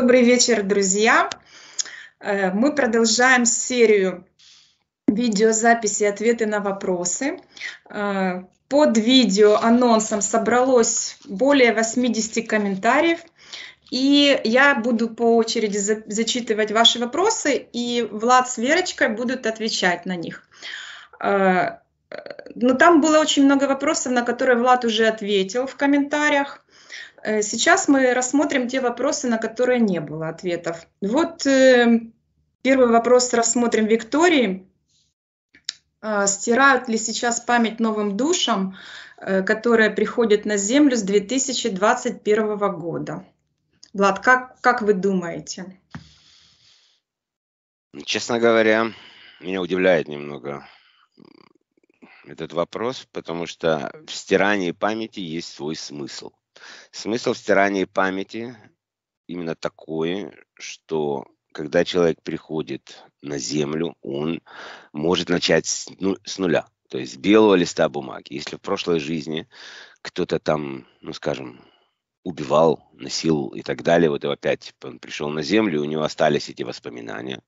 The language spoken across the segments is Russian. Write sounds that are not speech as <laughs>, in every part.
Добрый вечер, друзья. Э, мы продолжаем серию видеозаписи «Ответы на вопросы». Э, под видео анонсом собралось более 80 комментариев. И я буду по очереди за, зачитывать ваши вопросы, и Влад с Верочкой будут отвечать на них. Э, но там было очень много вопросов, на которые Влад уже ответил в комментариях. Э, сейчас мы рассмотрим те вопросы, на которые не было ответов. Вот э, первый вопрос рассмотрим Виктории. А, стирают ли сейчас память новым душам, э, которые приходят на Землю с 2021 года? Влад, как, как вы думаете? Честно говоря, меня удивляет немного этот вопрос, потому что в стирании памяти есть свой смысл. Смысл стирания памяти именно такой, что когда человек приходит на землю, он может начать с, ну, с нуля, то есть с белого листа бумаги. Если в прошлой жизни кто-то там, ну скажем, убивал, насиловал и так далее, вот и опять он пришел на землю, у него остались эти воспоминания.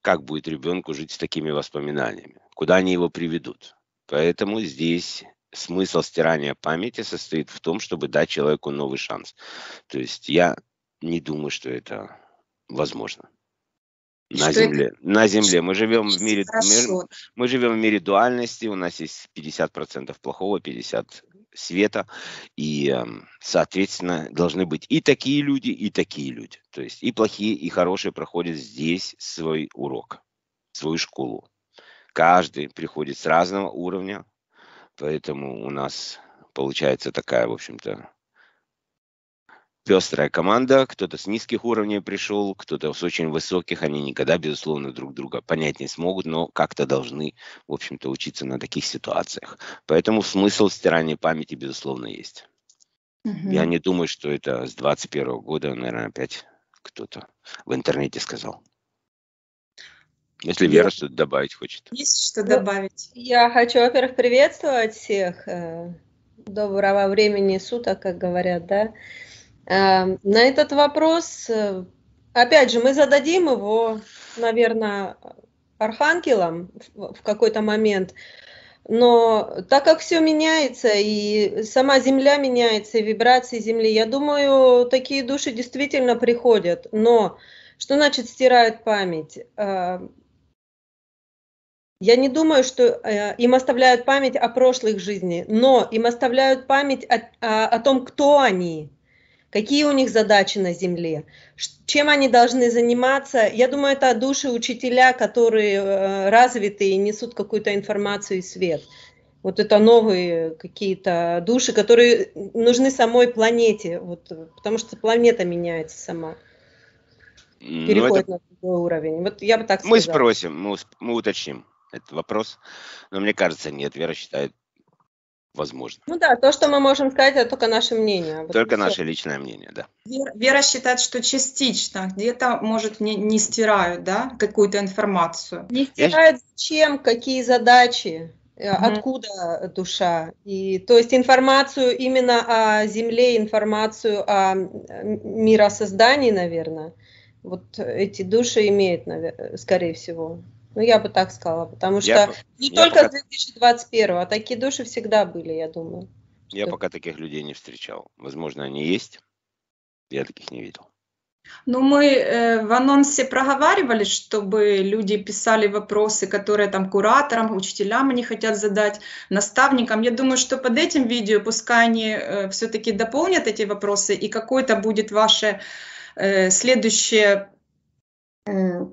Как будет ребенку жить с такими воспоминаниями? Куда они его приведут? Поэтому здесь смысл стирания памяти состоит в том, чтобы дать человеку новый шанс. То есть я не думаю, что это возможно. На земле. Это? На земле. Мы живем в мире, Хорошо. мы, мы живем в мире дуальности. У нас есть 50% плохого, 50 света. И, эм, соответственно, должны быть и такие люди, и такие люди. То есть и плохие, и хорошие проходят здесь свой урок, свою школу. Каждый приходит с разного уровня, Поэтому у нас получается такая, в общем-то, пестрая команда. Кто-то с низких уровней пришел, кто-то с очень высоких. Они никогда, безусловно, друг друга понять не смогут, но как-то должны, в общем-то, учиться на таких ситуациях. Поэтому смысл стирания памяти, безусловно, есть. Угу. Я не думаю, что это с 21 года, наверное, опять кто-то в интернете сказал. Если Вера что-то добавить хочет. Есть что ну, добавить. Я хочу, во-первых, приветствовать всех. Э, доброго времени суток, как говорят, да. Э, на этот вопрос, э, опять же, мы зададим его, наверное, архангелам в какой-то момент. Но так как все меняется, и сама Земля меняется, и вибрации Земли, я думаю, такие души действительно приходят. Но что значит стирают память? Я не думаю, что э, им оставляют память о прошлых жизни, но им оставляют память о, о, о том, кто они, какие у них задачи на Земле, чем они должны заниматься. Я думаю, это души учителя, которые э, развиты и несут какую-то информацию и свет. Вот это новые какие-то души, которые нужны самой планете, вот, потому что планета меняется сама. Переходит ну, это... на другой уровень. Вот я бы так сказала. Мы спросим, мы, мы уточним. Это вопрос. Но мне кажется, нет, Вера считает возможно. Ну да, то, что мы можем сказать, это только наше мнение. Вот только наше личное мнение, да. Вера, считает, что частично, где-то, может, не, не стирают, да, какую-то информацию. Не стирают зачем, какие задачи, mm-hmm. откуда душа. И, то есть информацию именно о Земле, информацию о миросоздании, наверное, вот эти души имеют, скорее всего. Ну, я бы так сказала, потому что я, не я только пока... с 2021, а такие души всегда были, я думаю. Я что... пока таких людей не встречал. Возможно, они есть. Я таких не видел. Ну, мы э, в анонсе проговаривали, чтобы люди писали вопросы, которые там кураторам, учителям они хотят задать, наставникам. Я думаю, что под этим видео пускай они э, все-таки дополнят эти вопросы, и какое-то будет ваше э, следующее э,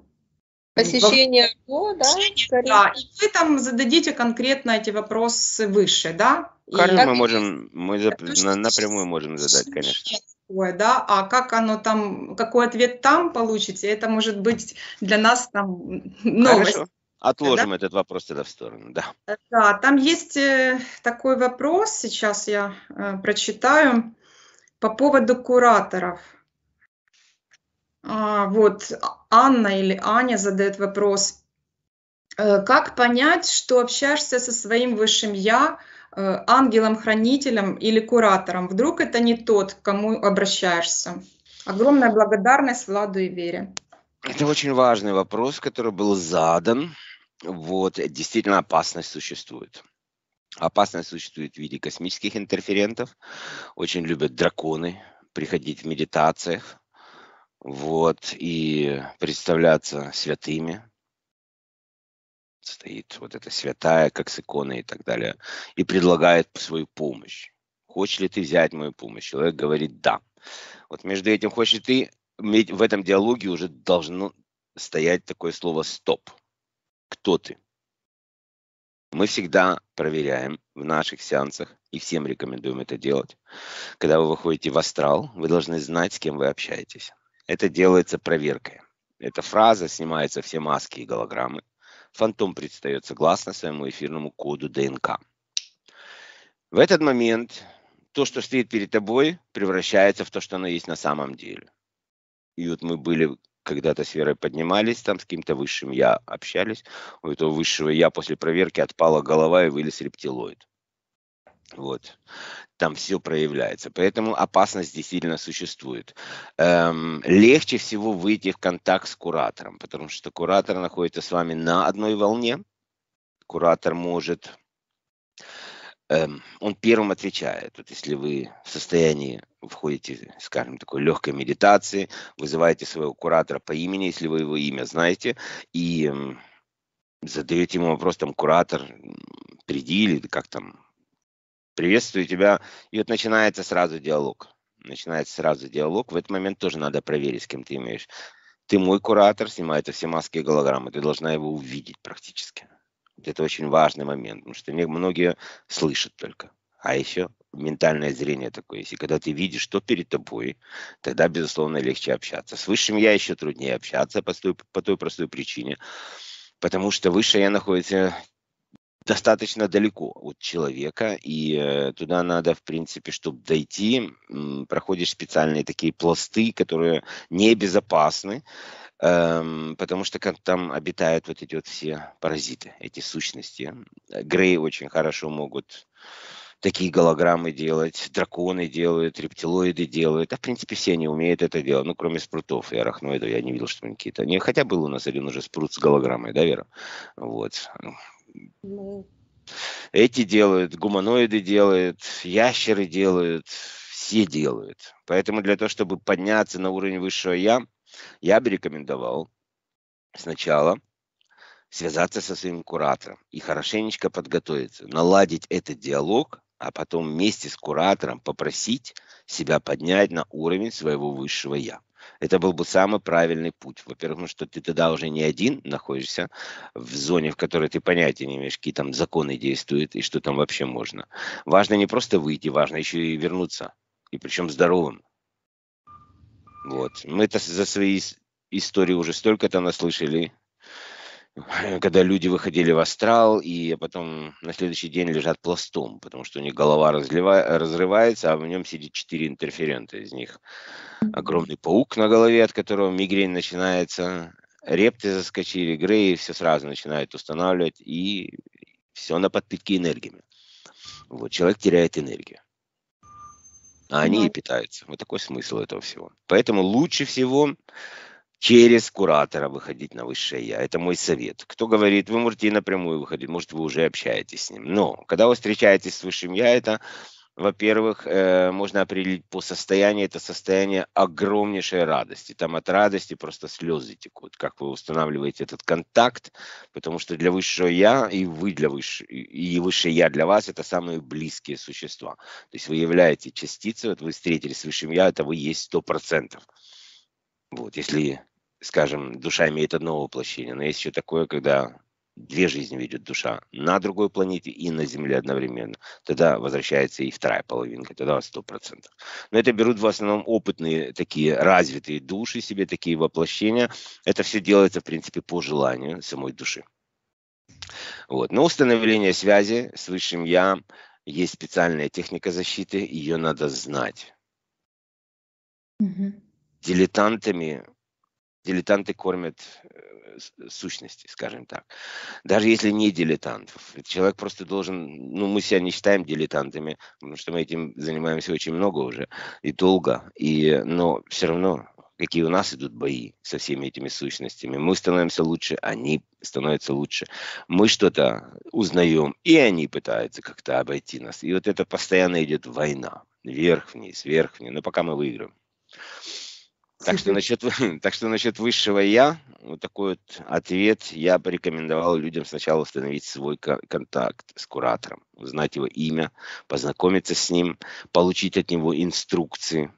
Посещение ОГО, да? Скорее. Да, и вы там зададите конкретно эти вопросы выше, да? Карты мы можем, мы за, на, напрямую можем задать, конечно. Такое, да, а как оно там, какой ответ там получите, это может быть для нас там новость. Хорошо. Отложим да? этот вопрос тогда в сторону, да. Да, там есть э, такой вопрос, сейчас я э, прочитаю, по поводу кураторов. А, вот Анна или Аня задает вопрос. Э, как понять, что общаешься со своим высшим «я», э, ангелом-хранителем или куратором? Вдруг это не тот, к кому обращаешься? Огромная благодарность Владу и Вере. Это очень важный вопрос, который был задан. Вот, действительно, опасность существует. Опасность существует в виде космических интерферентов. Очень любят драконы приходить в медитациях вот, и представляться святыми. Стоит вот эта святая, как с иконой и так далее, и предлагает свою помощь. Хочешь ли ты взять мою помощь? Человек говорит «да». Вот между этим «хочешь ли ты» в этом диалоге уже должно стоять такое слово «стоп». Кто ты? Мы всегда проверяем в наших сеансах, и всем рекомендуем это делать. Когда вы выходите в астрал, вы должны знать, с кем вы общаетесь. Это делается проверкой. Эта фраза снимается все маски и голограммы. Фантом предстает согласно своему эфирному коду ДНК. В этот момент то, что стоит перед тобой, превращается в то, что оно есть на самом деле. И вот мы были когда-то с Верой поднимались, там с каким-то высшим я общались. У этого высшего я после проверки отпала голова и вылез рептилоид. Вот. Там все проявляется. Поэтому опасность действительно существует. Эм, легче всего выйти в контакт с куратором, потому что куратор находится с вами на одной волне. Куратор может... Эм, он первым отвечает. Вот если вы в состоянии входите, скажем, такой легкой медитации, вызываете своего куратора по имени, если вы его имя знаете, и эм, задаете ему вопрос, там, куратор, приди или как там, приветствую тебя. И вот начинается сразу диалог. Начинается сразу диалог. В этот момент тоже надо проверить, с кем ты имеешь. Ты мой куратор, снимай это все маски и голограммы. Ты должна его увидеть практически. Это очень важный момент, потому что многие слышат только. А еще ментальное зрение такое Если когда ты видишь, что перед тобой, тогда, безусловно, легче общаться. С высшим я еще труднее общаться по той, по той простой причине, потому что выше я находится достаточно далеко от человека, и э, туда надо, в принципе, чтобы дойти, проходишь специальные такие пласты, которые небезопасны, эм, потому что там обитают вот эти вот все паразиты, эти сущности. Грей очень хорошо могут такие голограммы делать, драконы делают, рептилоиды делают. Да, в принципе, все они умеют это делать, ну, кроме спрутов и арахноидов, я не видел, что они какие-то. Не, хотя был у нас один уже спрут с голограммой, да, Вера? Вот. Ну. Эти делают, гуманоиды делают, ящеры делают, все делают. Поэтому для того, чтобы подняться на уровень высшего я, я бы рекомендовал сначала связаться со своим куратором и хорошенечко подготовиться, наладить этот диалог, а потом вместе с куратором попросить себя поднять на уровень своего высшего я. Это был бы самый правильный путь. Во-первых, потому что ты тогда уже не один находишься в зоне, в которой ты понятия не имеешь, какие там законы действуют и что там вообще можно. Важно не просто выйти, важно еще и вернуться. И причем здоровым. Вот. мы это за свои истории уже столько-то наслышали, <laughs> когда люди выходили в астрал и потом на следующий день лежат пластом, потому что у них голова разлива... разрывается, а в нем сидит четыре интерферента из них огромный паук на голове, от которого мигрень начинается, репты заскочили, греи, все сразу начинают устанавливать, и все на подпитке энергиями. Вот, человек теряет энергию. А они и питаются. Вот такой смысл этого всего. Поэтому лучше всего через куратора выходить на высшее я. Это мой совет. Кто говорит, вы можете и напрямую выходить, может, вы уже общаетесь с ним. Но когда вы встречаетесь с высшим я, это во-первых, э, можно определить по состоянию, это состояние огромнейшей радости. Там от радости просто слезы текут, как вы устанавливаете этот контакт, потому что для высшего я и вы для высшего, и высшее я для вас это самые близкие существа. То есть вы являете частицей, вот вы встретились с высшим я, это вы есть сто процентов. Вот, если скажем, душа имеет одно воплощение, но есть еще такое, когда две жизни ведет душа на другой планете и на Земле одновременно. Тогда возвращается и вторая половинка, тогда 100%. Но это берут в основном опытные такие развитые души себе, такие воплощения. Это все делается, в принципе, по желанию самой души. Вот. Но установление связи с высшим Я есть специальная техника защиты, ее надо знать. Угу. Дилетантами дилетанты кормят э, Э, э, сущности, скажем так. Даже если не дилетантов. Человек просто должен, ну, мы себя не считаем дилетантами, потому что мы этим занимаемся очень много уже и долго, и, но все равно какие у нас идут бои со всеми этими сущностями. Мы становимся лучше, они становятся лучше. Мы что-то узнаем, и они пытаются как-то обойти нас. И вот это постоянно идет война. Вверх-вниз, вверх-вниз. Но пока мы выиграем. Так что насчет, <laughs> так что насчет высшего я, вот такой вот ответ, я порекомендовал людям сначала установить свой контакт с куратором, узнать его имя, познакомиться с ним, получить от него инструкции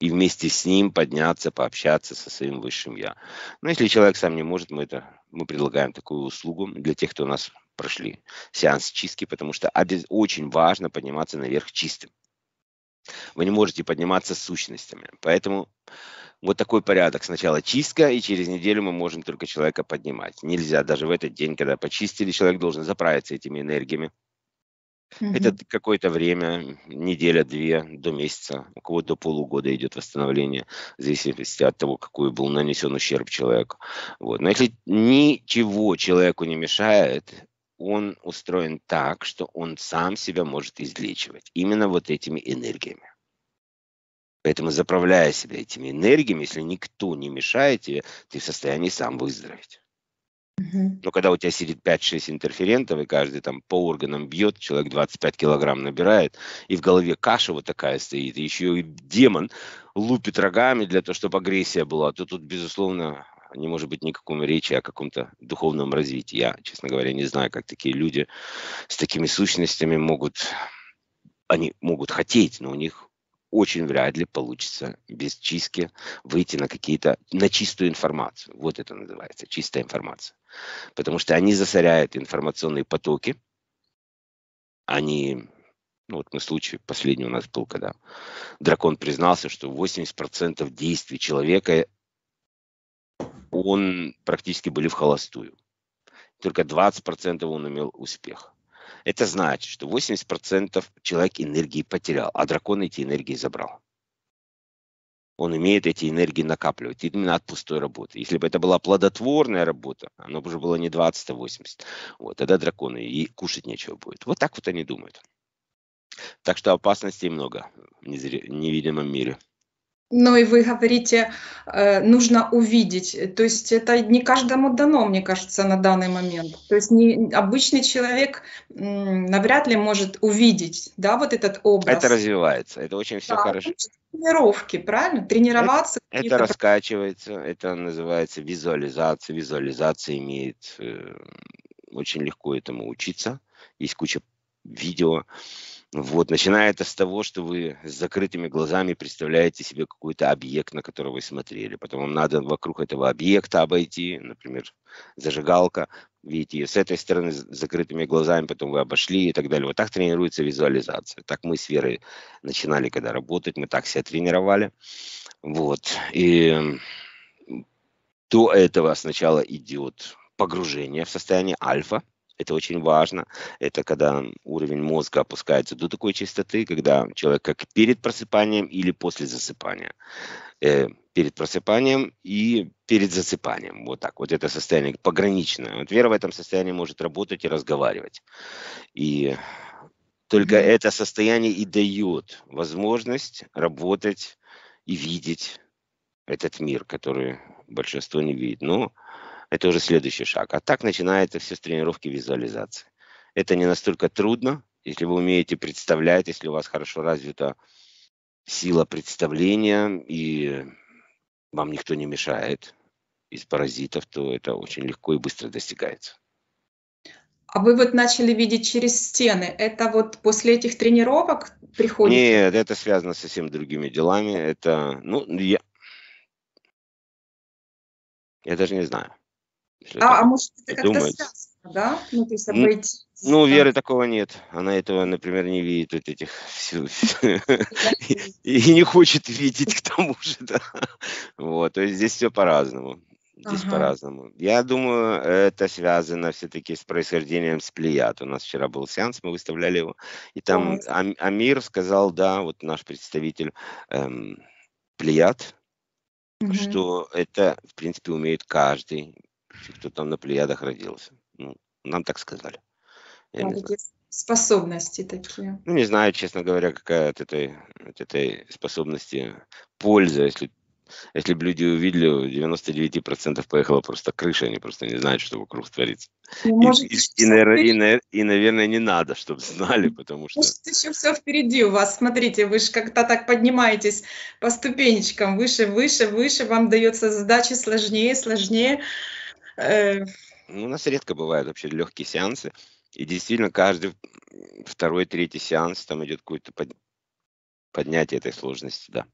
и вместе с ним подняться, пообщаться со своим высшим я. Но ну, если человек сам не может, мы, это, мы предлагаем такую услугу для тех, кто у нас прошли сеанс чистки, потому что очень важно подниматься наверх чистым. Вы не можете подниматься с сущностями. Поэтому вот такой порядок. Сначала чистка, и через неделю мы можем только человека поднимать. Нельзя даже в этот день, когда почистили, человек должен заправиться этими энергиями. Угу. Это какое-то время, неделя-две до месяца, у кого до полугода идет восстановление, в зависимости от того, какой был нанесен ущерб человеку. Вот. Но если ничего человеку не мешает, он устроен так, что он сам себя может излечивать именно вот этими энергиями. Поэтому заправляя себя этими энергиями, если никто не мешает тебе, ты в состоянии сам выздороветь. Но когда у тебя сидит 5-6 интерферентов, и каждый там по органам бьет, человек 25 килограмм набирает, и в голове каша вот такая стоит, и еще и демон лупит рогами для того, чтобы агрессия была, то тут, безусловно, не может быть никакой речи о каком-то духовном развитии. Я, честно говоря, не знаю, как такие люди с такими сущностями могут, они могут хотеть, но у них очень вряд ли получится без чистки выйти на какие-то, на чистую информацию. Вот это называется, чистая информация. Потому что они засоряют информационные потоки, они, ну вот на случай последний у нас был, когда дракон признался, что 80% действий человека он практически были в холостую. Только 20% он имел успех. Это значит, что 80% человек энергии потерял, а дракон эти энергии забрал. Он умеет эти энергии накапливать именно от пустой работы. Если бы это была плодотворная работа, оно бы уже было не 20, а 80. Вот, тогда драконы и кушать нечего будет. Вот так вот они думают. Так что опасностей много в невидимом мире. Ну и вы говорите, э, нужно увидеть. То есть это не каждому дано, мне кажется, на данный момент. То есть не, обычный человек навряд ли может увидеть, да, вот этот образ. Это развивается, это очень все да, хорошо. Тренировки, правильно? Тренироваться. Это, это раскачивается, это называется визуализация. Визуализация имеет э, очень легко этому учиться. Есть куча видео, вот, начиная это с того, что вы с закрытыми глазами представляете себе какой-то объект, на который вы смотрели. Потом вам надо вокруг этого объекта обойти, например, зажигалка. Видите, с этой стороны с закрытыми глазами, потом вы обошли и так далее. Вот так тренируется визуализация. Так мы с Верой начинали, когда работать, мы так себя тренировали. Вот. И до этого сначала идет погружение в состояние альфа, это очень важно. Это когда уровень мозга опускается до такой частоты, когда человек как перед просыпанием или после засыпания. Э, перед просыпанием и перед засыпанием. Вот так. Вот это состояние пограничное. Вот вера в этом состоянии может работать и разговаривать. И только mm-hmm. это состояние и дает возможность работать и видеть этот мир, который большинство не видит. Но это уже следующий шаг. А так начинается все с тренировки визуализации. Это не настолько трудно, если вы умеете представлять, если у вас хорошо развита сила представления, и вам никто не мешает из паразитов, то это очень легко и быстро достигается. А вы вот начали видеть через стены. Это вот после этих тренировок приходит? Нет, это связано с совсем другими делами. Это, ну, я, я даже не знаю. Если а, а может, это как-то связано, да? Ну, то есть обойти... Ну, у Веры такого нет. Она этого, например, не видит вот этих всю. <laughs> И не хочет видеть к тому же, да. Вот, то есть здесь все по-разному. Здесь ага. по-разному. Я думаю, это связано все-таки с происхождением с плеяд. У нас вчера был сеанс, мы выставляли его, и там Ам- Амир сказал, да, вот наш представитель эм, плеяд, угу. что это, в принципе, умеет каждый кто там на Плеядах родился. Ну, нам так сказали. Я а, есть способности такие. Ну, не знаю, честно говоря, какая от этой, от этой способности польза, если если бы люди увидели, у 99% поехала просто крыша, они просто не знают, что вокруг творится. Ну, и, и, и, наверное, и, и, наверное, не надо, чтобы знали, потому что... Может, еще все впереди у вас. Смотрите, вы же как-то так поднимаетесь по ступенечкам, выше, выше, выше, вам дается задачи сложнее, сложнее. Э, ну, у нас редко бывают вообще легкие сеансы. И действительно, каждый второй, третий сеанс там идет какое-то под... поднятие этой сложности, да.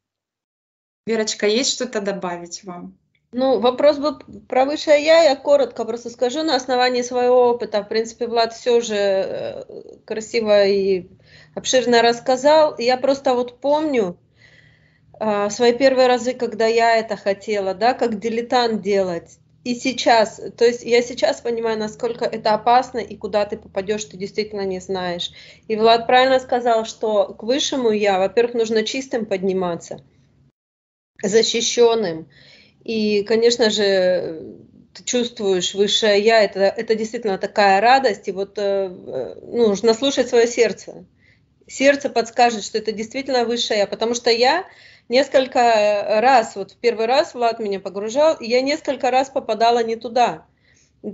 Верочка, есть что-то добавить вам? Ну, вопрос был про высшее я, я коротко просто скажу на основании своего опыта. В принципе, Влад все же э, красиво и обширно рассказал. Я просто вот помню э, свои первые разы, когда я это хотела, да, как дилетант делать и сейчас, то есть я сейчас понимаю, насколько это опасно и куда ты попадешь, ты действительно не знаешь. И Влад правильно сказал, что к высшему я, во-первых, нужно чистым подниматься, защищенным. И, конечно же, ты чувствуешь высшее я, это, это действительно такая радость, и вот ну, нужно слушать свое сердце. Сердце подскажет, что это действительно высшее я, потому что я несколько э, раз, вот в первый раз Влад меня погружал, и я несколько раз попадала не туда.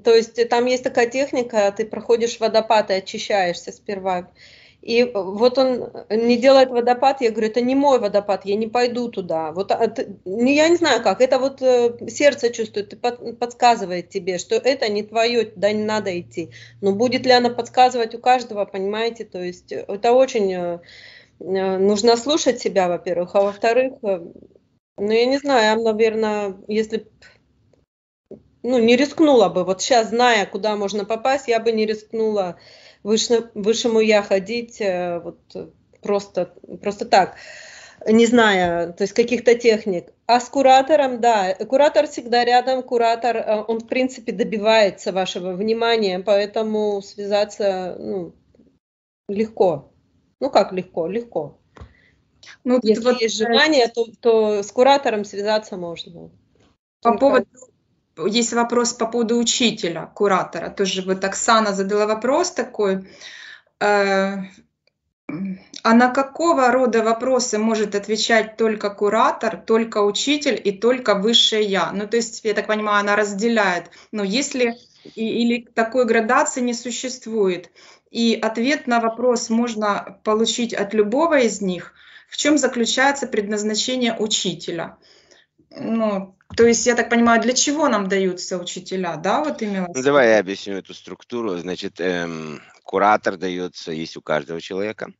То есть э, там есть такая техника, ты проходишь водопад и очищаешься сперва. И э, вот он не делает водопад, я говорю, это не мой водопад, я не пойду туда. Вот а ну, я не знаю как, это вот сердце чувствует, подсказывает тебе, что это не твое, да не надо идти. Но будет ли она подсказывать у каждого, понимаете? То есть это очень Э, нужно слушать себя, во-первых, а во-вторых, э, ну, я не знаю, я, наверное, если ну, не рискнула бы. Вот сейчас, зная, куда можно попасть, я бы не рискнула выше, высшему я ходить э, вот, просто, просто так, не зная, то есть каких-то техник. А с куратором, да, куратор всегда рядом, куратор, он, в принципе, добивается вашего внимания, поэтому связаться ну, легко. Ну как легко? Легко. Ну, Если вот, есть желание, то, то с куратором связаться можно. По поводу, есть вопрос по поводу учителя, куратора. Тоже вот Оксана задала вопрос такой. Э, а на какого рода вопросы может отвечать только куратор, только учитель и только высшее я? Ну, то есть, я так понимаю, она разделяет. Но ну, если или такой градации не существует. И ответ на вопрос можно получить от любого из них. В чем заключается предназначение учителя? Ну, то есть, я так понимаю, для чего нам даются учителя, да, вот именно? Ну, давай я объясню эту структуру. Значит, эм, куратор дается, есть у каждого человека.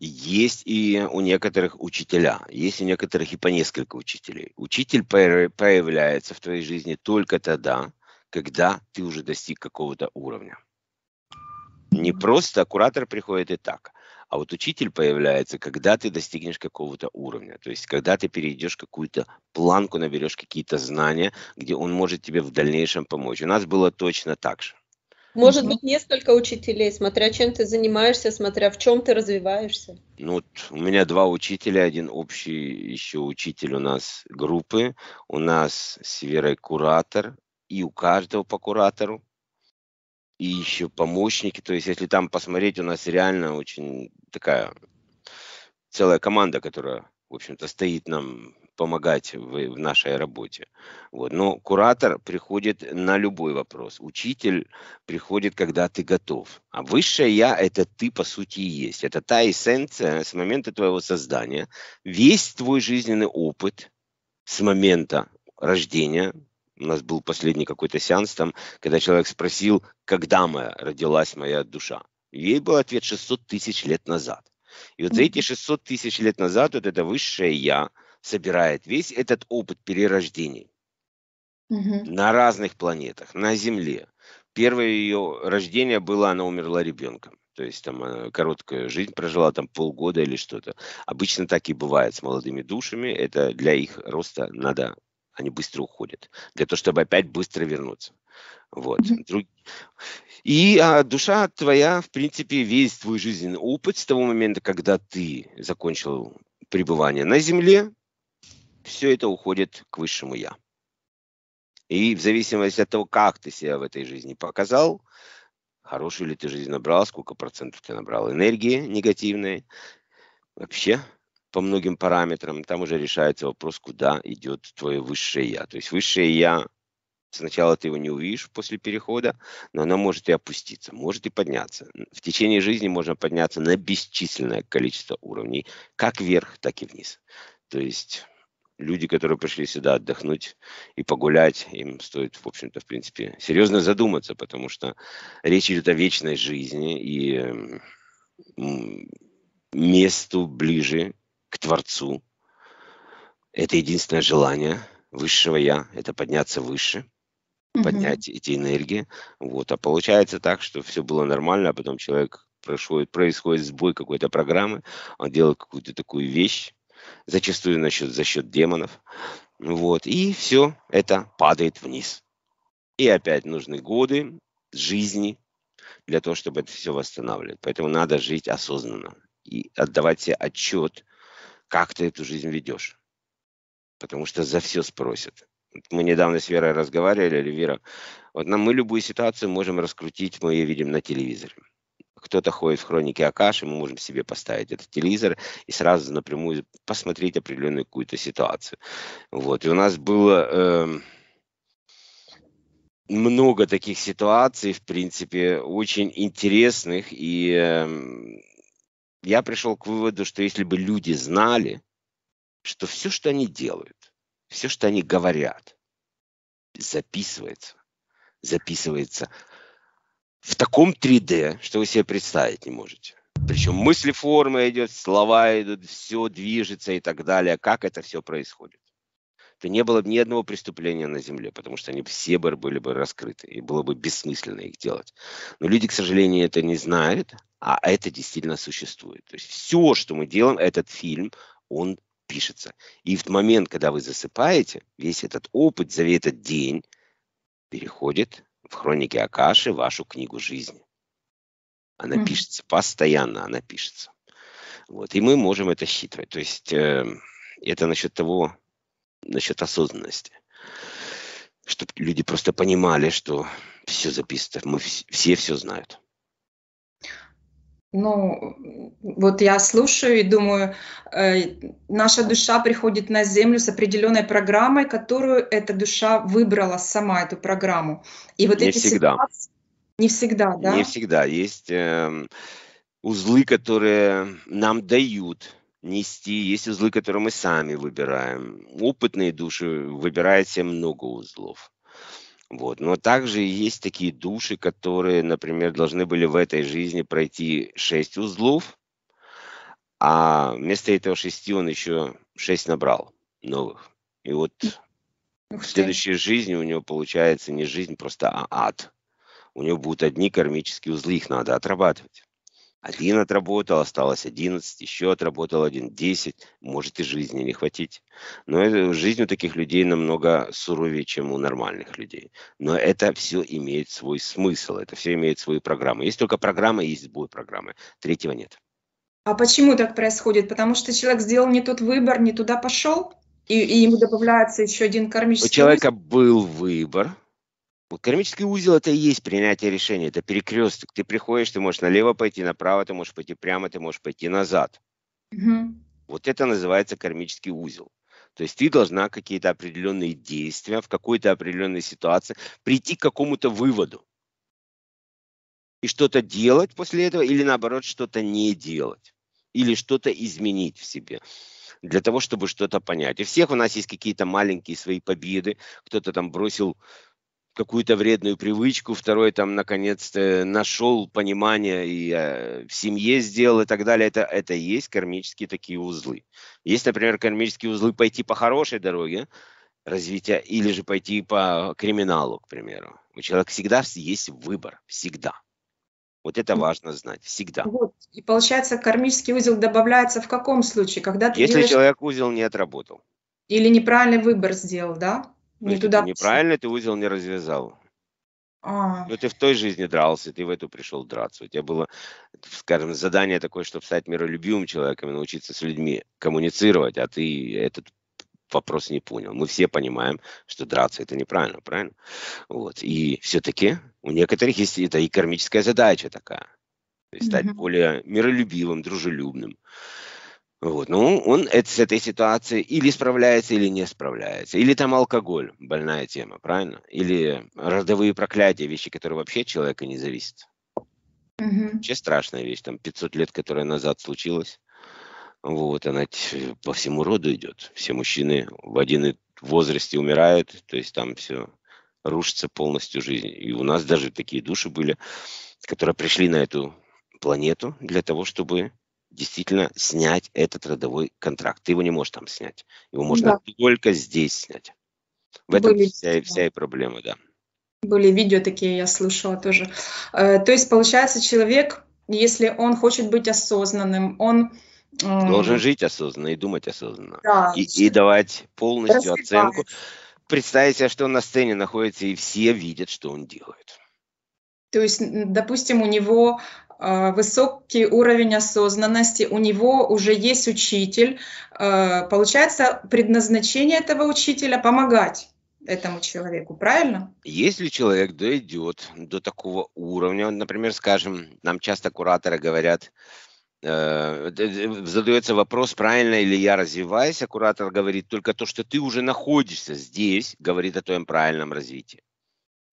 Есть и у некоторых учителя, есть у некоторых и по несколько учителей. Учитель появляется в твоей жизни только тогда, когда ты уже достиг какого-то уровня. Не просто, а куратор приходит и так. А вот учитель появляется, когда ты достигнешь какого-то уровня, то есть когда ты перейдешь какую-то планку, наберешь какие-то знания, где он может тебе в дальнейшем помочь. У нас было точно так же. Может угу. быть, несколько учителей, смотря чем ты занимаешься, смотря в чем ты развиваешься. Ну, вот у меня два учителя, один общий еще учитель у нас группы, у нас с Верой куратор, и у каждого по куратору и еще помощники. То есть, если там посмотреть, у нас реально очень такая целая команда, которая, в общем-то, стоит нам помогать в, в нашей работе. Вот. Но куратор приходит на любой вопрос. Учитель приходит, когда ты готов. А высшее я – это ты, по сути, и есть. Это та эссенция с момента твоего создания. Весь твой жизненный опыт с момента рождения у нас был последний какой-то сеанс там, когда человек спросил, когда моя родилась моя душа. Ей был ответ 600 тысяч лет назад. И вот за эти 600 тысяч лет назад вот это высшее «я» собирает весь этот опыт перерождений угу. на разных планетах, на Земле. Первое ее рождение было, она умерла ребенком. То есть там э, короткая жизнь прожила, там полгода или что-то. Обычно так и бывает с молодыми душами. Это для их роста надо они быстро уходят, для того, чтобы опять быстро вернуться. Вот. Друг... И а, душа твоя, в принципе, весь твой жизненный опыт с того момента, когда ты закончил пребывание на Земле, все это уходит к высшему Я. И в зависимости от того, как ты себя в этой жизни показал, хорошую ли ты жизнь набрал, сколько процентов ты набрал энергии негативной, вообще по многим параметрам, там уже решается вопрос, куда идет твое высшее я. То есть высшее я Сначала ты его не увидишь после перехода, но оно может и опуститься, может и подняться. В течение жизни можно подняться на бесчисленное количество уровней, как вверх, так и вниз. То есть люди, которые пришли сюда отдохнуть и погулять, им стоит, в общем-то, в принципе, серьезно задуматься, потому что речь идет о вечной жизни и месту ближе к Творцу. Это единственное желание высшего я, это подняться выше, угу. поднять эти энергии. Вот. А получается так, что все было нормально, а потом человек происходит, происходит сбой какой-то программы, он делает какую-то такую вещь, зачастую насчет, за счет демонов. Вот. И все это падает вниз. И опять нужны годы жизни для того, чтобы это все восстанавливать. Поэтому надо жить осознанно и отдавать себе отчет как ты эту жизнь ведешь. Потому что за все спросят. Мы недавно с Верой разговаривали, Вера, вот нам мы любую ситуацию можем раскрутить, мы ее видим на телевизоре. Кто-то ходит в хроники Акаши, мы можем себе поставить этот телевизор и сразу напрямую посмотреть определенную какую-то ситуацию. Вот. И у нас было э, много таких ситуаций, в принципе, очень интересных и э, я пришел к выводу, что если бы люди знали, что все, что они делают, все, что они говорят, записывается, записывается в таком 3D, что вы себе представить не можете. Причем мысли формы идет, слова идут, все движется и так далее. Как это все происходит? то не было бы ни одного преступления на земле, потому что они все бы были бы раскрыты, и было бы бессмысленно их делать. Но люди, к сожалению, это не знают, а это действительно существует. То есть все, что мы делаем, этот фильм, он пишется. И в момент, когда вы засыпаете, весь этот опыт за этот день переходит в хроники Акаши вашу книгу жизни. Она mm-hmm. пишется постоянно, она пишется. Вот, и мы можем это считывать. То есть э, это насчет того, насчет осознанности. Чтобы люди просто понимали, что все записано, мы все, все знают. Ну, вот я слушаю и думаю, э, наша душа приходит на Землю с определенной программой, которую эта душа выбрала сама, эту программу. И вот не эти всегда. ситуации... Не всегда, да? Не всегда. Есть э, узлы, которые нам дают нести, есть узлы, которые мы сами выбираем. Опытные души выбирают себе много узлов. Вот. Но также есть такие души, которые, например, должны были в этой жизни пройти 6 узлов, а вместо этого 6 он еще 6 набрал новых. И вот в следующей жизни у него получается не жизнь, просто а ад. У него будут одни кармические узлы, их надо отрабатывать. Один отработал, осталось 11, еще отработал один, 10. Может и жизни не хватить. Но жизнь у таких людей намного суровее, чем у нормальных людей. Но это все имеет свой смысл, это все имеет свои программы. Есть только программа, есть сбой программы. Третьего нет. А почему так происходит? Потому что человек сделал не тот выбор, не туда пошел? И, и ему добавляется еще один кармический... У человека был выбор, вот кармический узел это и есть принятие решения, это перекресток. Ты приходишь, ты можешь налево пойти, направо, ты можешь пойти прямо, ты можешь пойти назад. Угу. Вот это называется кармический узел. То есть ты должна какие-то определенные действия в какой-то определенной ситуации прийти к какому-то выводу. И что-то делать после этого, или наоборот, что-то не делать. Или что-то изменить в себе для того, чтобы что-то понять. У всех у нас есть какие-то маленькие свои победы. Кто-то там бросил какую-то вредную привычку, второй там наконец-то нашел понимание и э, в семье сделал и так далее. Это, это есть кармические такие узлы. Есть, например, кармические узлы пойти по хорошей дороге развития или же пойти по криминалу, к примеру. У человека всегда есть выбор, всегда. Вот это важно знать всегда. Вот. И получается, кармический узел добавляется в каком случае? Когда ты Если делаешь... человек узел не отработал. Или неправильный выбор сделал, да? Ну, не туда... ты неправильно, ты узел не развязал. А. Но ну, ты в той жизни дрался, ты в эту пришел драться. У тебя было, скажем, задание такое, чтобы стать миролюбивым человеком и научиться с людьми коммуницировать, а ты этот вопрос не понял. Мы все понимаем, что драться это неправильно, правильно? Вот. И все-таки у некоторых есть это и кармическая задача такая. То есть стать mm-hmm. более миролюбивым, дружелюбным. Вот. Ну, он это, с этой ситуацией или справляется, или не справляется. Или там алкоголь, больная тема, правильно? Или родовые проклятия, вещи, которые вообще от человека не зависят. Угу. Вообще страшная вещь, там 500 лет, которая назад случилась. Вот, она по всему роду идет. Все мужчины в один возрасте умирают, то есть там все рушится полностью жизнь. И у нас даже такие души были, которые пришли на эту планету для того, чтобы действительно снять этот родовой контракт. Ты его не можешь там снять. Его можно да. только здесь снять. В этом Были, вся, да. вся и проблема, да. Были видео такие, я слышала тоже. Э, то есть, получается, человек, если он хочет быть осознанным, он... Должен жить осознанно и думать осознанно. Да, и, и давать полностью Раскрывает. оценку. Представить себе, что он на сцене находится, и все видят, что он делает. То есть, допустим, у него а, высокий уровень осознанности, у него уже есть учитель. А, получается, предназначение этого учителя – помогать этому человеку, правильно? Если человек дойдет до такого уровня, например, скажем, нам часто кураторы говорят, э, задается вопрос, правильно ли я развиваюсь, а куратор говорит, только то, что ты уже находишься здесь, говорит о твоем правильном развитии.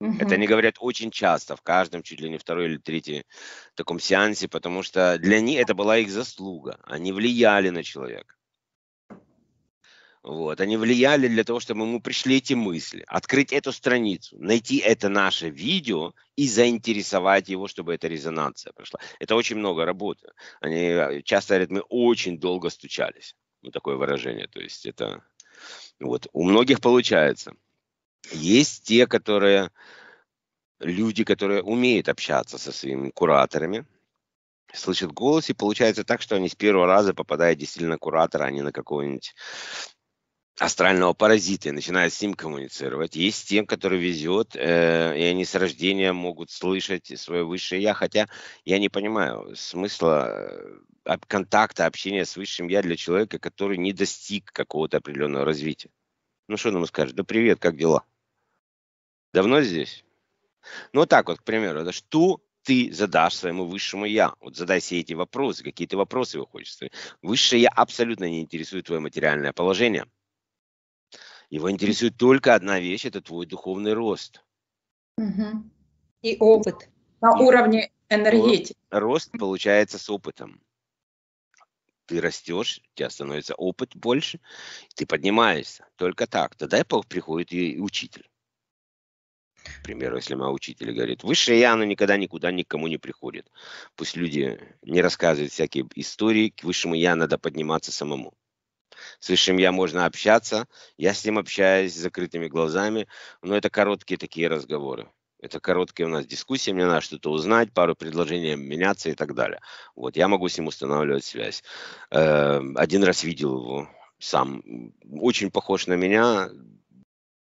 Угу. Это они говорят очень часто, в каждом, чуть ли не второй или третий таком сеансе, потому что для них это была их заслуга. Они влияли на человека. Вот. Они влияли для того, чтобы ему пришли эти мысли, открыть эту страницу, найти это наше видео и заинтересовать его, чтобы эта резонанция прошла. Это очень много работы. Они э, часто говорят, мы очень долго стучались. Вот такое выражение. То есть это вот у многих получается. Есть те, которые люди, которые умеют общаться со своими кураторами, слышат голос, и получается так, что они с первого раза попадают действительно на куратора, а не на какого-нибудь астрального паразита и начинают с ним коммуницировать. Есть те, которые везет, э, и они с рождения могут слышать свое высшее «я», хотя я не понимаю смысла э, контакта, общения с высшим «я» для человека, который не достиг какого-то определенного развития. Ну что он скажешь? Да привет, как дела? Давно здесь? Ну, вот так вот, к примеру, что ты задашь своему высшему «я». Вот задай все эти вопросы, какие ты вопросы его хочешь. Высшее «я» абсолютно не интересует твое материальное положение. Его интересует только одна вещь – это твой духовный рост. Угу. И опыт на И уровне энергетики. Рост получается с опытом. Ты растешь, у тебя становится опыт больше, ты поднимаешься. Только так. Тогда приходит и учитель. К примеру, если мой учитель говорит, высшее я, оно никогда никуда никому не приходит. Пусть люди не рассказывают всякие истории, к высшему я надо подниматься самому. С высшим я можно общаться, я с ним общаюсь с закрытыми глазами, но это короткие такие разговоры. Это короткие у нас дискуссии, мне надо что-то узнать, пару предложений меняться и так далее. Вот, я могу с ним устанавливать связь. Э, один раз видел его сам, очень похож на меня,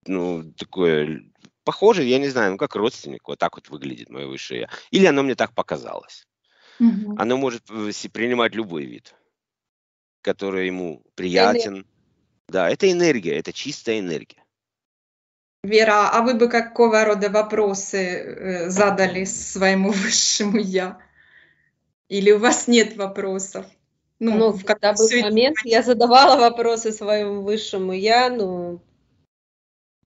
ну, такое похоже, я не знаю, ну как родственник, вот так вот выглядит мое высшее я. Или оно мне так показалось. Угу. Оно может э, принимать любой вид, который ему приятен. Энергия. Да, это энергия, это чистая энергия. Вера, а вы бы какого рода вопросы э, задали своему <laughs> высшему я? Или у вас нет вопросов? Ну, ну в какой-то момент, я задавала вопросы своему высшему я, ну,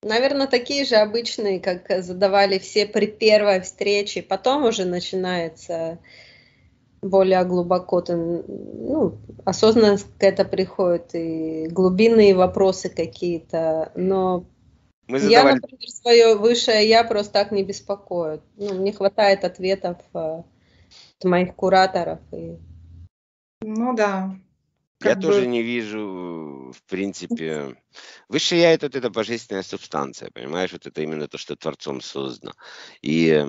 Наверное, такие же обычные, как задавали все при первой встрече. Потом уже начинается более глубоко, ты, ну, осознанно это приходит, и глубинные вопросы какие-то. Но Мы задавали... я, например, свое высшее я просто так не беспокою. Ну, мне хватает ответов э, от моих кураторов. И... Ну да. Как я бы... тоже не вижу в принципе, высший я это, это божественная субстанция, понимаешь, вот это именно то, что Творцом создано. И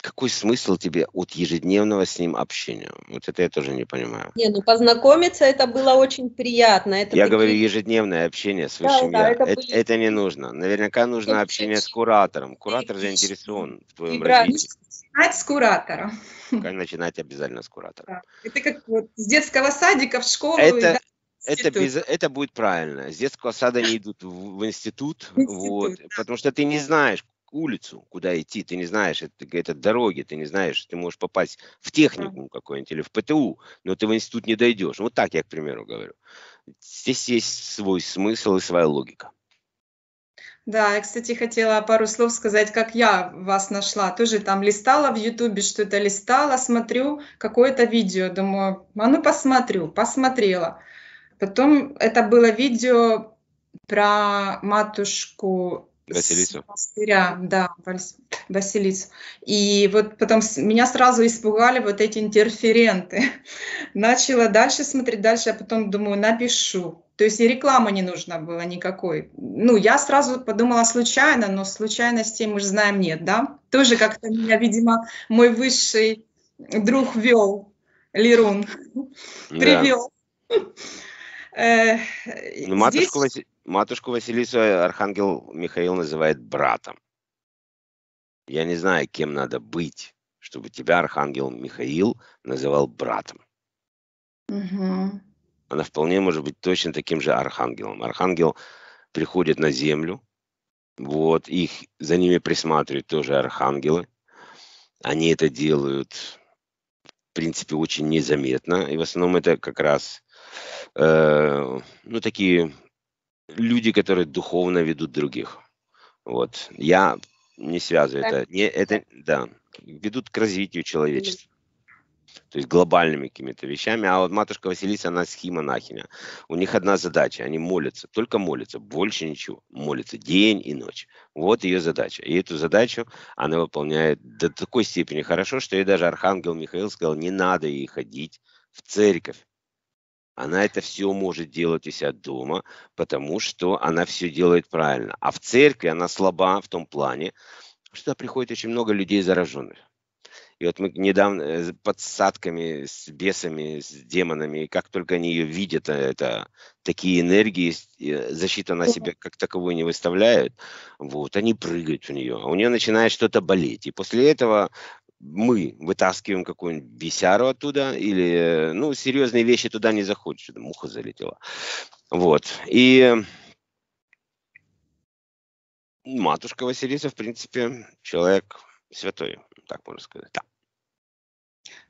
какой смысл тебе от ежедневного с ним общения? Вот это я тоже не понимаю. Не, ну познакомиться это было очень приятно. Это я такие... говорю ежедневное общение с высшим да, я. Да, это, это, были... это не нужно. Наверняка нужно это общение с куратором. Куратор заинтересован в твоем И ну, развитии. Начинать с куратора. Начинать обязательно с куратора. Да. Это как вот с детского садика в школу. Это, да это, без, это будет правильно. С детского сада не идут в, в институт, институт вот, да. потому что ты не знаешь улицу, куда идти, ты не знаешь, это, это дороги, ты не знаешь, ты можешь попасть в техникум какой-нибудь или в ПТУ, но ты в институт не дойдешь. Вот так я, к примеру, говорю. Здесь есть свой смысл и своя логика. Да, я, кстати, хотела пару слов сказать, как я вас нашла. Тоже там листала в Ютубе, что-то листала, смотрю какое-то видео, думаю, а ну посмотрю, посмотрела. Потом это было видео про матушку Василицу. да, Василицу. И вот потом меня сразу испугали вот эти интерференты. <laughs> Начала дальше смотреть, дальше я а потом думаю, напишу. То есть и рекламы не нужна была никакой. Ну, я сразу подумала случайно, но случайностей мы же знаем нет, да? Тоже как-то меня, видимо, мой высший друг вел, Лерун, да. привел. <laughs> Э, ну, матушку, здесь... Васи... матушку Василису Архангел Михаил называет братом. Я не знаю, кем надо быть, чтобы тебя Архангел Михаил называл братом. Угу. Она вполне может быть точно таким же архангелом. Архангел приходит на землю, вот, их за ними присматривают тоже архангелы. Они это делают, в принципе, очень незаметно. И в основном это как раз Э, ну, такие люди, которые духовно ведут других. Вот. Я не связываю это. Не, это, да, ведут к развитию человечества. То есть глобальными какими-то вещами. А вот матушка Василиса, она схимонахиня. У них одна задача. Они молятся. Только молятся. Больше ничего. Молятся день и ночь. Вот ее задача. И эту задачу она выполняет до такой степени хорошо, что ей даже архангел Михаил сказал, не надо ей ходить в церковь. Она это все может делать у себя дома, потому что она все делает правильно. А в церкви она слаба в том плане, что приходит очень много людей зараженных. И вот мы недавно э, с подсадками, с бесами, с демонами, как только они ее видят, э, это такие энергии, защита на себя как таковую не выставляют, вот, они прыгают у нее, а у нее начинает что-то болеть. И после этого мы вытаскиваем какую-нибудь бесяру оттуда, или, ну, серьезные вещи туда не заходишь, что муха залетела. Вот. И матушка Василиса, в принципе, человек святой, так можно сказать. Да.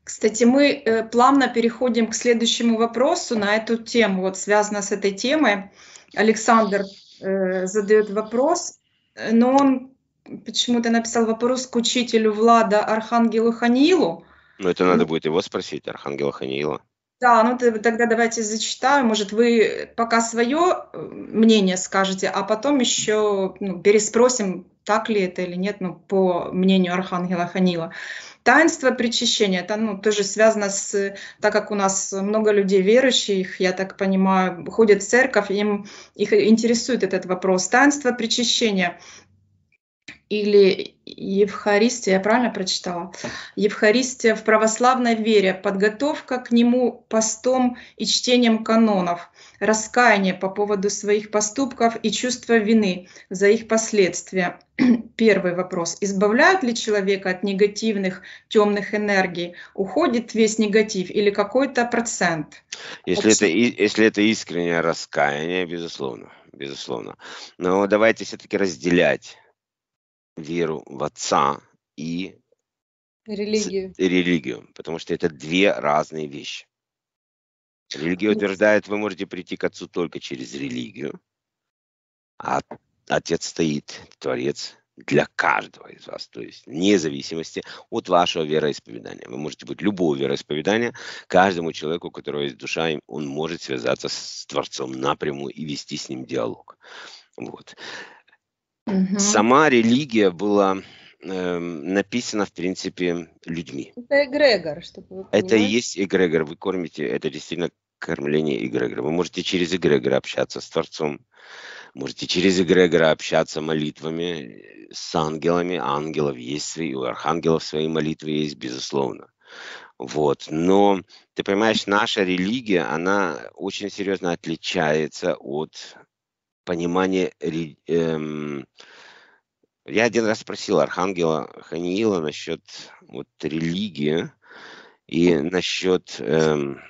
Кстати, мы э, плавно переходим к следующему вопросу на эту тему, вот связанную с этой темой. Александр э, задает вопрос, но он почему-то написал вопрос к учителю Влада Архангелу Ханиилу. Ну, это надо ну. будет его спросить, Архангела Ханиила. Да, ну тогда давайте зачитаю. Может, вы пока свое э, мнение скажете, а потом еще ну, переспросим, так ли это или нет, ну, по мнению Архангела Ханила. Таинство причащения, это ну, тоже связано с, так как у нас много людей верующих, я так понимаю, ходят в церковь, им их интересует этот вопрос. Таинство причащения или Евхаристия, я правильно прочитала? Евхаристия в православной вере, подготовка к нему постом и чтением канонов, раскаяние по поводу своих поступков и чувство вины за их последствия. <clears throat> Первый вопрос. Избавляют ли человека от негативных темных энергий? Уходит весь негатив или какой-то процент? Если, это, если это искреннее раскаяние, безусловно. Безусловно. Но давайте все-таки разделять веру в Отца и религию. религию, потому что это две разные вещи. Религия утверждает, вы можете прийти к Отцу только через религию, а Отец стоит, Творец, для каждого из вас, то есть вне зависимости от вашего вероисповедания. Вы можете быть любого вероисповедания, каждому человеку, у которого есть душа, он может связаться с Творцом напрямую и вести с ним диалог. Вот. Угу. Сама религия была э, написана, в принципе, людьми. Это эгрегор, чтобы вы Это и есть эгрегор. Вы кормите, это действительно кормление эгрегора. Вы можете через эгрегора общаться с Творцом, можете через эгрегора общаться молитвами э, с ангелами. Ангелов есть свои, у архангелов свои молитвы есть, безусловно. Вот. Но, ты понимаешь, наша религия, она очень серьезно отличается от понимание... Эм, я один раз спросил Архангела Ханиила насчет вот, религии и насчет эм,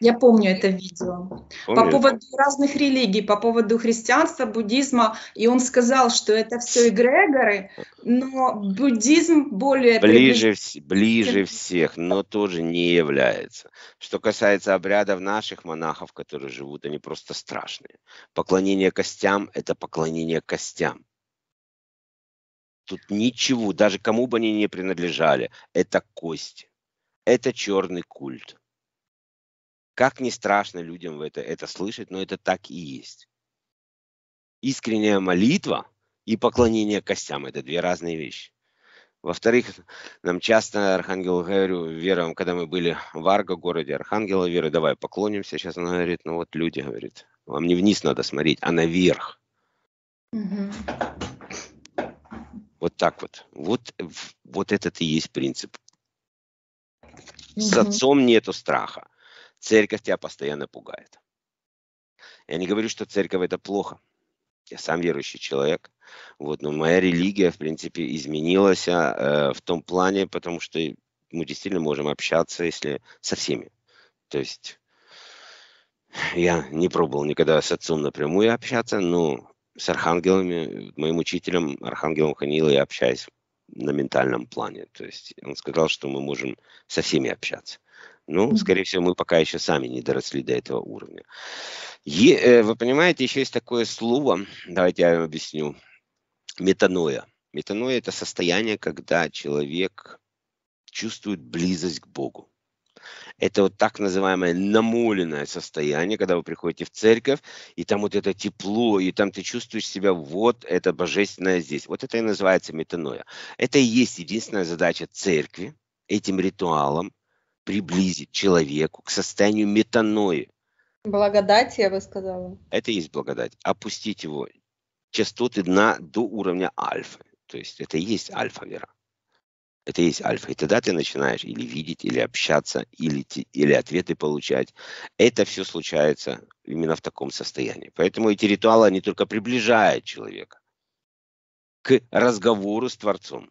я помню это видео. Помню. По поводу разных религий, по поводу христианства, буддизма. И он сказал, что это все эгрегоры, но буддизм более... Ближе, приближ... ближе всех, но тоже не является. Что касается обрядов наших монахов, которые живут, они просто страшные. Поклонение костям – это поклонение костям. Тут ничего, даже кому бы они не принадлежали, это кости. Это черный культ как не страшно людям это, это слышать, но это так и есть. Искренняя молитва и поклонение костям – это две разные вещи. Во-вторых, нам часто Архангел Гаврю, Вера, когда мы были в Арго городе Архангела Веры, давай поклонимся. Сейчас она говорит, ну вот люди, говорит, вам не вниз надо смотреть, а наверх. Угу. Вот так вот. Вот, вот этот и есть принцип. Угу. С отцом нету страха. Церковь тебя постоянно пугает. Я не говорю, что церковь это плохо. Я сам верующий человек. Вот, но моя религия, в принципе, изменилась э, в том плане, потому что мы действительно можем общаться, если со всеми. То есть я не пробовал никогда с отцом напрямую общаться, но с архангелами, моим учителем, архангелом Ханила, я общаюсь на ментальном плане. То есть он сказал, что мы можем со всеми общаться. Ну, скорее всего, мы пока еще сами не доросли до этого уровня. Е, э, вы понимаете, еще есть такое слово, давайте я вам объясню, метаноя. Метаноя – это состояние, когда человек чувствует близость к Богу это вот так называемое намоленное состояние, когда вы приходите в церковь, и там вот это тепло, и там ты чувствуешь себя, вот это божественное здесь. Вот это и называется метаноя. Это и есть единственная задача церкви, этим ритуалом, приблизить человеку к состоянию метанои. Благодать, я бы сказала. Это и есть благодать. Опустить его частоты на, до уровня альфа. То есть это и есть альфа-вера. Это есть альфа. И тогда ты начинаешь или видеть, или общаться, или, или ответы получать. Это все случается именно в таком состоянии. Поэтому эти ритуалы, они только приближают человека к разговору с Творцом.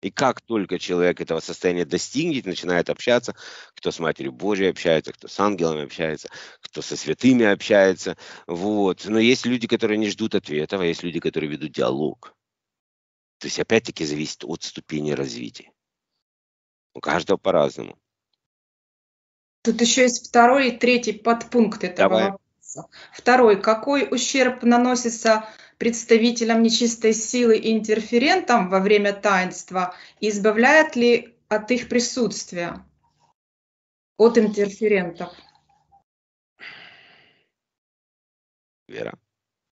И как только человек этого состояния достигнет, начинает общаться, кто с Матерью Божией общается, кто с ангелами общается, кто со святыми общается. Вот. Но есть люди, которые не ждут ответа, а есть люди, которые ведут диалог. То есть опять-таки зависит от ступени развития. У каждого по-разному. Тут еще есть второй и третий подпункт этого Давай. вопроса. Второй. Какой ущерб наносится представителям нечистой силы и интерферентам во время таинства? И избавляет ли от их присутствия, от интерферентов? Вера.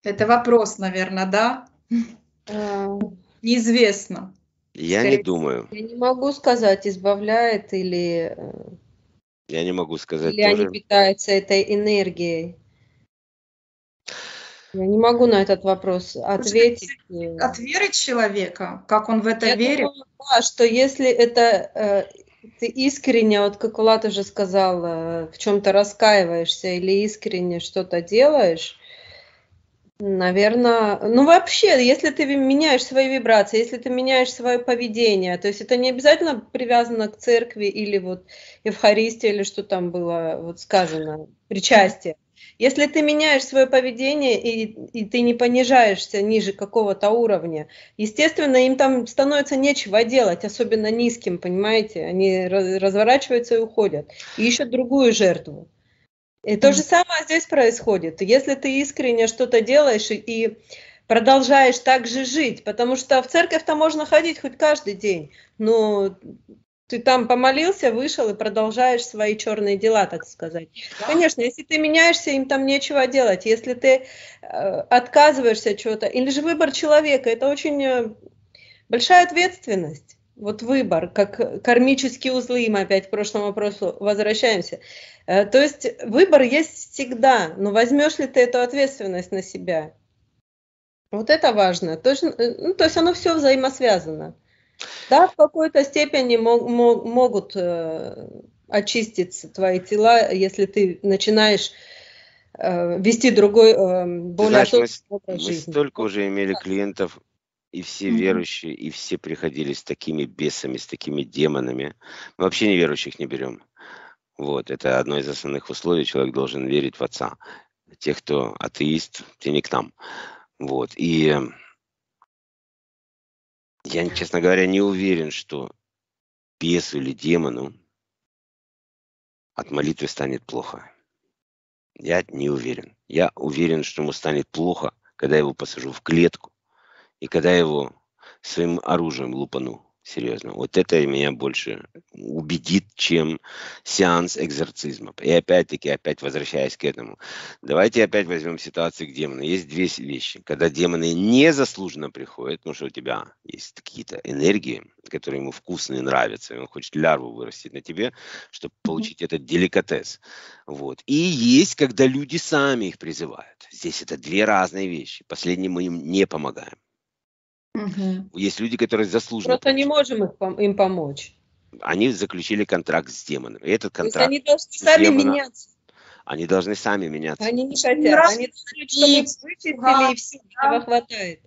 Это вопрос, наверное, да? Э, неизвестно. Я Скорее, не думаю. Я не могу сказать, избавляет или... Э, я не могу сказать Или тоже. они питаются этой энергией. Я не могу на этот вопрос ответить. Э, от веры человека, как он в это Я верит. Думаю, да, что если это э, ты искренне, вот как Влад уже сказал, э, в чем-то раскаиваешься или искренне что-то делаешь, Наверное, ну вообще, если ты меняешь свои вибрации, если ты меняешь свое поведение, то есть это не обязательно привязано к церкви или вот Евхаристии или что там было вот сказано, причастие. Если ты меняешь свое поведение и, и ты не понижаешься ниже какого-то уровня, естественно, им там становится нечего делать, особенно низким, понимаете? Они разворачиваются и уходят. И ищут другую жертву. И то же самое здесь происходит. Если ты искренне что-то делаешь и продолжаешь так же жить, потому что в церковь-то можно ходить хоть каждый день, но ты там помолился, вышел и продолжаешь свои черные дела, так сказать. Конечно, если ты меняешься, им там нечего делать. Если ты э, отказываешься от чего-то, или же выбор человека, это очень э, большая ответственность вот выбор, как кармические узлы, мы опять к прошлому вопросу возвращаемся. Э, то есть выбор есть всегда, но возьмешь ли ты эту ответственность на себя? Вот это важно. Точно, э, ну, то есть оно все взаимосвязано. Да, в какой-то степени мог, мог, могут э, очиститься твои тела, если ты начинаешь э, вести другой, э, более ты знаешь, мы, мы столько уже имели клиентов, и все mm-hmm. верующие, и все приходили с такими бесами, с такими демонами. Мы вообще неверующих не берем. Вот, это одно из основных условий. Человек должен верить в Отца. Те, кто атеист, те не к нам. Вот, и я, честно говоря, не уверен, что бесу или демону от молитвы станет плохо. Я не уверен. Я уверен, что ему станет плохо, когда я его посажу в клетку, и когда я его своим оружием лупану, серьезно, вот это меня больше убедит, чем сеанс экзорцизма. И опять-таки, опять возвращаясь к этому, давайте опять возьмем ситуацию к демону. Есть две вещи. Когда демоны незаслуженно приходят, потому что у тебя есть какие-то энергии, которые ему вкусные, нравятся, и он хочет лярву вырастить на тебе, чтобы получить этот деликатес. Вот. И есть, когда люди сами их призывают. Здесь это две разные вещи. Последним мы им не помогаем. Угу. Есть люди, которые заслуживают. Просто не можем их, им помочь. Они заключили контракт с демоном. этот контракт... То есть они должны сами демона... меняться. Они должны сами меняться. Они не хотят. они должны, чтобы вычистили, да, и все да. хватает.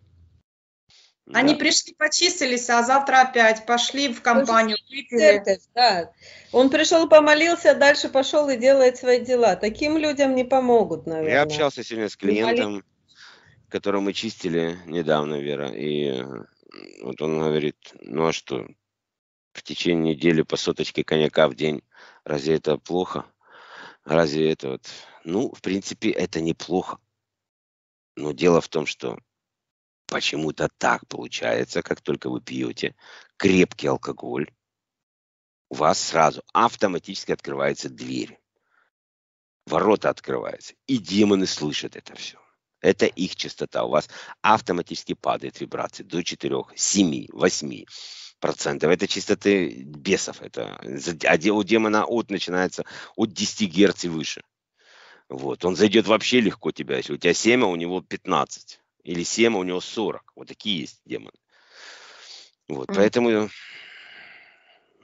Да. Они пришли, почистились, а завтра опять пошли в ну, компанию. Церковь, да. Он пришел, помолился, дальше пошел и делает свои дела. Таким людям не помогут, наверное. Я общался сегодня с клиентом которого мы чистили недавно, Вера, и вот он говорит, ну а что, в течение недели по соточке коньяка в день, разве это плохо? Разве это вот... Ну, в принципе, это неплохо. Но дело в том, что почему-то так получается, как только вы пьете крепкий алкоголь, у вас сразу автоматически открывается дверь. Ворота открываются. И демоны слышат это все. Это их частота. У вас автоматически падает вибрации до 4, 7, 8 процентов. Это частоты бесов. Это у демона от начинается от 10 герц и выше. Вот. Он зайдет вообще легко тебя. Если у тебя 7, а у него 15. Или 7, а у него 40. Вот такие есть демоны. Вот. Mm. Поэтому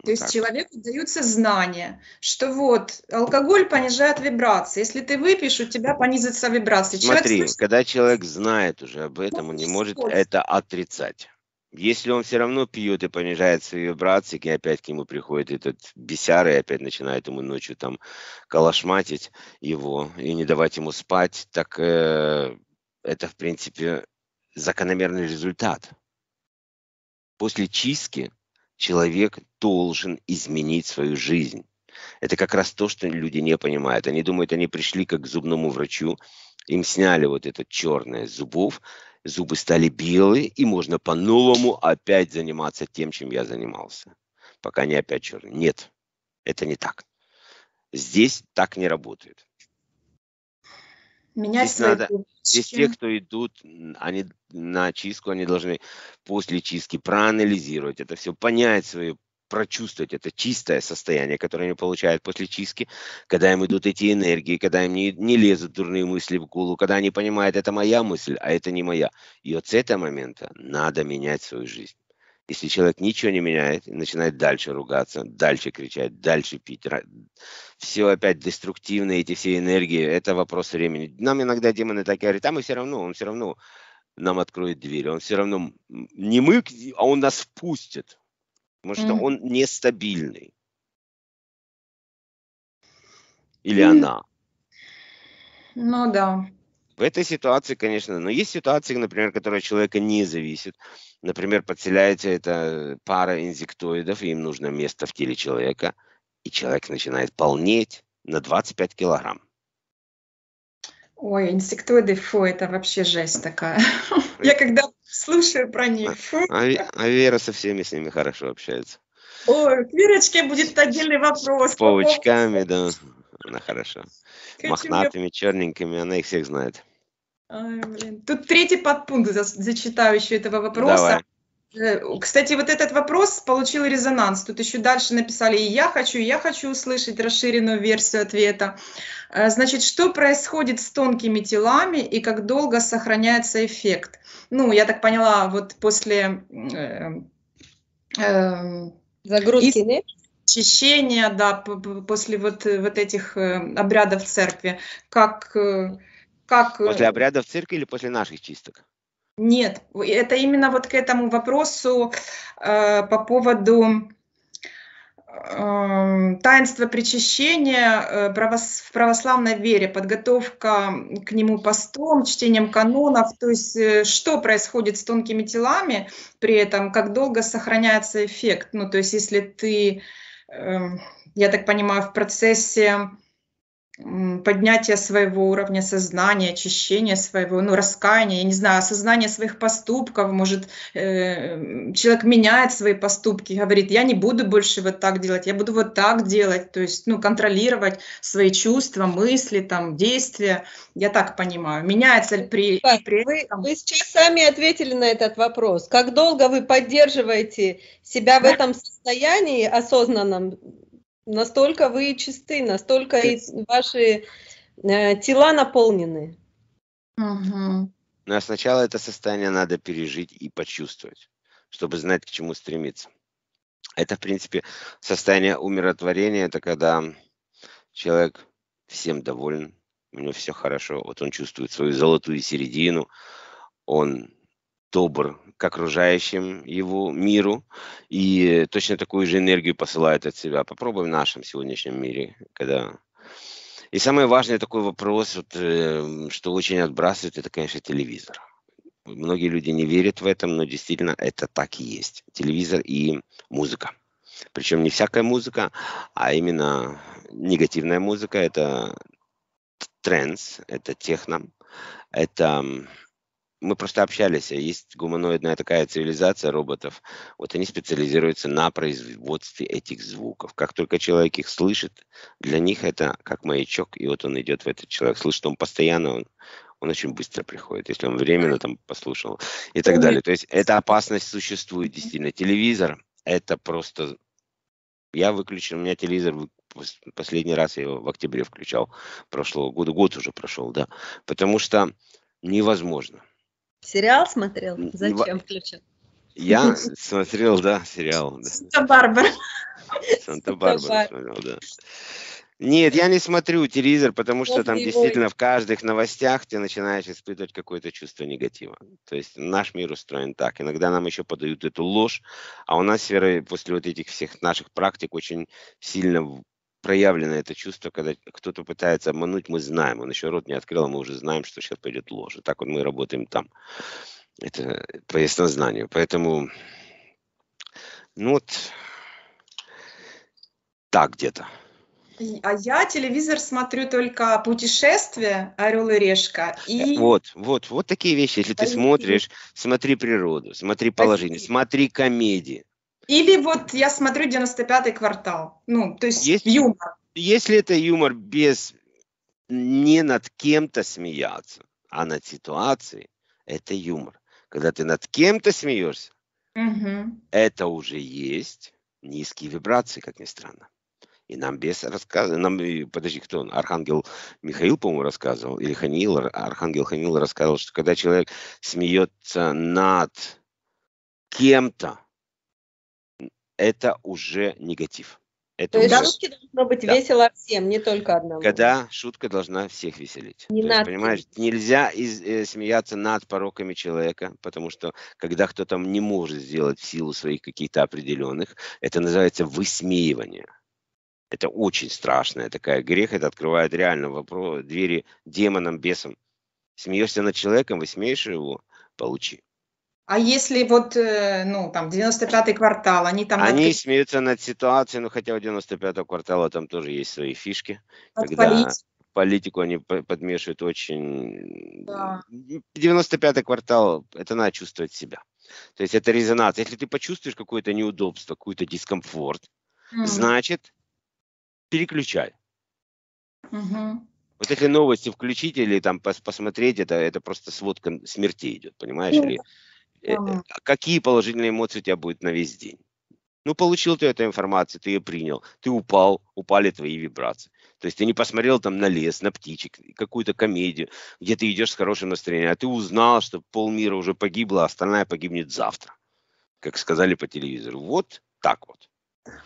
то есть так. человеку даются знания, что вот алкоголь понижает вибрации. Если ты выпьешь, у тебя понизится вибрации. Смотри, слышит... когда человек знает уже об этом, он, он не может это отрицать. Если он все равно пьет и понижает свои вибрации, и опять к нему приходит этот бесяр, и опять начинает ему ночью там калашматить его и не давать ему спать, так э, это, в принципе, закономерный результат. После чистки человек должен изменить свою жизнь. Это как раз то, что люди не понимают. Они думают, они пришли как к зубному врачу, им сняли вот это черное зубов, зубы стали белые, и можно по-новому опять заниматься тем, чем я занимался. Пока не опять черный. Нет, это не так. Здесь так не работает. Менять здесь, надо, здесь те, кто идут они, на чистку, они должны после чистки проанализировать это все, понять свое, прочувствовать это чистое состояние, которое они получают после чистки, когда им идут эти энергии, когда им не, не лезут дурные мысли в голову, когда они понимают, это моя мысль, а это не моя. И вот с этого момента надо менять свою жизнь. Если человек ничего не меняет начинает дальше ругаться, дальше кричать, дальше пить, все опять деструктивные эти все энергии, это вопрос времени. Нам иногда демоны так говорят, а мы все равно, он все равно нам откроет дверь, он все равно не мы, а он нас впустит, потому что mm-hmm. он нестабильный. Или mm-hmm. она. Ну да. В этой ситуации, конечно, но есть ситуации, например, которые человека не зависит. Например, подселяется эта пара инсектоидов, им нужно место в теле человека, и человек начинает полнеть на 25 килограмм. Ой, инсектоиды, фу, это вообще жесть такая. <laughs> Я когда слушаю про них, а, фу. А, а Вера со всеми с ними хорошо общается. Ой, к Верочке будет отдельный вопрос. С паучками, да. Она хорошо. Хочу Мохнатыми, я... черненькими, она их всех знает. Ай, блин. Тут третий подпункт за, зачитаю еще этого вопроса. Давай. Э, кстати, вот этот вопрос получил резонанс. Тут еще дальше написали «И я хочу, и я хочу услышать расширенную версию ответа». Э, значит, что происходит с тонкими телами и как долго сохраняется эффект? Ну, я так поняла, вот после... Э, э, Загрузки, и... нет? посещения, да, после вот, э, вот этих э, обрядов в церкви, как, э, как... После обрядов в церкви или после наших чисток? Нет, это именно вот к этому вопросу э, по поводу э, таинства причащения правос, в православной вере, подготовка к нему постом, чтением канонов, то есть что происходит с тонкими телами при этом, как долго сохраняется эффект, ну то есть если ты Эм, я так понимаю, в процессе поднятие своего уровня сознания, очищение своего, ну, раскаяния, я не знаю, осознание своих поступков, может, э, человек меняет свои поступки, говорит, я не буду больше вот так делать, я буду вот так делать, то есть, ну, контролировать свои чувства, мысли, там, действия, я так понимаю, меняется при... при вы, там... вы сейчас сами ответили на этот вопрос, как долго вы поддерживаете себя в этом состоянии осознанном, Настолько вы чисты, настолько и ваши э, тела наполнены. Угу. Ну, Но а сначала это состояние надо пережить и почувствовать, чтобы знать, к чему стремиться. Это, в принципе, состояние умиротворения, это когда человек всем доволен, у него все хорошо, вот он чувствует свою золотую середину, он добр, к окружающим его миру и точно такую же энергию посылает от себя. попробуем в нашем сегодняшнем мире, когда... И самый важный такой вопрос, вот, эм, что очень отбрасывает, это, конечно, телевизор. Многие люди не верят в этом, но действительно это так и есть. Телевизор и музыка. Причем не всякая музыка, а именно негативная музыка. Это тренс, это техно, это мы просто общались, а есть гуманоидная такая цивилизация роботов, вот они специализируются на производстве этих звуков. Как только человек их слышит, для них это как маячок, и вот он идет в этот человек, слышит он постоянно, он, он очень быстро приходит, если он временно там послушал и так далее. То есть эта опасность существует действительно. Телевизор – это просто… Я выключил, у меня телевизор последний раз я его в октябре включал прошлого года, год уже прошел, да, потому что невозможно. Сериал смотрел? Зачем включил? Я <laughs> смотрел, да, сериал. Санта-Барбара. Санта-Барбара смотрел, да. Нет, я не смотрю телевизор, потому что там действительно в каждых новостях ты начинаешь испытывать какое-то чувство негатива. То есть наш мир устроен так. Иногда нам еще подают эту ложь, а у нас с после вот этих всех наших практик очень сильно проявлено это чувство, когда кто-то пытается обмануть, мы знаем. Он еще рот не открыл, а мы уже знаем, что сейчас пойдет ложь. так вот мы работаем там. Это по яснознанию. Поэтому, ну вот, так где-то. А я телевизор смотрю только путешествия, орел и решка. И... Э, вот, вот, вот такие вещи. Если Политики. ты смотришь, смотри природу, смотри положение, Политики. смотри комедии. Или вот я смотрю 95-й квартал. Ну, то есть если, юмор. Если это юмор без не над кем-то смеяться, а над ситуацией, это юмор. Когда ты над кем-то смеешься, угу. это уже есть низкие вибрации, как ни странно. И нам без рассказа, нам, подожди, кто он? Архангел Михаил, по-моему, рассказывал, или Ханиил, Архангел Ханиил рассказывал, что когда человек смеется над кем-то, это уже негатив. Это То есть ужас. шутки должно быть да. весело всем, не только одному. Когда шутка должна всех веселить. Не надо. понимаешь, нельзя из, э, смеяться над пороками человека, потому что когда кто-то не может сделать в силу своих каких-то определенных, это называется высмеивание. Это очень страшная такая грех, это открывает реально вопрос, двери демонам, бесам. Смеешься над человеком, высмеешь его, получи. А если вот, э, ну, там, 95-й квартал, они там... Они открыли... смеются над ситуацией, но ну, хотя у 95-го квартала там тоже есть свои фишки. От когда политики. политику они подмешивают очень... Да. 95-й квартал, это надо чувствовать себя. То есть это резонанс. Если ты почувствуешь какое-то неудобство, какой-то дискомфорт, mm. значит, переключай. mm Вот если новости включить или там пос посмотреть, это, это просто сводка смерти идет, понимаешь? Ну или Э, э, ага. А какие положительные эмоции у тебя будут на весь день? Ну, получил ты эту информацию, ты ее принял, ты упал, упали твои вибрации. То есть ты не посмотрел там на лес, на птичек, какую-то комедию, где ты идешь с хорошим настроением, а ты узнал, что полмира уже погибло, а остальная погибнет завтра, как сказали по телевизору. Вот так вот.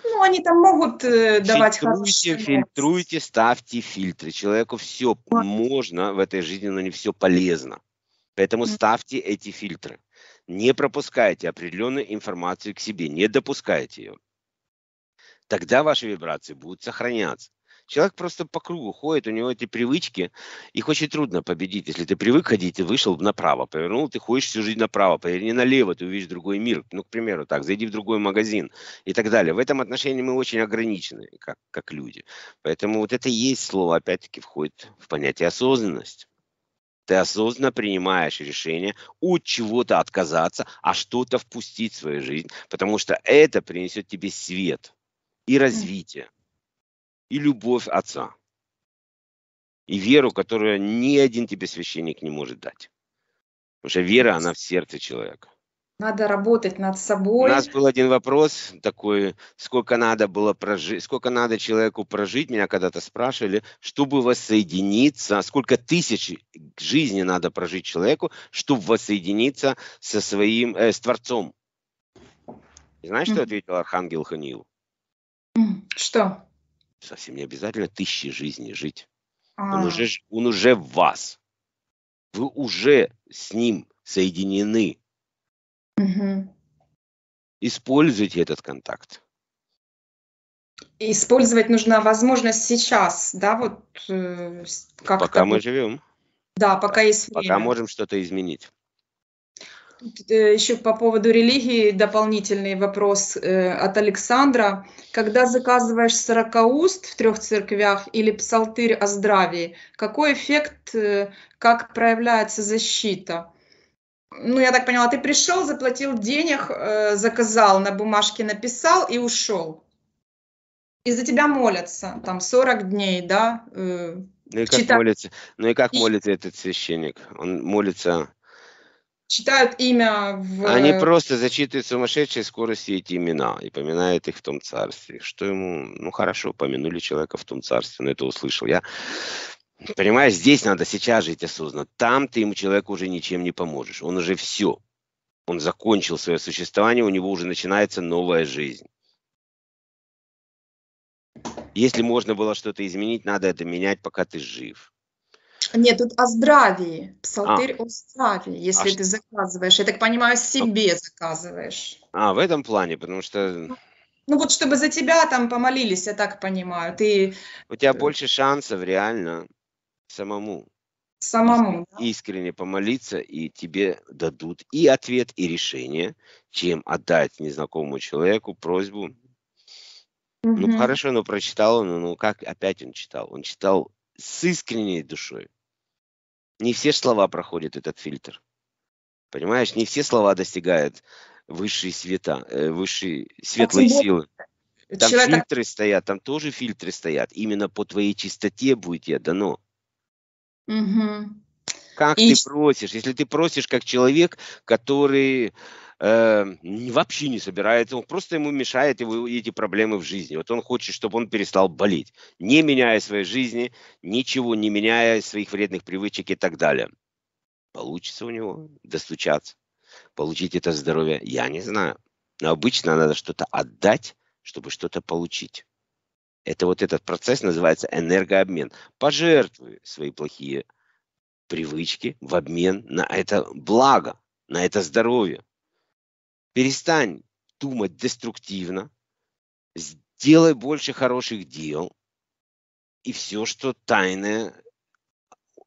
Ну, они там могут э, давать фильтруйте, хорошие... фильтруйте, ставьте фильтры. Человеку все вот. можно в этой жизни, но не все полезно. Поэтому mm-hmm. ставьте эти фильтры не пропускаете определенную информацию к себе, не допускаете ее. Тогда ваши вибрации будут сохраняться. Человек просто по кругу ходит, у него эти привычки, их очень трудно победить. Если ты привык ходить, ты вышел направо, повернул, ты ходишь всю жизнь направо, поверни налево, ты увидишь другой мир. Ну, к примеру, так, зайди в другой магазин и так далее. В этом отношении мы очень ограничены, как, как люди. Поэтому вот это и есть слово, опять-таки, входит в понятие осознанность. Ты осознанно принимаешь решение от чего-то отказаться, а что-то впустить в свою жизнь, потому что это принесет тебе свет и развитие, и любовь Отца, и веру, которую ни один тебе священник не может дать. Потому что вера, она в сердце человека. Надо работать над собой. У нас был один вопрос такой, сколько надо было прожить, сколько надо человеку прожить, меня когда-то спрашивали, чтобы воссоединиться, сколько тысяч жизни надо прожить человеку, чтобы воссоединиться со своим, э, с Творцом. И знаешь, что ответил Архангел Ханил? Что? Совсем не обязательно тысячи жизней жить. А. Он, уже, он уже в вас. Вы уже с ним соединены Угу. Используйте этот контакт. Использовать нужна возможность сейчас, да, вот э, как Пока мы живем. Да, пока есть время. Пока можем что-то изменить. Э, Еще по поводу религии дополнительный вопрос э, от Александра. Когда заказываешь сорокауст в трех церквях или псалтырь о здравии, какой эффект, э, как проявляется защита? ну, я так поняла, ты пришел, заплатил денег, э, заказал, на бумажке написал и ушел. И за тебя молятся, там, 40 дней, да? Э, ну, и как читают... молится, ну и как молится этот священник? Он молится... Читают имя в... Э, Они просто зачитывают сумасшедшие скорости эти имена и поминают их в том царстве. Что ему... Ну, хорошо, помянули человека в том царстве, но это услышал я. Понимаешь, здесь надо сейчас жить осознанно. Там ты ему человеку уже ничем не поможешь. Он уже все. Он закончил свое существование, у него уже начинается новая жизнь. Если можно было что-то изменить, надо это менять, пока ты жив. Нет, тут о здравии. Псалтырь а. о здравии, если а ты что? заказываешь. Я так понимаю, себе а. заказываешь. А, в этом плане, потому что... Ну вот чтобы за тебя там помолились, я так понимаю. Ты... У тебя э, больше шансов, реально самому. Самому. Искренне помолиться, и тебе дадут и ответ, и решение, чем отдать незнакомому человеку просьбу. Угу. Ну хорошо, но прочитал он, ну как опять он читал? Он читал с искренней душой. Не все слова проходят этот фильтр. Понимаешь, не все слова достигают высшие света, э, высшие светлые а силы. Там Человек... фильтры стоят, там тоже фильтры стоят. Именно по твоей чистоте будет тебе дано. Угу. Как И... ты просишь? Если ты просишь как человек, который э, вообще не собирается, он просто ему мешает его эти проблемы в жизни. Вот он хочет, чтобы он перестал болеть, не меняя своей жизни, ничего не меняя своих вредных привычек и так далее. Получится у него достучаться, получить это здоровье, я не знаю. Но обычно надо что-то отдать, чтобы что-то получить. Это вот этот процесс называется энергообмен. Пожертвуй свои плохие привычки в обмен на это благо, на это здоровье. Перестань думать деструктивно, сделай больше хороших дел, и все, что тайное,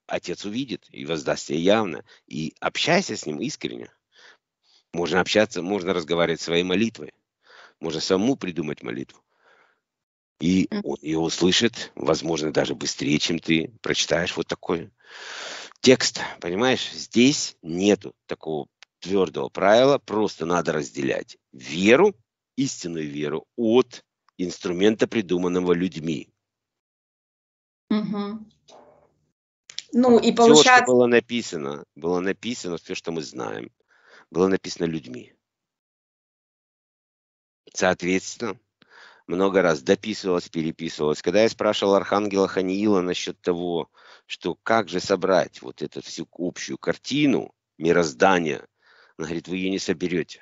отец увидит и воздаст тебе явно. И общайся с ним искренне. Можно общаться, можно разговаривать своей молитвой. Можно самому придумать молитву и он ее услышит, возможно, даже быстрее, чем ты прочитаешь вот такой текст. Понимаешь, здесь нету такого твердого правила, просто надо разделять веру, истинную веру от инструмента, придуманного людьми. Угу. Ну и получается... Все, что было написано, было написано, все, что мы знаем, было написано людьми. Соответственно, много раз дописывалось, переписывалось. Когда я спрашивал Архангела Ханиила насчет того, что как же собрать вот эту всю общую картину мироздания, он говорит, вы ее не соберете.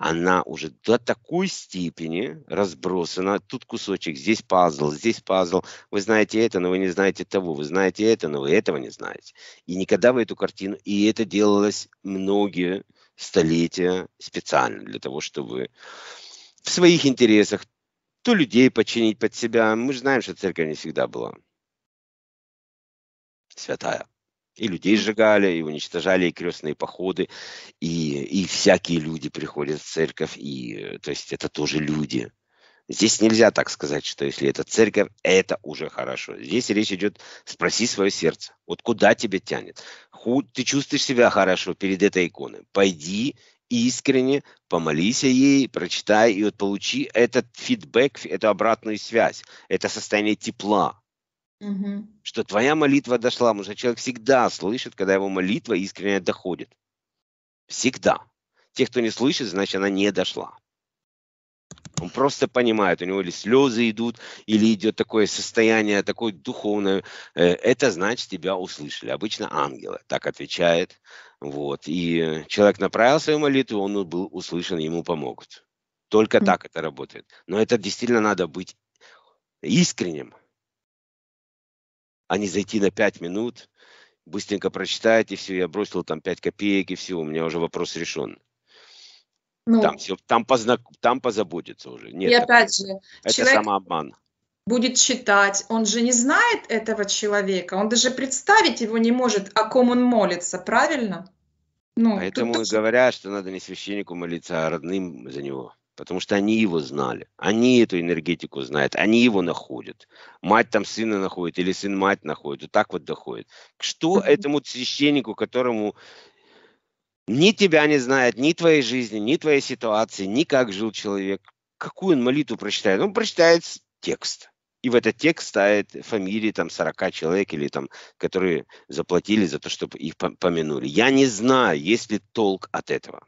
Она уже до такой степени разбросана. Тут кусочек, здесь пазл, здесь пазл. Вы знаете это, но вы не знаете того. Вы знаете это, но вы этого не знаете. И никогда вы эту картину... И это делалось многие столетия специально для того, чтобы в своих интересах то людей подчинить под себя. Мы же знаем, что церковь не всегда была святая. И людей сжигали, и уничтожали, и крестные походы, и, и всякие люди приходят в церковь, и, э, то есть это тоже люди. Здесь нельзя так сказать, что если это церковь, это уже хорошо. Здесь речь идет, спроси свое сердце, вот куда тебя тянет. Худ, ты чувствуешь себя хорошо перед этой иконой, пойди искренне помолись ей, прочитай, и вот получи этот фидбэк, эту обратную связь, это состояние тепла, угу. что твоя молитва дошла, потому что человек всегда слышит, когда его молитва искренне доходит. Всегда. Те, кто не слышит, значит, она не дошла. Он просто понимает, у него или слезы идут, или идет такое состояние, такое духовное. Э, это значит, тебя услышали. Обычно ангелы так отвечает вот. И человек направил свою молитву, он был услышан, ему помогут. Только так это работает. Но это действительно надо быть искренним, а не зайти на пять минут, быстренько прочитать, и все, я бросил там пять копеек, и все, у меня уже вопрос решен. Ну, там, все, там, познак... там позаботиться уже. Нет, и опять же, это человек... самообман будет читать, он же не знает этого человека, он даже представить его не может, о ком он молится, правильно? Ну, Поэтому тут... говорят, что надо не священнику молиться, а родным за него. Потому что они его знали, они эту энергетику знают, они его находят. Мать там сына находит или сын мать находит, вот так вот доходит. Что этому священнику, которому ни тебя не знает, ни твоей жизни, ни твоей ситуации, ни как жил человек, какую он молитву прочитает? Он прочитает текст и в этот текст ставят фамилии там 40 человек или там, которые заплатили за то, чтобы их помянули. Я не знаю, есть ли толк от этого.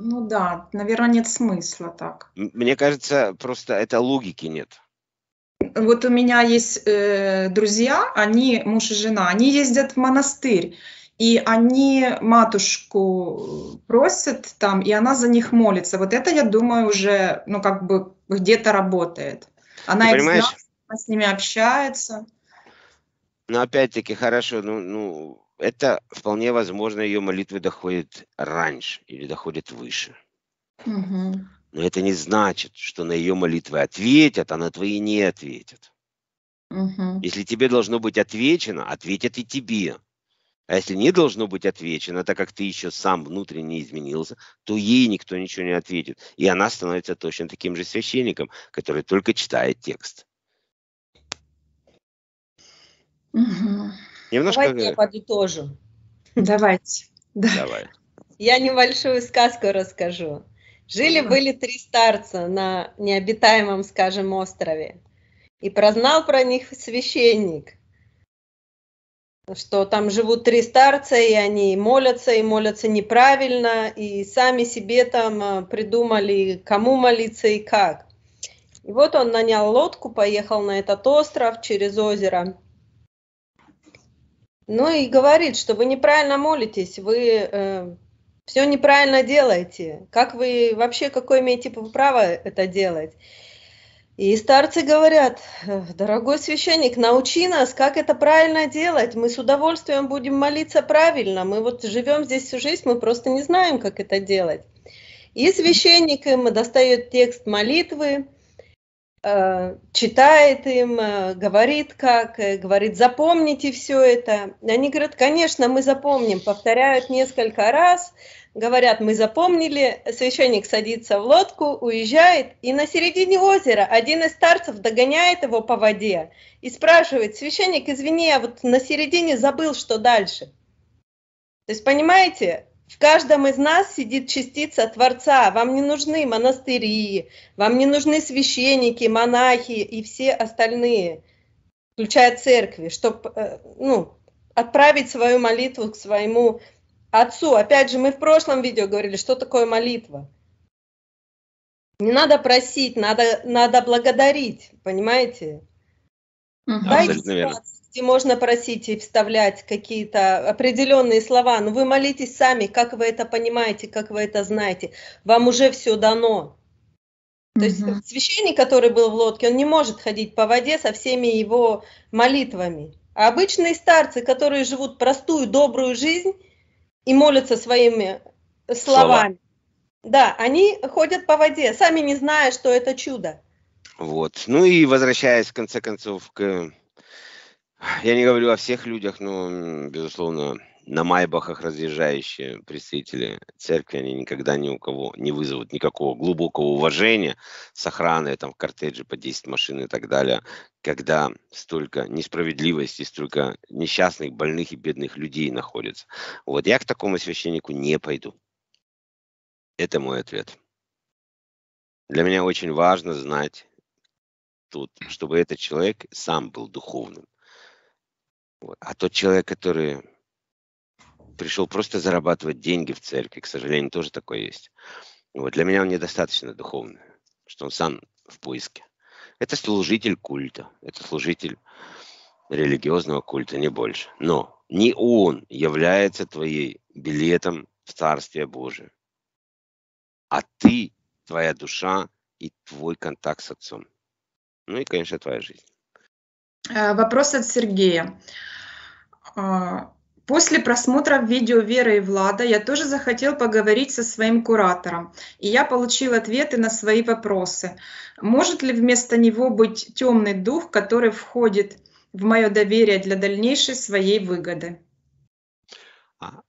Ну да, наверное, нет смысла так. Мне кажется, просто это логики нет. Вот у меня есть э, друзья, они муж и жена, они ездят в монастырь, и они матушку просят там, и она за них молится. Вот это, я думаю, уже, ну как бы где-то работает. Она их понимаешь? знает, она с ними общается. Но опять-таки, хорошо, ну, ну, это вполне возможно, ее молитвы доходят раньше или доходят выше. Угу. Но это не значит, что на ее молитвы ответят, а на твои не ответят. Угу. Если тебе должно быть отвечено, ответят и тебе. А если не должно быть отвечено, так как ты еще сам внутренне изменился, то ей никто ничего не ответит. И она становится точно таким же священником, который только читает текст. Угу. Немножко... Давайте я э, подытожу. Давайте. Давай. Я небольшую сказку расскажу. Жили-были три старца на необитаемом, скажем, острове. И прознал про них священник – что там живут три старца, и они молятся, и молятся неправильно, и сами себе там а, придумали, кому молиться и как. И вот он нанял лодку, поехал на этот остров через озеро. Ну и говорит, что вы неправильно молитесь, вы э, все неправильно делаете. Как вы вообще, какое имеете право это делать? И старцы говорят, дорогой священник, научи нас, как это правильно делать. Мы с удовольствием будем молиться правильно. Мы вот живем здесь всю жизнь, мы просто не знаем, как это делать. И священник им достает текст молитвы, э, читает им, э, говорит как, э, говорит, запомните все это. Они говорят, конечно, мы запомним, повторяют несколько раз, Говорят, мы запомнили, священник садится в лодку, уезжает, и на середине озера один из старцев догоняет его по воде и спрашивает, священник, извини, я вот на середине забыл, что дальше. То есть, понимаете, в каждом из нас сидит частица Творца. Вам не нужны монастыри, вам не нужны священники, монахи и все остальные, включая церкви, чтобы э, ну, отправить свою молитву к своему Отцу, опять же, мы в прошлом видео говорили, что такое молитва. Не надо просить, надо, надо благодарить, понимаете? Угу. Дайте ситуацию, где можно просить и вставлять какие-то определенные слова, но вы молитесь сами, как вы это понимаете, как вы это знаете. Вам уже все дано. То есть священник, который был в лодке, он не может ходить по воде со всеми его молитвами. А обычные старцы, которые живут простую, добрую жизнь, и молятся своими словами. Слова. Да, они ходят по воде, сами не зная, что это чудо. Вот. Ну и возвращаясь, в конце концов, к... Я не говорю о всех людях, но, безусловно, на майбахах разъезжающие представители церкви, они никогда ни у кого не вызовут никакого глубокого уважения с охраной, там, в кортедже по 10 машин и так далее, когда столько несправедливости, столько несчастных, больных и бедных людей находится. Вот я к такому священнику не пойду. Это мой ответ. Для меня очень важно знать тут, чтобы этот человек сам был духовным. А тот человек, который пришел просто зарабатывать деньги в церкви, к сожалению, тоже такое есть. Вот. Для меня он недостаточно духовный, что он сам в поиске. Это служитель культа, это служитель религиозного культа, не больше. Но не он является твоей билетом в Царствие Божие, а ты, твоя душа и твой контакт с Отцом. Ну и, конечно, твоя жизнь. Э, вопрос от Сергея. Э, После просмотра видео Веры и Влада я тоже захотел поговорить со своим куратором, и я получил ответы на свои вопросы. Может ли вместо него быть темный дух, который входит в мое доверие для дальнейшей своей выгоды? А,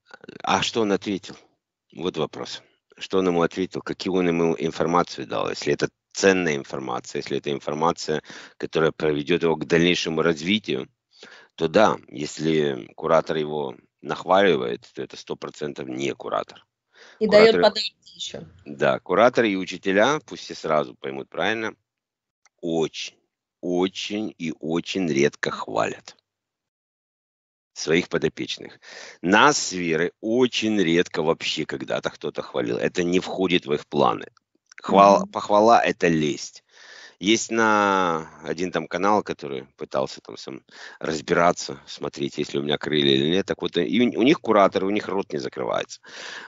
а что он ответил? Вот вопрос. Что он ему ответил? Какие он ему информацию дал? Если это ценная информация, если это информация, которая проведет его к дальнейшему развитию – то да, если куратор его нахваливает, то это сто процентов не куратор. И куратор... дает подарки еще. Да, кураторы и учителя, пусть все сразу поймут правильно, очень, очень и очень редко хвалят своих подопечных. Нас с Верой очень редко вообще когда-то кто-то хвалил. Это не входит в их планы. Хвала, mm-hmm. Похвала – это лесть. Есть на один там канал, который пытался там сам разбираться, смотреть, если у меня крылья или нет. Так вот, и у них кураторы, у них рот не закрывается.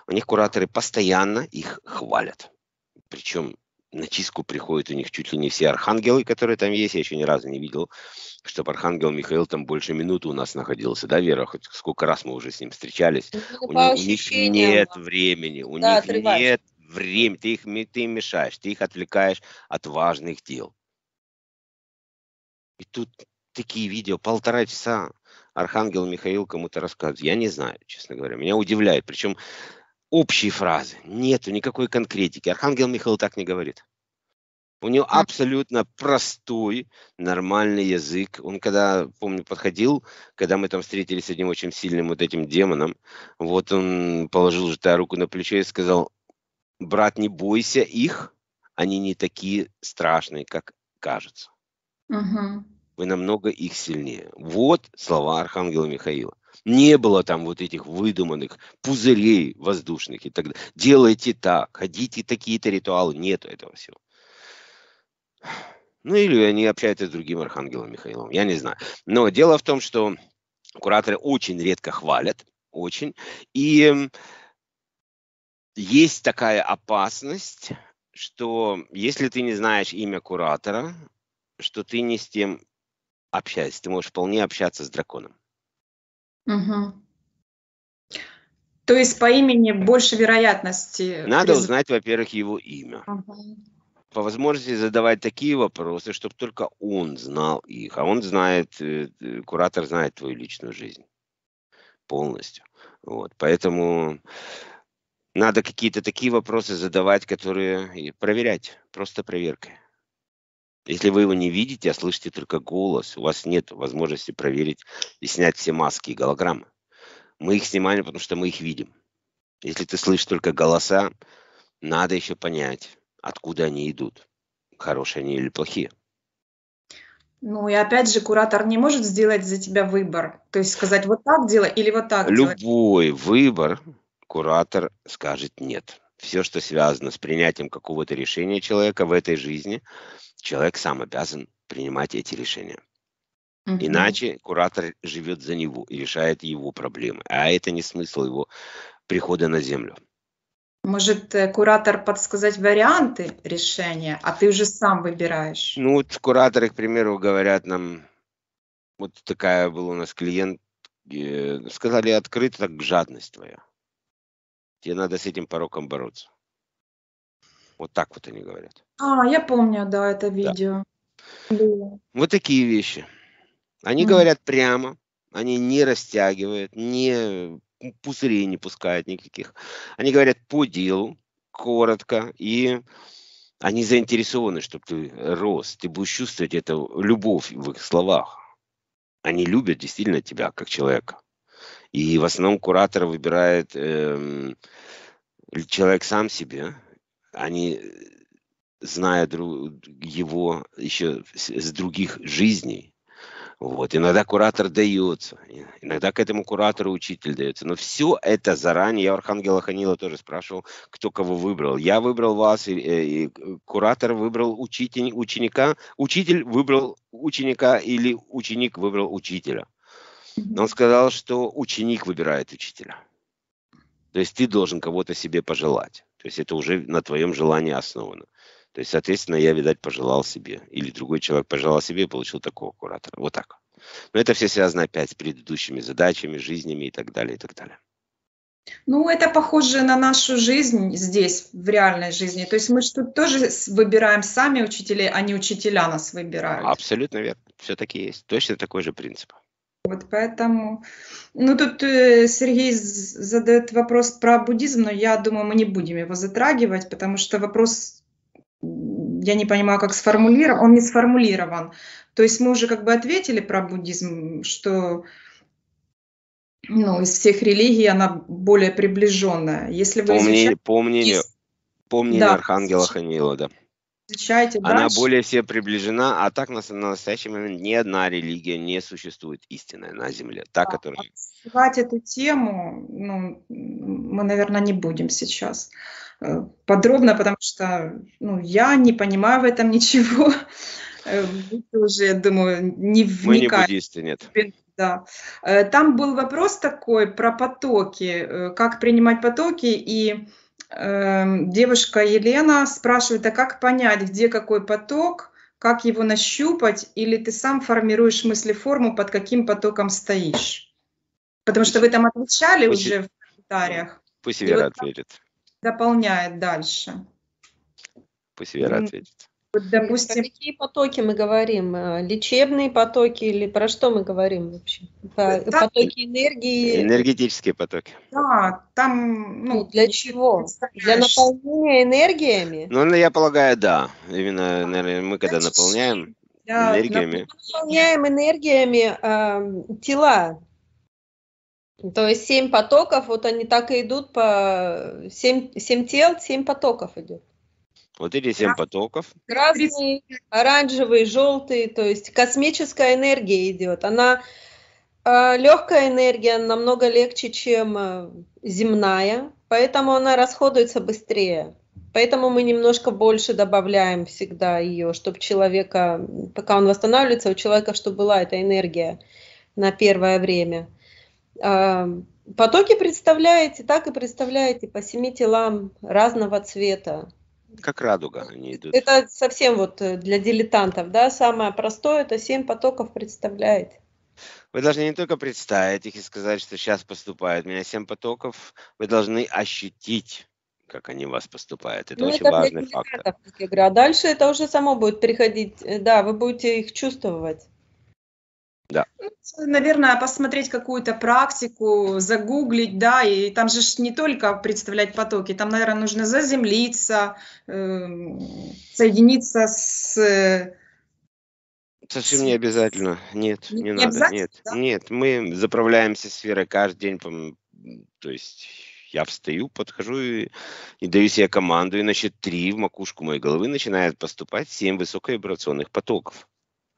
У них кураторы постоянно их хвалят. Причем на чистку приходят у них чуть ли не все архангелы, которые там есть. Я еще ни разу не видел, чтобы архангел Михаил там больше минуты у нас находился, да, Вера? Хоть сколько раз мы уже с ним встречались. Ну, у, них, у них нет времени, у да, них отрываешь. нет время, ты, их, ты им мешаешь, ты их отвлекаешь от важных дел. И тут такие видео, полтора часа Архангел Михаил кому-то рассказывает. Я не знаю, честно говоря, меня удивляет. Причем общие фразы, нету никакой конкретики. Архангел Михаил так не говорит. У него абсолютно простой, нормальный язык. Он когда, помню, подходил, когда мы там встретились с одним очень сильным вот этим демоном, вот он положил же руку на плечо и сказал, брат, не бойся их, они не такие страшные, как кажется. Угу. Мы намного их сильнее. Вот слова Архангела Михаила. Не было там вот этих выдуманных пузырей воздушных и так далее. Делайте так, ходите такие-то ритуалы. Нет этого всего. Ну или они общаются с другим Архангелом Михаилом, я не знаю. Но дело в том, что кураторы очень редко хвалят, очень. И есть такая опасность, что если ты не знаешь имя куратора, что ты не с тем общаешься, ты можешь вполне общаться с драконом. Угу. То есть по имени больше вероятности. Надо приз... узнать, во-первых, его имя. Угу. По возможности задавать такие вопросы, чтобы только он знал их, а он знает, э, э, куратор знает твою личную жизнь полностью. Вот, поэтому надо какие-то такие вопросы задавать, которые и проверять, просто проверкой. Если вы его не видите, а слышите только голос, у вас нет возможности проверить и снять все маски и голограммы. Мы их снимаем, потому что мы их видим. Если ты слышишь только голоса, надо еще понять, откуда они идут, хорошие они или плохие. Ну и опять же, куратор не может сделать за тебя выбор, то есть сказать вот так делай или вот так Любой делай. выбор куратор скажет «нет». Все, что связано с принятием какого-то решения человека в этой жизни, человек сам обязан принимать эти решения. Угу. Иначе куратор живет за него и решает его проблемы. А это не смысл его прихода на землю. Может, э, куратор подсказать варианты решения, а ты уже сам выбираешь? Ну, вот кураторы, к примеру, говорят нам, вот такая был у нас клиент, э, сказали открыто, так жадность твоя тебе надо с этим пороком бороться. Вот так вот они говорят. А, я помню, да, это видео. Да. Вот такие вещи. Они mm. говорят прямо, они не растягивают, не пузырей не пускают никаких. Они говорят по делу, коротко, и они заинтересованы, чтобы ты рос. Ты будешь чувствовать эту любовь в их словах. Они любят действительно тебя как человека. И в основном куратор выбирает э, человек сам себе. Они э, зная друг, его еще с других жизней. Вот. Иногда куратор дается, иногда к этому куратору учитель дается. Но все это заранее, я у Архангела Ханила тоже спрашивал, кто кого выбрал. Я выбрал вас, и, э, и куратор выбрал учитель, ученика, учитель выбрал ученика или ученик выбрал учителя. Но он сказал, что ученик выбирает учителя. То есть ты должен кого-то себе пожелать. То есть это уже на твоем желании основано. То есть, соответственно, я, видать, пожелал себе. Или другой человек пожелал себе и получил такого куратора. Вот так. Но это все связано опять с предыдущими задачами, жизнями и так далее, и так далее. Ну, это похоже на нашу жизнь здесь, в реальной жизни. То есть мы что -то тоже выбираем сами учителей, а не учителя нас выбирают. Абсолютно верно. Все-таки есть. Точно такой же принцип. Вот поэтому, ну тут э, Сергей задает вопрос про буддизм, но я думаю, мы не будем его затрагивать, потому что вопрос, я не понимаю, как сформулирован, он не сформулирован. То есть мы уже как бы ответили про буддизм, что ну, из всех религий она более приближенная. Если вы по, изучаете... мнению, по мнению, по мнению да. Архангела Ханиила, да изучайте дальше. Она более все приближена, а так на, на настоящий момент ни одна религия не существует истинная на Земле, та, да, которая... Обсуждать эту тему ну, мы, наверное, не будем сейчас э, подробно, потому что ну, я не понимаю в этом <laughs> ничего. Э, вы уже, я думаю, не вникаете. Мы не буддисты, нет. Да. Э, там был вопрос такой про потоки, как принимать потоки и Эм, девушка Елена спрашивает, а как понять, где какой поток, как его нащупать, или ты сам формируешь мыслеформу, под каким потоком стоишь? Потому что вы там отвечали пусть, уже в комментариях. Пусть Вера вот ответит. Дополняет дальше. Пусть Вера ответит. Вот, э, допустим, про какие потоки мы говорим? Э, лечебные потоки или про что мы говорим вообще? Про э, да, потоки энергии? Энергетические потоки. Да, там... Ну, ну для чего? Для наполнения энергиями? Ну, ну, я полагаю, да. Именно, наверное, мы когда Значит, наполняем да, энергиями... Наполняем энергиями э, тела. То есть семь потоков, вот они так и идут по... Семь, семь тел, семь потоков идет. Вот эти семь потоков. Красный, оранжевый, желтый, то есть космическая энергия идет. Она э, легкая энергия, намного легче, чем э, земная, поэтому она расходуется быстрее. Поэтому мы немножко больше добавляем всегда ее, чтобы человека, пока он восстанавливается, у человека, чтобы была эта энергия на первое время. Э, потоки представляете, так и представляете по семи телам разного цвета как радуга они идут. Это совсем вот э, для дилетантов, да, самое простое, это семь потоков представляет. Вы должны не только представить их и сказать, что сейчас поступает у меня семь потоков, вы должны ощутить как они у вас поступают. Это ну, очень это важный фактор. Игра. А дальше это уже само будет переходить, э, да, вы будете их чувствовать. Да. Ну, наверное, посмотреть какую-то практику, загуглить, да, и там же не только представлять потоки, там, наверное, нужно заземлиться, э, соединиться с... Э, Совсем не обязательно, нет, не, не надо, нет, да? нет, мы заправляемся сферой каждый день, то есть я встаю, подхожу и, и даю себе команду, и значит три в макушку моей головы начинает поступать семь высоковибрационных потоков.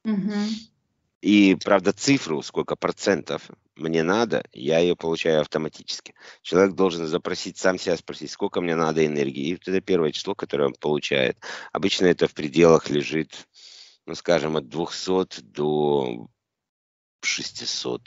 Угу. И, правда, цифру, сколько процентов мне надо, я ее получаю автоматически. Человек должен запросить, сам себя спросить, сколько мне надо энергии. И вот это первое число, которое он получает. Обычно это в пределах лежит, ну, скажем, от 200 до 600-500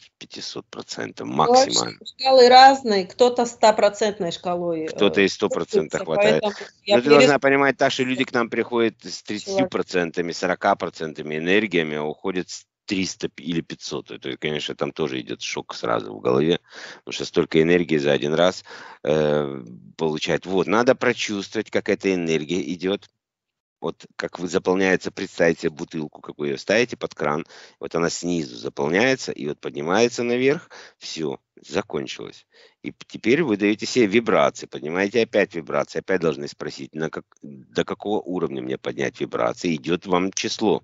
процентов максимально. Шкалы разные, кто-то 100-процентной шкалой. Кто-то э, и 100 процентов хватает. Но перес... должна понимать так, что люди к нам приходят с 30 процентами, 40 процентами энергиями, а уходят с 300 или 500, это, конечно, там тоже идет шок сразу в голове, потому что столько энергии за один раз э, получать. Вот, надо прочувствовать, как эта энергия идет, вот как вы заполняется, представьте себе бутылку, как вы ее ставите под кран, вот она снизу заполняется, и вот поднимается наверх, все, закончилось. И теперь вы даете себе вибрации, поднимаете опять вибрации, опять должны спросить, на как, до какого уровня мне поднять вибрации, идет вам число.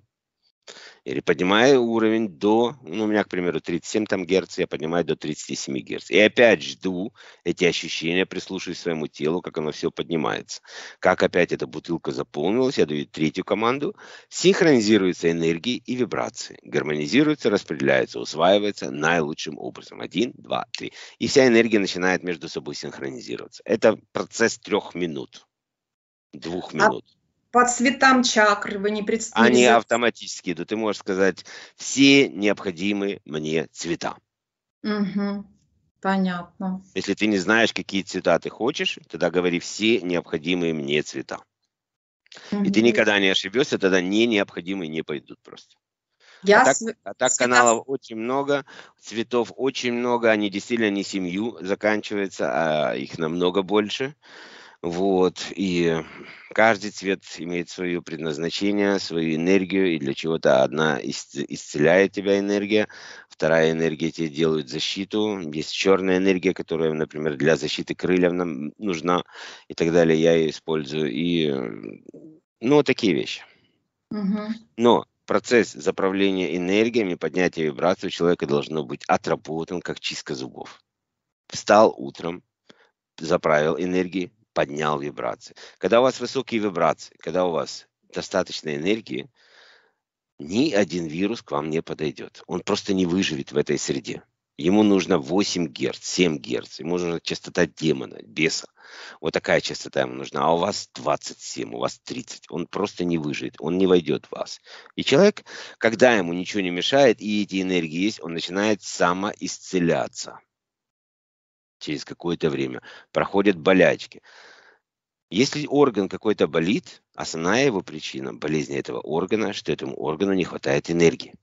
Или поднимаю уровень до, ну, у меня, к примеру, 37 там герц, я поднимаю до 37 герц. И опять жду эти ощущения, прислушиваюсь к своему телу, как оно все поднимается. Как опять эта бутылка заполнилась, я даю третью команду. Синхронизируются энергии и вибрации. Гармонизируются, распределяются, усваиваются наилучшим образом. Один, два, три. И вся энергия начинает между собой синхронизироваться. Это процесс трех минут, двух а минут. А по цветам чакр вы не представляете. Они автоматически идут. ты можешь сказать все необходимые мне цвета. Угу. Понятно. Если ты не знаешь, какие цвета ты хочешь, тогда говори все необходимые мне цвета. Угу. И ты никогда не ошибешься, тогда не необходимые не пойдут просто. А Я а так, св... а так цвета... каналов очень много, цветов очень много, они действительно не семью заканчиваются, а их намного больше. Угу. Вот, и каждый цвет имеет свое предназначение, свою энергию, и для чего-то одна исцеляет тебя энергия, вторая энергия тебе делает защиту, есть черная энергия, которая, например, для защиты крыльев нам нужна, и так далее, я ее использую, и, ну, такие вещи. Но процесс заправления энергиями, поднятия вибрации у человека должно быть отработан, как чистка зубов. Встал утром, заправил энергии, поднял вибрации. Когда у вас высокие вибрации, когда у вас достаточно энергии, ни один вирус к вам не подойдет. Он просто не выживет в этой среде. Ему нужно 8 Гц, 7 Гц. Ему нужна частота демона, беса. Вот такая частота ему нужна. А у вас 27, у вас 30. Он просто не выживет, он не войдет в вас. И человек, когда ему ничего не мешает, и эти энергии есть, он начинает самоисцеляться через какое-то время, проходят болячки. Если орган какой-то болит, основная его причина болезни этого органа, что этому органу не хватает энергии.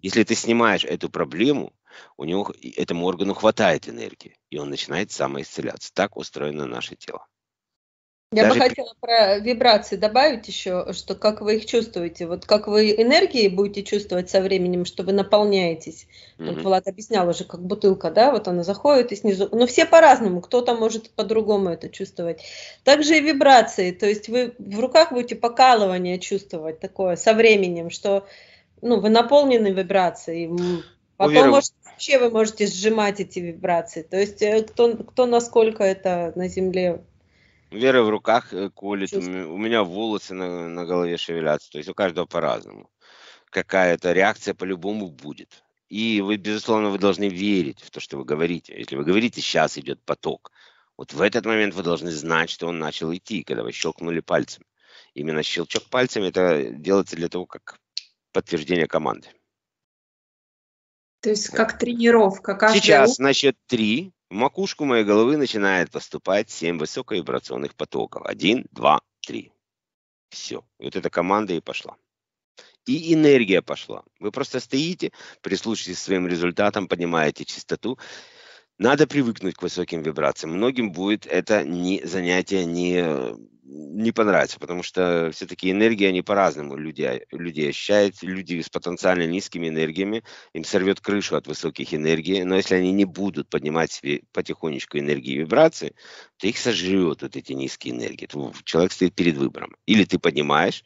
Если ты снимаешь эту проблему, у него, этому органу хватает энергии, и он начинает самоисцеляться. Так устроено наше тело. Я Даже... бы хотела про вибрации добавить еще, что как вы их чувствуете, вот как вы энергии будете чувствовать со временем, что вы наполняетесь. Mm-hmm. Вот Влад объяснял уже, как бутылка, да, вот она заходит и снизу. Но все по-разному, кто-то может по-другому это чувствовать. Также и вибрации, то есть вы в руках будете покалывание чувствовать такое со временем, что ну, вы наполнены вибрацией. Потом, может, вообще вы можете сжимать эти вибрации. То есть э, кто, кто насколько это на Земле Вера в руках э, колет, у меня волосы на, на голове шевелятся, то есть у каждого по-разному. Какая-то реакция по-любому будет. И вы, безусловно, вы должны верить в то, что вы говорите. Если вы говорите, сейчас идет поток, вот в этот момент вы должны знать, что он начал идти, когда вы щелкнули пальцем. Именно щелчок пальцем это делается для того, как подтверждение команды. То есть как тренировка. Каждый... Сейчас на три в макушку моей головы начинает поступать 7 высоковибрационных потоков. 1, 2, 3. Все. И вот эта команда и пошла. И энергия пошла. Вы просто стоите, прислушиваетесь к своим результатам, поднимаете частоту. Надо привыкнуть к высоким вибрациям. Многим будет это не занятие не не понравится, потому что все-таки энергии они по-разному людей, а, людей ощущают. Люди с потенциально низкими энергиями, им сорвет крышу от высоких энергий, но если они не будут поднимать себе потихонечку энергии и вибрации, то их сожрет вот эти низкие энергии. человек стоит перед выбором. Или ты поднимаешь,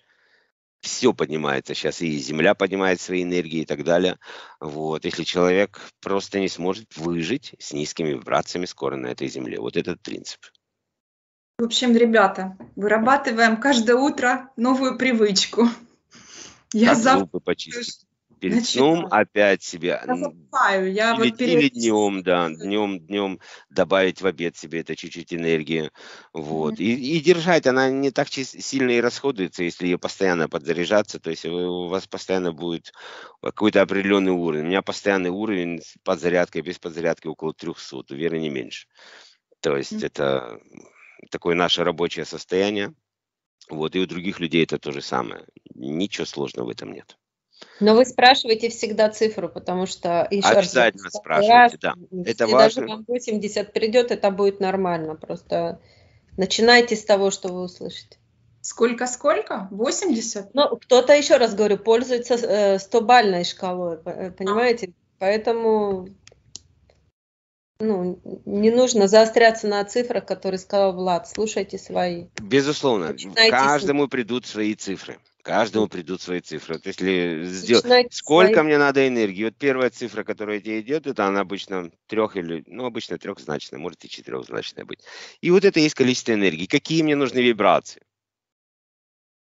все поднимается сейчас, и Земля поднимает свои энергии и так далее. Вот. Если человек просто не сможет выжить с низкими вибрациями скоро на этой Земле. Вот этот принцип. В общем, ребята, вырабатываем каждое утро новую привычку. Я завтра... почистить. Перед Значит, сном опять себе. Засыпаю. Я или, вот перед... или днем, да, днем, днем добавить в обед себе это чуть-чуть энергии. Вот. Mm-hmm. И, и держать, она не так сильно и расходуется, если ее постоянно подзаряжаться, то есть у вас постоянно будет э, какой-то определенный уровень. У меня постоянный уровень с подзарядкой, без подзарядки около 300, уверен, не меньше. То есть mm-hmm. это такое наше рабочее состояние. Вот, и у других людей это то же самое. Ничего сложного в этом нет. Но вы спрашиваете всегда цифру, потому что еще Обязательно раз, спрашивайте, раз, да. Это если важно. даже вам 80 придет, это будет нормально. Просто начинайте с того, что вы услышите. Сколько-сколько? 80? Ну, кто-то, еще раз говорю, пользуется 100-бальной э, шкалой, э, а. понимаете? А. Поэтому ну, не нужно заостряться на цифрах, которые сказал Влад. Слушайте свои. Безусловно. Начинайте Каждому с... придут свои цифры. Каждому придут свои цифры. Вот если сделать, сколько свои... мне надо энергии? Вот первая цифра, которая тебе идет, это она обычно трех или, ну, обычно трехзначная, может и четырехзначная быть. И вот это есть количество энергии. Какие мне нужны вибрации?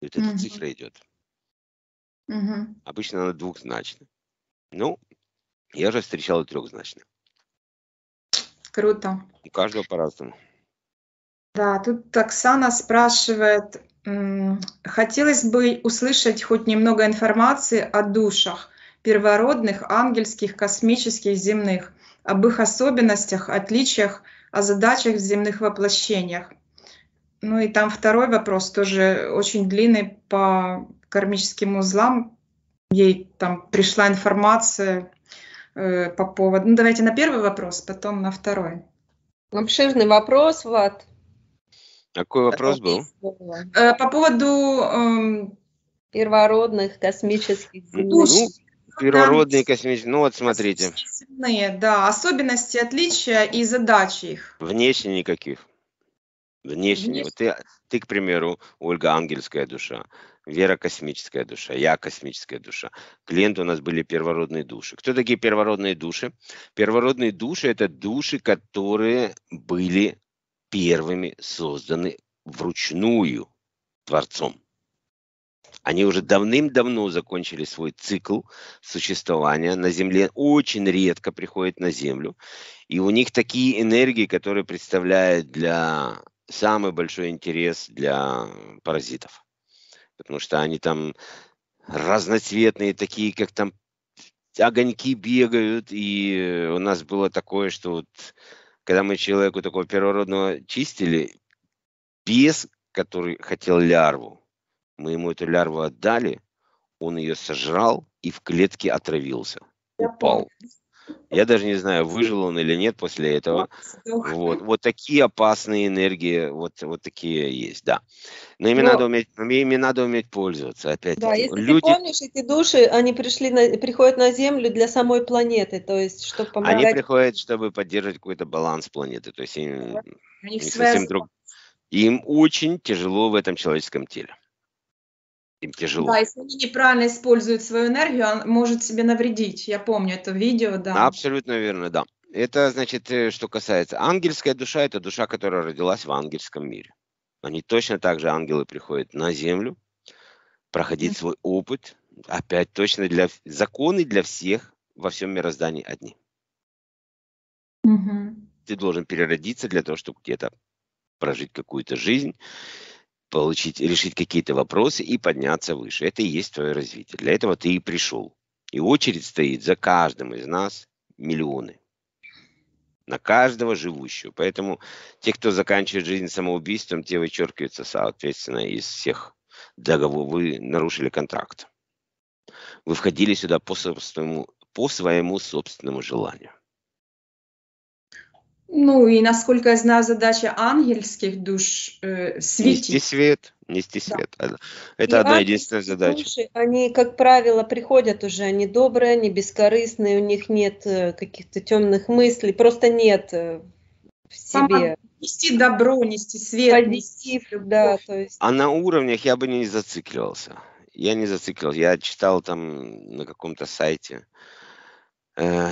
И вот эта угу. цифра идет. Угу. Обычно она двухзначная. Ну, я же встречал и трехзначных. Круто. У каждого по-разному. Да, тут Оксана спрашивает, хотелось бы услышать хоть немного информации о душах, первородных, ангельских, космических, земных, об их особенностях, отличиях, о задачах в земных воплощениях. Ну и там второй вопрос тоже очень длинный по кармическим узлам. Ей там пришла информация Э, по поводу... Ну, давайте на первый вопрос, потом на второй. Обширный вопрос, Влад. Какой вопрос был? Э, э, по поводу... Э, первородных космических душ ну, ну, ну, первородные космические, ну вот смотрите. Космические, да, особенности, отличия и задачи их. Внешне никаких. Внешне. Внешне. Вот ты, ты, к примеру, Ольга, ангельская душа. Вера космическая душа, я космическая душа. Клиент у нас были первородные души. Кто такие первородные души? Первородные души это души, которые были первыми созданы вручную Творцом. Они уже давным-давно закончили свой цикл существования на Земле, очень редко приходят на Землю. И у них такие энергии, которые представляют для самый большой интерес для паразитов потому что они там разноцветные, такие, как там огоньки бегают, и у нас было такое, что вот, когда мы человеку такого первородного чистили, пес, который хотел лярву, мы ему эту лярву отдали, он ее сожрал и в клетке отравился. упал. Помню. Я даже не знаю, выжил он или нет после этого. Вот, вот такие опасные энергии, вот, вот такие есть, да. Но ими, Но... Ну, надо уметь, ими надо уметь пользоваться, опять Да, если Люди... ты помнишь, эти души, они пришли на, приходят на Землю для самой планеты, то есть, чтобы помогать... Они приходят, чтобы поддерживать какой-то баланс планеты, то есть, им, Они не совсем друг... им очень тяжело в этом человеческом теле им тяжело. Да, если они неправильно используют свою энергию, он может себе навредить. Я помню это видео, да. Абсолютно верно, да. Это значит, э, что касается ангельская душа, это душа, которая родилась в ангельском мире. Они точно так же, ангелы, приходят на землю, проходить свой опыт. Опять точно для законы для всех во всем мироздании одни. Угу. Ты должен переродиться для того, чтобы где-то прожить какую-то жизнь получить, решить какие-то вопросы и подняться выше. Это и есть твое развитие. Для этого ты и пришел. И очередь стоит за каждым из нас миллионы. На каждого живущего. Поэтому те, кто заканчивает жизнь самоубийством, те вычеркиваются, соответственно, из всех договоров. Вы нарушили контракт. Вы входили сюда по, собственному, по своему собственному желанию. Ну и, насколько я знаю, задача ангельских душ э, светить. Нести свет, нести свет. Да. Э, это и одна единственная задача. Души, они, как правило, приходят уже, они добрые, они бескорыстные, у них нет э, каких-то темных мыслей, просто нет э, в себе. Сама нести добро, нести свет. Позитив, да, то есть. А на уровнях я бы не зацикливался. Я не зацикливался. Я читал там на каком-то сайте, э,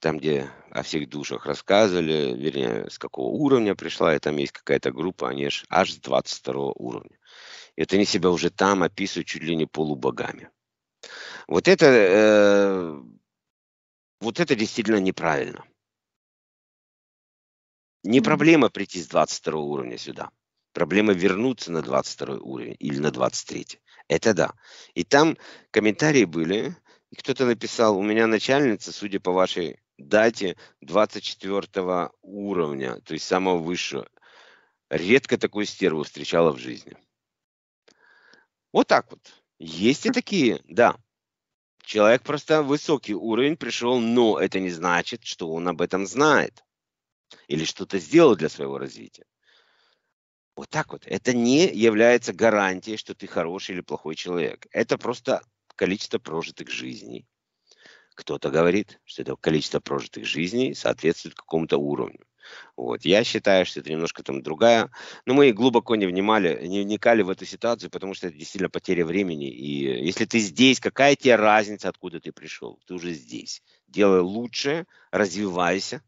там, где о всех душах рассказывали, вернее, с какого уровня пришла, и там есть какая-то группа, они аж, аж с 22 уровня. И вот они себя уже там описывают чуть ли не полубогами. Вот это, э, вот это действительно неправильно. Не проблема прийти с 22 уровня сюда. Проблема вернуться на 22 уровень или на 23. Это да. И там комментарии были, и кто-то написал, у меня начальница, судя по вашей дате 24 уровня, то есть самого высшего. Редко такую стерву встречала в жизни. Вот так вот. Есть и такие, да. Человек просто высокий уровень пришел, но это не значит, что он об этом знает. Или что-то сделал для своего развития. Вот так вот. Это не является гарантией, что ты хороший или плохой человек. Это просто количество прожитых жизней. Кто-то говорит, что это количество прожитых жизней соответствует какому-то уровню. Вот. Я считаю, что это немножко там другая. Но мы глубоко не внимали, не вникали в эту ситуацию, потому что это действительно потеря времени. И если ты здесь, какая тебе разница, откуда ты пришел? Ты уже здесь. Делай лучше, развивайся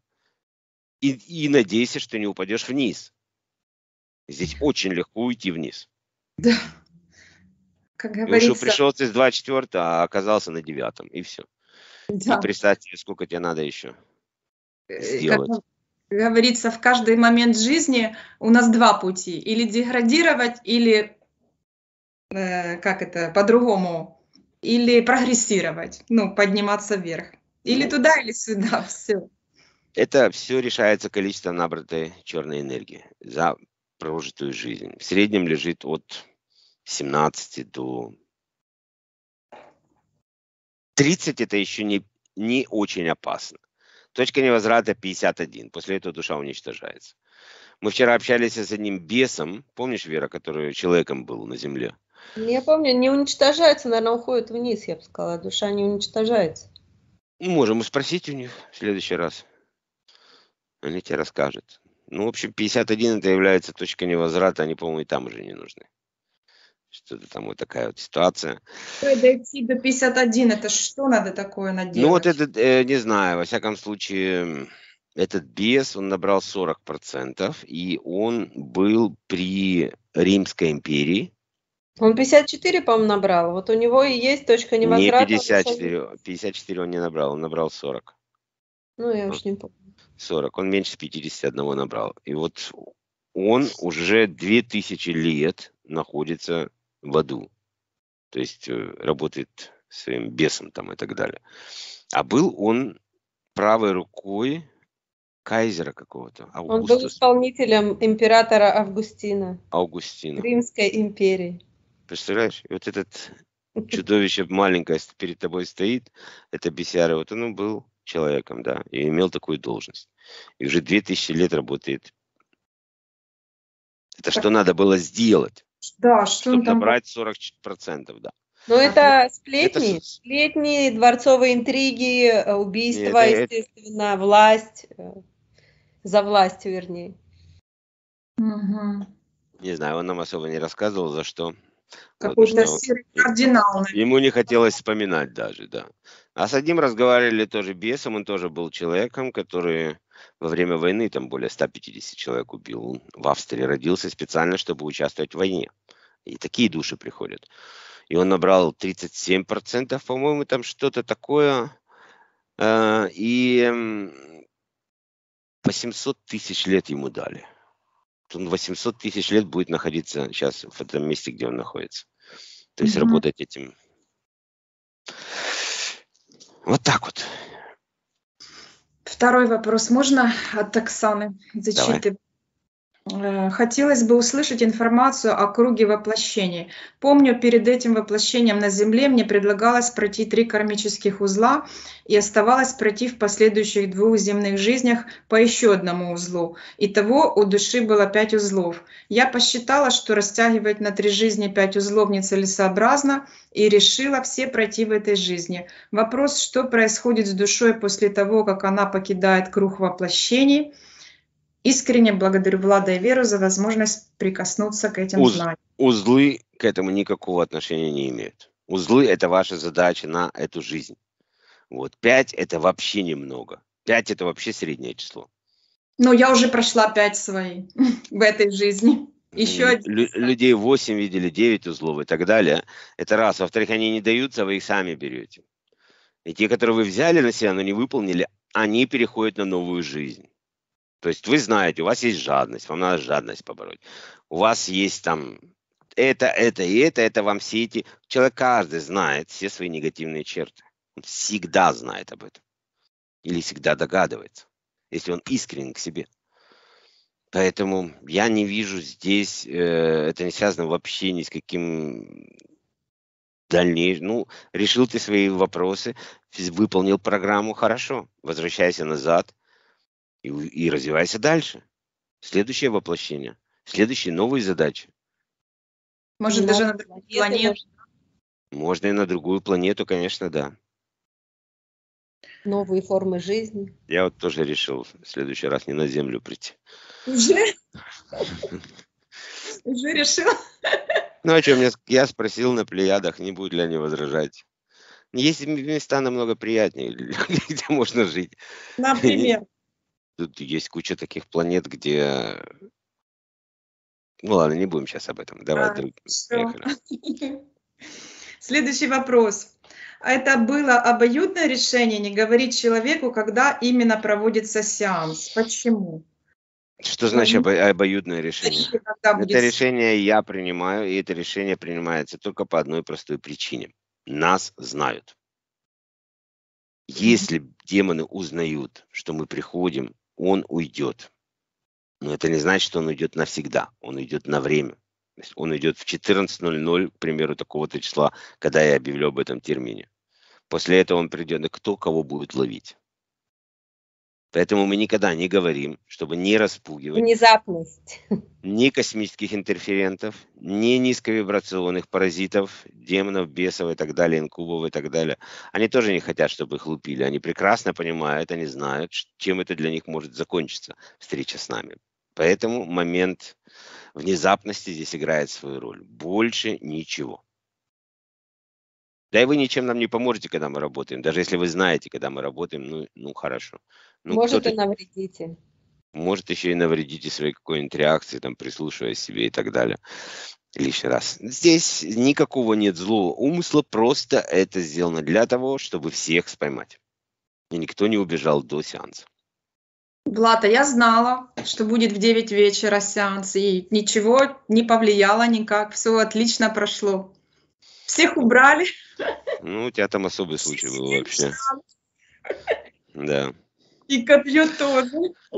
и, и надейся, что не упадешь вниз. Здесь очень легко уйти вниз. Да. Как говорится. пришел ты с 24, а оказался на 9, и все. Да. И представьте, сколько тебе надо еще э, сделать. Как говорится, в каждый момент жизни у нас два пути. Или деградировать, или, э, как это, по-другому, или прогрессировать, ну, подниматься вверх. Или ну, туда, или сюда, <laughs> все. Это все решается количеством набратой черной энергии за прожитую жизнь. В среднем лежит от 17 до 30 это еще не, не очень опасно. Точка невозврата 51. После этого душа уничтожается. Мы вчера общались с одним бесом. Помнишь, Вера, который человеком был на земле? Я помню, не уничтожается, наверное, уходит вниз, я бы сказала. Душа не уничтожается. Ну, можем спросить у них в следующий раз. Они тебе расскажут. Ну, в общем, 51 это является точка невозврата. Они, по-моему, и там уже не нужны. Что-то там вот такая вот ситуация. Дойти до 51, это что надо такое наделать? Ну вот этот, э, не знаю, во всяком случае, этот бес, он набрал 40%, и он был при Римской империи. Он 54, по-моему, набрал. Вот у него и есть точка невозврата. Не 54, 54 он не набрал, он набрал 40. Ну, я уж не помню. 40, он меньше 51 набрал. И вот он уже 2000 лет находится в аду. То есть э, работает своим бесом там и так далее. А был он правой рукой кайзера какого-то. Он был исполнителем императора Августина. Августина. Римской империи. Представляешь, вот этот <laughs> чудовище маленькое перед тобой стоит, это бесяра, вот он был человеком, да, и имел такую должность. И уже 2000 лет работает. Это что надо было сделать? Да, что чтобы там... набрать 40%, да. Ну, а это сплетни, это... сплетни, дворцовые интриги, э, убийства, Нет, естественно, власть, э, за властью, вернее. Угу. Не знаю, он нам особо не рассказывал, за что. Какой-то вот, серый кардинал. Ему не хотелось вспоминать даже, да. А с одним разговаривали тоже бесом, он тоже был человеком, который во время войны, там более 150 человек убил, Он в Австрии родился специально, чтобы участвовать в войне. И такие души приходят. И он набрал 37%, по-моему, там что-то такое. А, и 800 тысяч лет ему дали. Он 800 тысяч лет будет находиться сейчас в этом месте, где он находится. То есть mm-hmm. работать этим вот так вот. Второй вопрос можно от Оксаны зачитывать? Э, хотелось бы услышать информацию о круге воплощений. Помню, перед этим воплощением на Земле мне предлагалось пройти три кармических узла и оставалось пройти в последующих двух земных жизнях по еще одному узлу. Итого у души было пять узлов. Я посчитала, что растягивать на три жизни пять узлов нецелесообразно и решила все пройти в этой жизни. Вопрос, что происходит с душой после того, как она покидает круг воплощений – Искренне благодарю Влада и Веру за возможность прикоснуться к этим Уз, знаниям. Узлы к этому никакого отношения не имеют. Узлы – это ваша задача на эту жизнь. Вот. Пять – это вообще немного. Пять – это вообще среднее число. Ну, я уже прошла пять свои <laughs> в этой жизни. Еще один. Лю- людей 8 видели, 9 узлов и так далее. Это раз. Во-вторых, они не даются, а вы их сами берете. И те, которые вы взяли на себя, но не выполнили, они переходят на новую жизнь. То есть вы знаете, у вас есть жадность, вам надо жадность побороть. У вас есть там это, это и это, это вам все эти... Человек каждый знает все свои негативные черты. Он всегда знает об этом. Или всегда догадывается, если он искренен к себе. Поэтому я не вижу здесь, э, это не связано вообще ни с каким дальнейшим. Ну, решил ты свои вопросы, выполнил программу, хорошо. Возвращайся назад, и, и развивайся дальше. Следующее воплощение, следующие новые задачи. Может, даже на другую планету. Можно и на другую планету, конечно, да. Новые формы жизни. Я вот тоже решил в следующий раз не на Землю прийти. Уже? <laughs> Уже решил? Ну, о чем я, я спросил на Плеядах, не будет ли они возражать. Есть места намного приятнее, <laughs> где можно жить. Например? Тут есть куча таких планет, где... Ну ладно, не будем сейчас об этом. Давай, а, друг... <laughs> Следующий вопрос. Это было обоюдное решение не говорить человеку, когда именно проводится сеанс. Почему? Что значит обо обоюдное решение? Это решение я принимаю, и это решение принимается только по одной простой причине. Нас знают. Если демоны узнают, что мы приходим, он уйдет. Но это не значит, что он уйдет навсегда, он уйдет на время. То есть он уйдет в 14.00, к примеру, такого-то числа, когда я объявлю об этом термине. После этого он придет, и кто кого будет ловить. Поэтому мы никогда не говорим, чтобы не распугивать. Внезапность. Ни космических интерферентов, ни низковибрационных паразитов, демонов, бесов и так далее, инкубов и так далее. Они тоже не хотят, чтобы их лупили. Они прекрасно понимают, они знают, чем это для них может закончиться, встреча с нами. Поэтому момент внезапности здесь играет свою роль. Больше ничего. Да и вы ничем нам не поможете, когда мы работаем. Даже если вы знаете, когда мы работаем, ну, ну хорошо. Ну, Может, и навредите. Может, еще и навредите своей какой-нибудь реакции, там, прислушиваясь себе и так далее. Лишний раз. Здесь никакого нет злого умысла, просто это сделано для того, чтобы всех споймать. И никто не убежал до сеанса. Блата, я знала, что будет в 9 вечера сеанс, и ничего не повлияло никак, все отлично прошло. Всех убрали. Ну, у тебя там особый случай был вообще. Да. И копье тоже.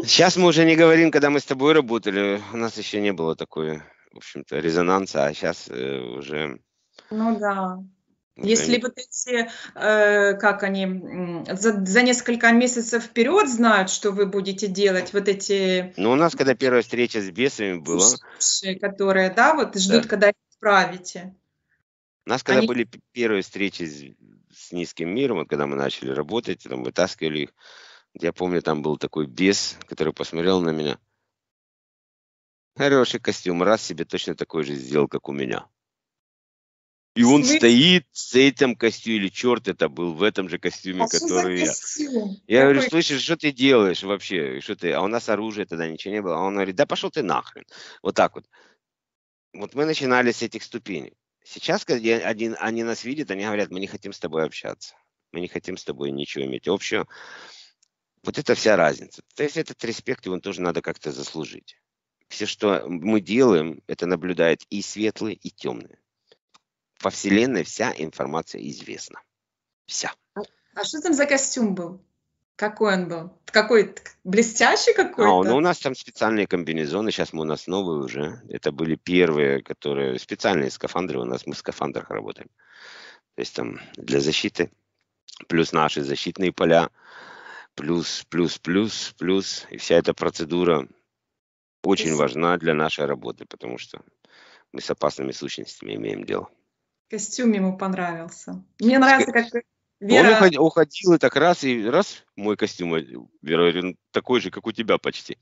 Сейчас мы уже не говорим, когда мы с тобой работали, у нас еще не было такой, в общем-то, резонанса, а сейчас э, уже... Ну да. Если бы эти, э, как они, за, за несколько месяцев вперед знают, что вы будете делать, вот эти... Ну, у нас, когда первая встреча с бесами была... Которые, да, вот ждут, да. когда их У нас, когда они... были первые встречи с, с низким миром, вот, когда мы начали работать, там, вытаскивали их, я помню, там был такой бес, который посмотрел на меня. Хороший костюм, раз себе точно такой же сделал, как у меня. И он Вы... стоит с этим костюме, или черт это был в этом же костюме, а который я. Костюм? Я Какой? говорю, слышишь, что ты делаешь вообще? Что ты? А у нас оружия тогда ничего не было. А он говорит, да пошел ты нахрен. Вот так вот. Вот мы начинали с этих ступеней. Сейчас, когда один, они нас видят, они говорят, мы не хотим с тобой общаться. Мы не хотим с тобой ничего иметь общего. Вот это вся разница. То есть этот респект, его тоже надо как-то заслужить. Все, что мы делаем, это наблюдает и светлое, и темное. Во Вселенной вся информация известна. Вся. А, а что там за костюм был? Какой он был? Какой блестящий какой-то? А, ну, у нас там специальные комбинезоны, сейчас мы у нас новые уже. Это были первые, которые специальные скафандры, у нас мы в скафандрах работаем. То есть там для защиты, плюс наши защитные поля, плюс, плюс, плюс, плюс. И вся эта процедура очень важна для нашей работы, потому что мы с опасными сущностями имеем дело. Костюм ему понравился. Мне нравится, как Вера... Он уходил, уходил и так раз, и раз, мой костюм, э, Вера, такой же, как у тебя почти.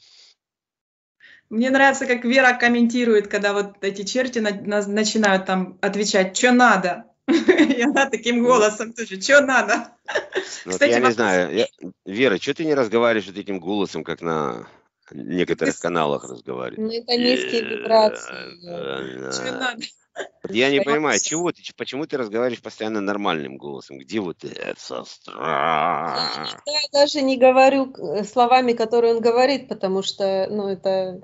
Мне нравится, как Вера комментирует, когда вот эти черти на, на, начинают там отвечать, что надо. <laughs> И она таким голосом тоже, что надо? я не знаю, Вера, что ты не разговариваешь вот этим голосом, как на некоторых каналах разговаривают. Ну, это низкие э, вибрации. Э, я не понимаю, чего ты, почему ты разговариваешь постоянно нормальным голосом? Где вот это Я даже не говорю э, словами, которые он говорит, потому что, ну, это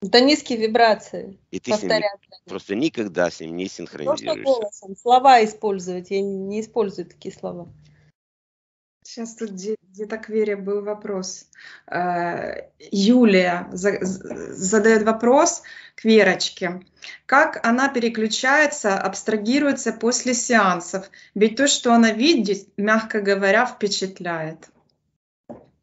да низкие вибрации. И ты С ним просто никогда с ним не синхронизируешься. Просто голосом, слова использовать. Я не использую такие слова. Сейчас тут где-то к Вере был вопрос. Э, Юлия задает вопрос к Верочке. Как она переключается, абстрагируется после сеансов? Ведь то, что она видит, мягко говоря, впечатляет.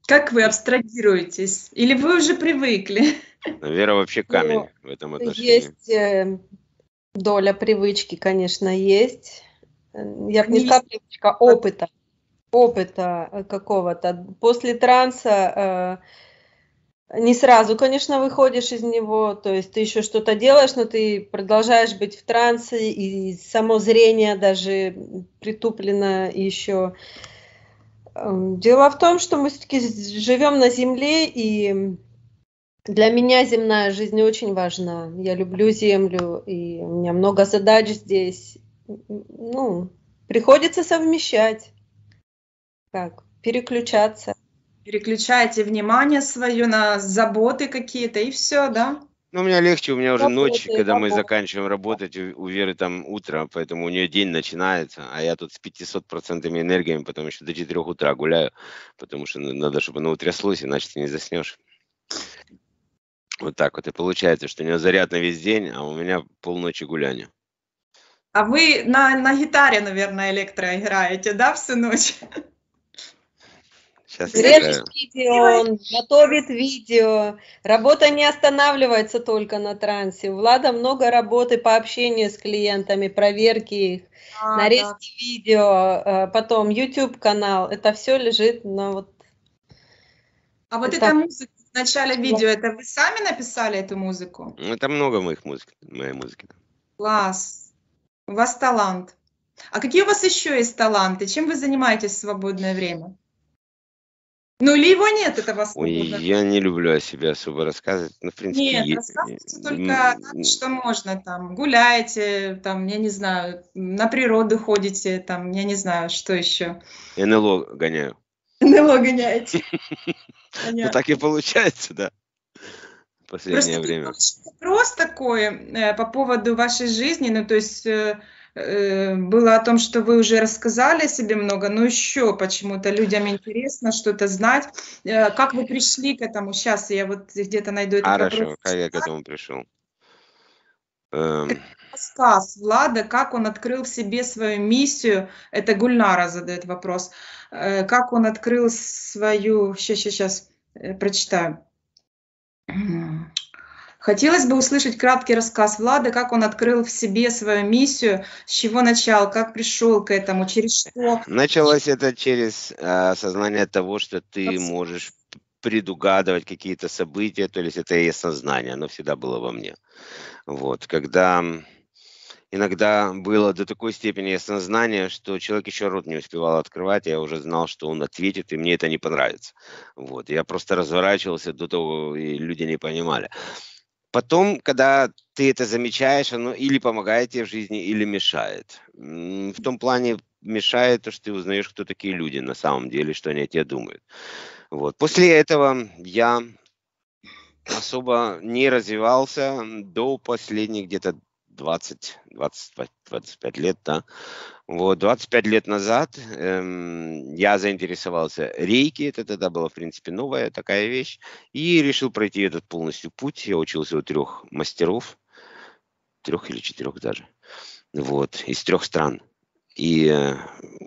Как вы абстрагируетесь? Или вы уже привыкли? Вера вообще ну, камень ну, в этом отношении. Есть э, доля привычки, конечно, есть. Э, я бы не ну, сказала привычка, опыта. Опыта э, какого-то. После транса э, не сразу, конечно, выходишь из него. То есть ты еще что-то делаешь, но ты продолжаешь быть в трансе. И само зрение даже притуплено еще. Эм, дело в том, что мы все-таки живем на Земле, и для меня земная жизнь очень важна. Я люблю землю, и у меня много задач здесь. Ну, приходится совмещать. Так, переключаться. Переключайте внимание свое на заботы какие-то, и все, да? Ну, у меня легче, у меня уже Работаю, ночи, когда работа. мы заканчиваем работать, у, Веры там утро, поэтому у нее день начинается, а я тут с 500% энергиями, потом еще до 4 утра гуляю, потому что надо, чтобы оно утряслось, иначе ты не заснешь. Вот так вот и получается, что у него заряд на весь день, а у меня полночи гуляния. А вы на, на гитаре, наверное, электро играете, да, всю ночь? Сейчас Режешь видео, он готовит видео. Работа не останавливается только на трансе. У Влада много работы по общению с клиентами, проверки их, а, нарезки да. видео, э, потом YouTube-канал. Это все лежит на вот... А вот это... эта музыка, в начале видео, это вы сами написали эту музыку? Это много моих музык, моей музыки. Класс. У вас талант. А какие у вас еще есть таланты? Чем вы занимаетесь в свободное время? Ну или его нет, это вас. Ой, я не люблю о себе особо рассказывать. Ну, в принципе, нет, есть. рассказывайте э, только, надо, что можно. Там гуляете, там, я не знаю, на природу ходите, там, я не знаю, что еще. НЛО гоняю. НЛО гоняете. <laughs> Понятно. Ну, так и получается, да. В последнее просто, время. Вопрос такой э, по поводу вашей жизни, ну, то есть... Э, э было о том, что вы уже рассказали себе много, но еще почему-то людям интересно что-то знать. Э, как вы пришли к этому? Сейчас я вот где-то найду это. Хорошо, вопрос. как я к этому пришел? Эм. Рассказ Влада, как он открыл в себе свою миссию, это Гульнара задает вопрос. Э, как он открыл свою... Сейчас, сейчас, сейчас э, прочитаю. Хотелось бы услышать краткий рассказ Влада, как он открыл в себе свою миссию, с чего начал, как пришел к этому, через что. Началось это через э, осознание того, что ты можешь предугадывать какие-то события, то есть это и сознание, оно всегда было во мне. Вот, когда иногда было до такой степени осознания, что человек еще рот не успевал открывать, я уже знал, что он ответит, и мне это не понравится. Вот. Я просто разворачивался до того, и люди не понимали. Потом, когда ты это замечаешь, оно или помогает тебе в жизни, или мешает. В том плане мешает то, что ты узнаешь, кто такие люди на самом деле, что они о тебе думают. Вот. После этого я особо не развивался до последних где-то 20-25 лет, да. Вот, 25 лет назад эм, я заинтересовался рейки, это тогда была, в принципе, новая такая вещь, и решил пройти этот полностью путь. Я учился у трех мастеров, трех или четырех даже, вот, из трех стран. И э,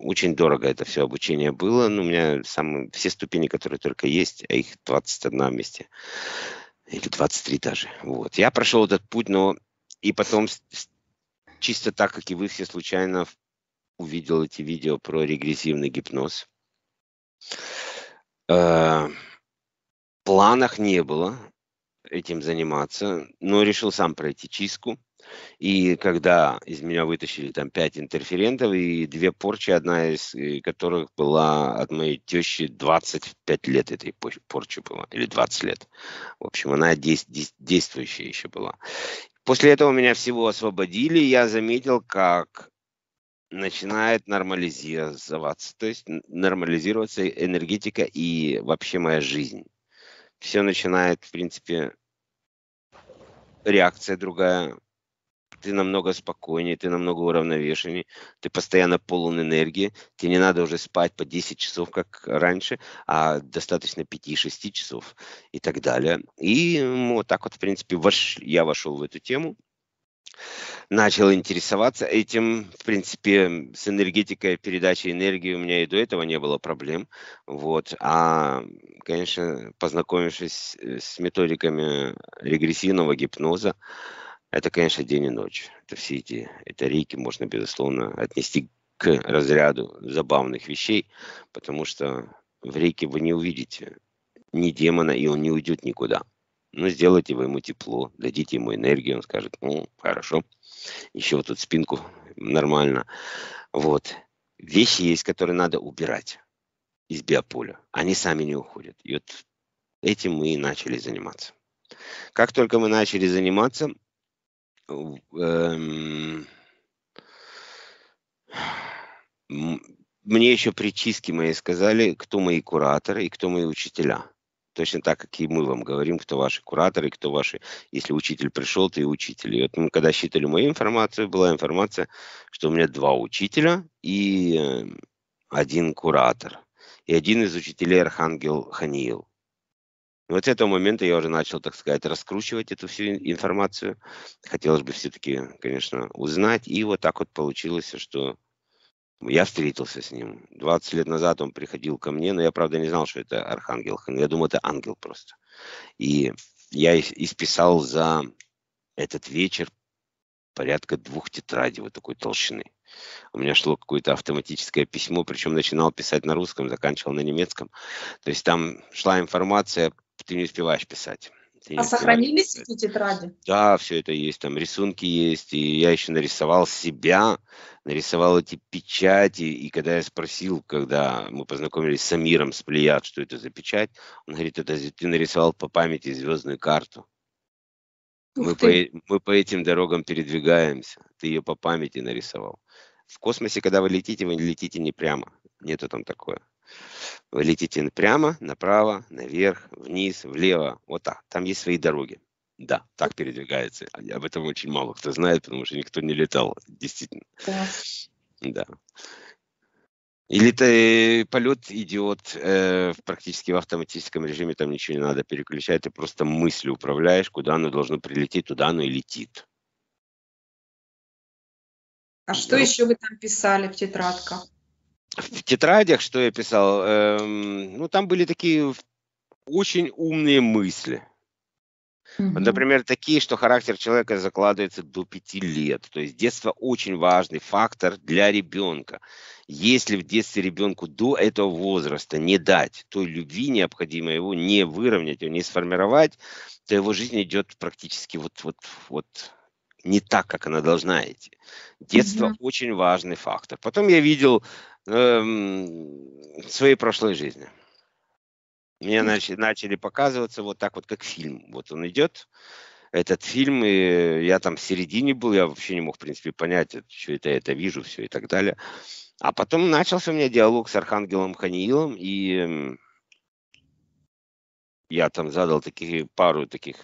очень дорого это все обучение было. Ну, у меня самые, все ступени, которые только есть, а их 21 вместе. Или 23 даже. Вот. Я прошел этот путь, но и потом, чисто так, как и вы все случайно увидел эти видео про регрессивный гипноз. Э, планах не было этим заниматься, но решил сам пройти чистку. И когда из меня вытащили там пять интерферентов и две порчи, одна из э, которых была от моей тещи 25 лет этой порчи была, или 20 лет. В общем, она действующая еще была. После этого меня всего освободили, и я заметил, как начинает нормализироваться, то есть нормализироваться энергетика и вообще моя жизнь. Все начинает, в принципе, реакция другая, ты намного спокойнее, ты намного уравновешеннее, ты постоянно полон энергии, тебе не надо уже спать по 10 часов, как раньше, а достаточно 5-6 часов и так далее. И вот так вот, в принципе, вош... я вошел в эту тему, начал интересоваться этим. В принципе, с энергетикой, передачи энергии у меня и до этого не было проблем. Вот. А, конечно, познакомившись э, с методиками регрессивного гипноза, это, конечно, день и ночь. Это все эти, это реки можно, безусловно, отнести к разряду забавных вещей, потому что в реке вы не увидите ни демона, и он не уйдет никуда. Но ну, сделайте вы ему тепло, дадите ему энергию, он скажет, ну, хорошо, еще вот тут спинку нормально. Вот. Вещи есть, которые надо убирать из биополя. Они сами не уходят. И вот этим мы и начали заниматься. Как только мы начали заниматься, Эм, мне еще при чистке мои сказали, кто мои кураторы и кто мои учителя. Точно так, как и мы вам говорим, кто ваши кураторы, кто ваши... Если учитель пришел, то и учитель. И вот мы когда считали мою информацию, была информация, что у меня два учителя и эм, один куратор. И один из учителей Архангел Ханиил. И вот с этого момента я уже начал, так сказать, раскручивать эту всю информацию. Хотелось бы все-таки, конечно, узнать. И вот так вот получилось, что я встретился с ним. 20 лет назад он приходил ко мне, но я, правда, не знал, что это архангел. Я думал, это ангел просто. И я исписал за этот вечер порядка двух тетрадей вот такой толщины. У меня шло какое-то автоматическое письмо, причем начинал писать на русском, заканчивал на немецком. То есть там шла информация ты не успеваешь писать. Ты а сохранились писать. эти тетради? Да, все это есть, там рисунки есть, и я еще нарисовал себя, нарисовал эти печати, и когда я спросил, когда мы познакомились с Амиром Сплият, что это за печать, он говорит, это ты нарисовал по памяти звездную карту. мы по, э, мы по этим дорогам передвигаемся, ты ее по памяти нарисовал. В космосе, когда вы летите, вы не летите не прямо, нету там такое. Вы летите прямо, направо, наверх, вниз, влево. Вот так. Там есть свои дороги. Да, так передвигается. Об этом очень мало кто знает, потому что никто не летал, действительно. Да. Или ты, э, полет идет э, практически в автоматическом режиме, там ничего не надо переключать, ты просто мыслью управляешь, куда оно должно прилететь, туда оно и летит. А что да. еще вы там писали в тетрадках? в тетрадях, что я писал, эм, ну, там были такие очень умные мысли. Угу. Например, такие, что характер человека закладывается до пяти лет. То есть детство очень важный фактор для ребенка. Если в детстве ребенку до этого возраста не дать той любви необходимой, его не выровнять, его не сформировать, то его жизнь идет практически вот, вот, вот не так, как она должна идти. Детство mm очень важный фактор. Потом я видел эм, своей прошлой жизни. Мне начали, начали показываться вот так вот, как фильм. Вот он идет, этот фильм, и я там в середине был, я вообще не мог, в принципе, понять, э, что это, это вижу, все и так далее. А потом начался у меня диалог с Архангелом Ханиилом, и эм, я там задал такие, пару таких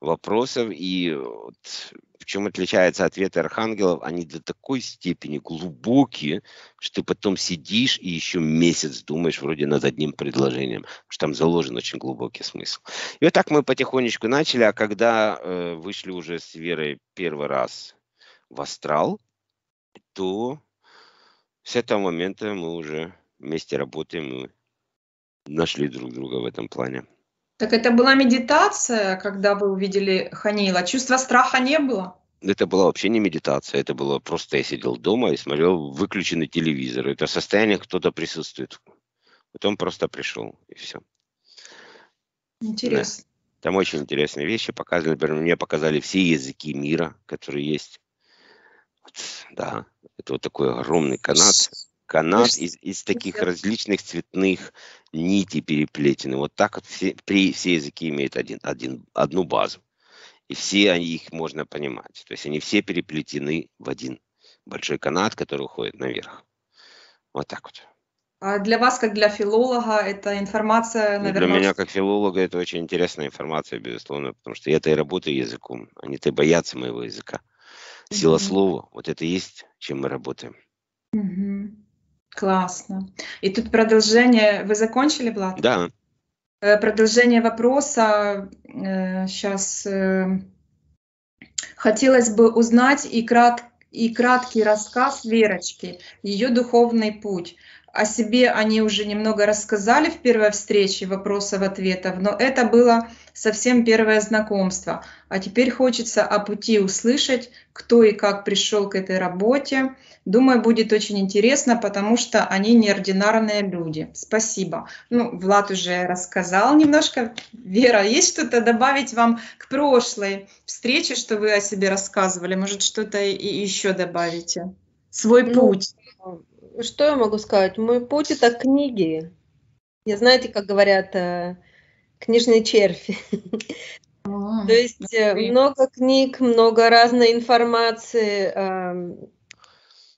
вопросов. И вот в чем отличаются ответы архангелов, они до такой степени глубокие, что ты потом сидишь и еще месяц думаешь вроде над одним предложением, потому что там заложен очень глубокий смысл. И вот так мы потихонечку начали, а когда э, вышли уже с Верой первый раз в астрал, то с этого момента мы уже вместе работаем и нашли друг друга в этом плане. Так это была медитация, когда вы увидели Ханила. Чувства страха не было? Это была вообще не медитация, это было просто я сидел дома и смотрел выключенный телевизор. Это состояние кто-то присутствует. Потом просто пришел и все. Интересно. Да. Там очень интересные вещи показаны. Например, мне показали все языки мира, которые есть. Вот, да, это вот такой огромный канат канат из, из таких различных цветных нитей переплетены. Вот так вот все, при, все языки имеют один, один, одну базу. И все они, их можно понимать. То есть они все переплетены в один большой канат, который уходит наверх. Вот так вот. А для вас, как для филолога, эта информация, наверное... Ну, для меня, как филолога, это очень интересная информация, безусловно, потому что я этой и работаю языком, они-то а боятся моего языка. Сила mm-hmm. слова, вот это есть, чем мы работаем. Mm-hmm. Классно. И тут продолжение. Вы закончили, Влад? Да. Э, продолжение вопроса. Сейчас э, э, хотелось бы узнать и, крат, и краткий рассказ Верочки, ее духовный путь о себе они уже немного рассказали в первой встрече вопросов-ответов, но это было совсем первое знакомство. А теперь хочется о пути услышать, кто и как пришел к этой работе. Думаю, будет очень интересно, потому что они неординарные люди. Спасибо. Ну, Влад уже рассказал немножко. Вера, есть что-то добавить вам к прошлой встрече, что вы о себе рассказывали? Может, что-то и еще добавите? Свой ну, путь что я могу сказать? Мой путь это книги. Я знаете, как говорят, э, книжные черви. То есть ну, э, много книг, много разной информации. Эм.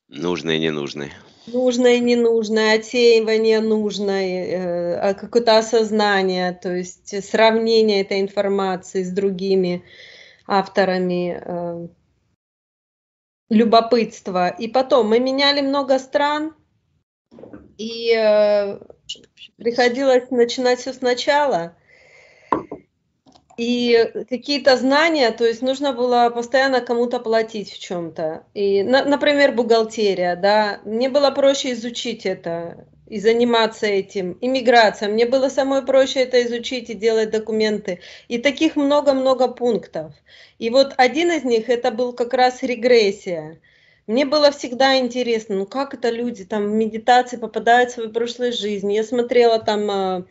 Нужной и ненужной. Нужное и ненужное, отсеивание нужное, э, а какое-то осознание, то есть сравнение этой информации с другими авторами любопытство. И потом мы меняли много стран, и э, приходилось начинать все сначала. И какие-то знания, то есть нужно было постоянно кому-то платить в чем-то. И, на, например, бухгалтерия, да, мне было проще изучить это, и заниматься этим. Иммиграция. Мне было самое проще это изучить и делать документы. И таких много-много пунктов. И вот один из них это был как раз регрессия. Мне было всегда интересно, ну как это люди там в медитации попадают в свою прошлую жизнь. Я смотрела там а,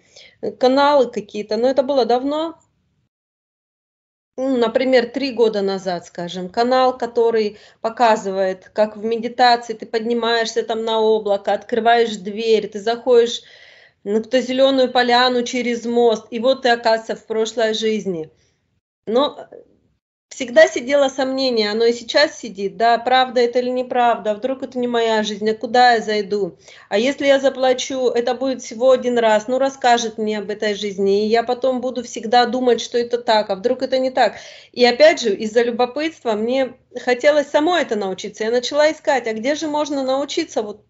каналы какие-то, но это было давно, ну, например, три года назад, скажем, канал, который показывает, как в медитации ты поднимаешься там на облако, открываешь дверь, ты заходишь на ну, кто зеленую поляну через мост, и вот ты оказывается в прошлой жизни. Но всегда сидело сомнение, оно и сейчас сидит, да, правда это или неправда, вдруг это не моя жизнь, а куда я зайду? А если я заплачу, это будет всего один раз, ну расскажет мне об этой жизни, и я потом буду всегда думать, что это так, а вдруг это не так. И опять же, из-за любопытства мне хотелось самой это научиться, я начала искать, а где же можно научиться вот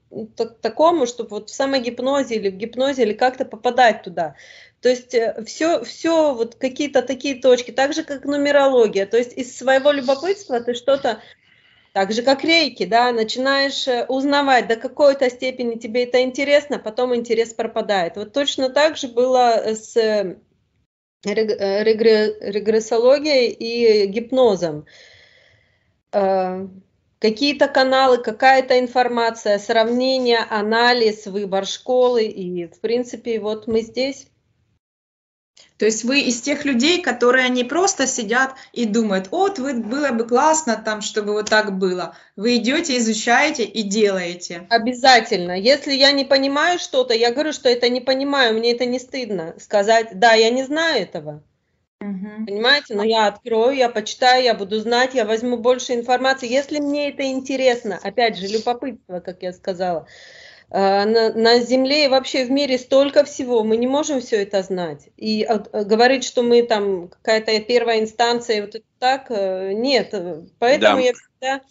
такому, чтобы вот в самогипнозе или в гипнозе или как-то попадать туда. То есть все, э, все вот какие-то такие точки, так же как нумерология. То есть из своего любопытства ты что-то, так же как рейки, да, начинаешь э, узнавать, до какой-то степени тебе это интересно, потом интерес пропадает. Вот точно так же было э, с регрессологией и гипнозом какие-то каналы, какая-то информация, сравнение, анализ, выбор школы. И, в принципе, вот мы здесь. То есть вы из тех людей, которые не просто сидят и думают, вот вы было бы классно там, чтобы вот так было. Вы идете, изучаете и делаете. Обязательно. Если я не понимаю что-то, я говорю, что это не понимаю, мне это не стыдно сказать, да, я не знаю этого. Угу. Понимаете, но я открою, я почитаю, я буду знать, я возьму больше информации, если мне это интересно. Опять же, любопытство, как я сказала. Э, на, на Земле и вообще в мире столько всего, мы не можем все это знать. И э, э, говорить, что мы там какая-то первая инстанция, вот так, нет. Поэтому да. я всегда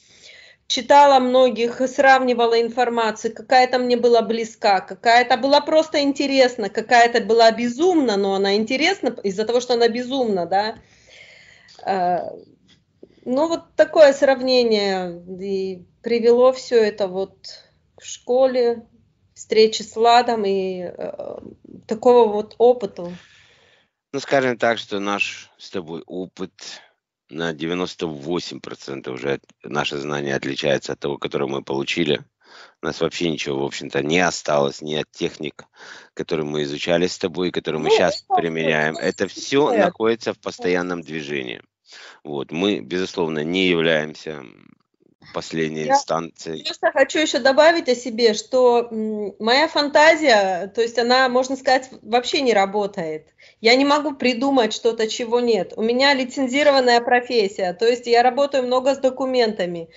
читала многих, сравнивала информацию, какая-то мне была близка, какая-то была просто интересна, какая-то была безумна, но она интересна из-за того, что она безумна, да. Ну вот такое сравнение и привело все это вот в школе, встречи с Ладом и э, такого вот опыта? Ну, скажем так, что наш с тобой опыт на 98% уже наше знание отличается от того, которое мы получили. У нас вообще ничего, в общем-то, не осталось ни от техник, которые мы изучали с тобой, которые мы ну, сейчас это применяем. Это все находится в постоянном движении. Вот. Мы, безусловно, не являемся последней я инстанции. Просто хочу еще добавить о себе, что моя фантазия, то есть она, можно сказать, вообще не работает. Я не могу придумать что-то, чего нет. У меня лицензированная профессия, то есть я работаю много с документами.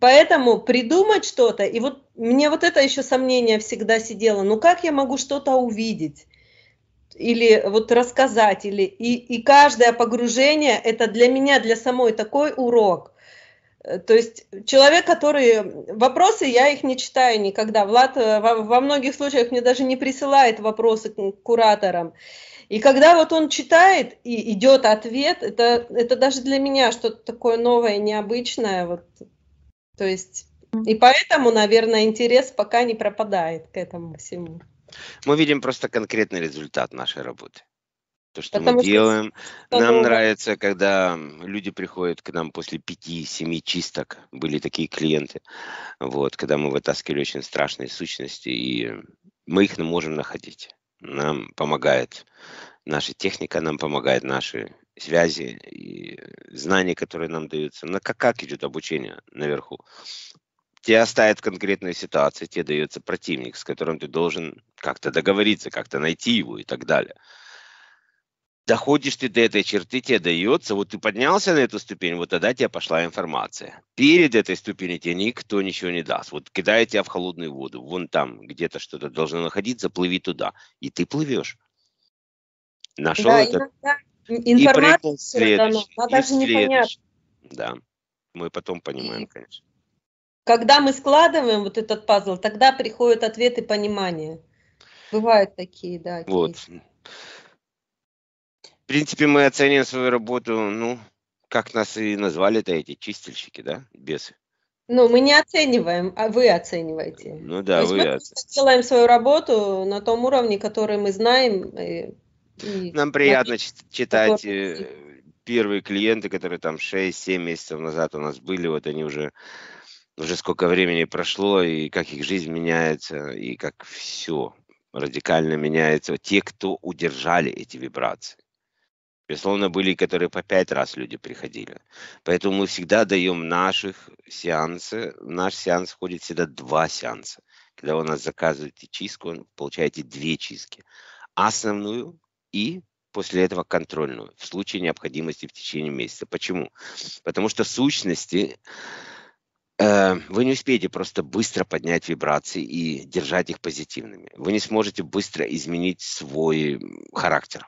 Поэтому придумать что-то, и вот мне вот это еще сомнение всегда сидело, ну как я могу что-то увидеть? или вот рассказать, или и, и каждое погружение это для меня, для самой такой урок, Э, то есть человек, который... Вопросы я их не читаю никогда. Влад э, во, многих случаях мне даже не присылает вопросы к кураторам. И когда вот он читает и идет ответ, это, это даже для меня что-то такое новое, необычное. Вот. То есть... И поэтому, наверное, интерес пока не пропадает к этому всему. Мы видим просто конкретный результат нашей работы то, что Потому мы что делаем. Что нам новое. нравится, когда люди приходят к нам после пяти-семи чисток. Были такие клиенты, вот, когда мы вытаскивали очень страшные сущности, и мы их можем находить. Нам помогает наша техника, нам помогает наши связи и знания, которые нам даются. На как, как идет обучение наверху? Тебя ставят в конкретную ситуацию, тебе дается противник, с которым ты должен как-то договориться, как-то найти его и так далее доходишь ты до этой черты, тебе дается, вот ты поднялся на эту ступень, вот тогда тебе пошла информация. Перед этой ступенью тебе никто ничего не даст. Вот кидает тебя в холодную воду, вон там где-то что-то должно находиться, плыви туда. И ты плывешь. Нашел да, это. информация следующий, она даже непонятна. Да, мы потом понимаем, конечно. Когда мы складываем вот этот пазл, тогда приходят ответы понимания. Бывают такие, да. Кейсы. Вот. В принципе, мы оцениваем свою работу, ну, как нас и назвали-то эти чистильщики, да, бесы. Ну, мы не оцениваем, а вы оцениваете. Ну да, То вы мы делаем свою работу на том уровне, который мы знаем. И, и Нам приятно на... читать который... Э, первые клиенты, которые там 6-7 месяцев назад у нас были, вот они уже уже сколько времени прошло, и как их жизнь меняется, и как все радикально меняется. Те, кто удержали эти вибрации. Безусловно, были, которые по пять раз люди приходили. Поэтому мы всегда даем наших сеансы. наш сеанс входит всегда два сеанса. Когда у нас заказываете чистку, получаете две чистки. Основную и после этого контрольную в случае необходимости в течение месяца. Почему? Потому что сущности э, вы не успеете просто быстро поднять вибрации и держать их позитивными. Вы не сможете быстро изменить свой характер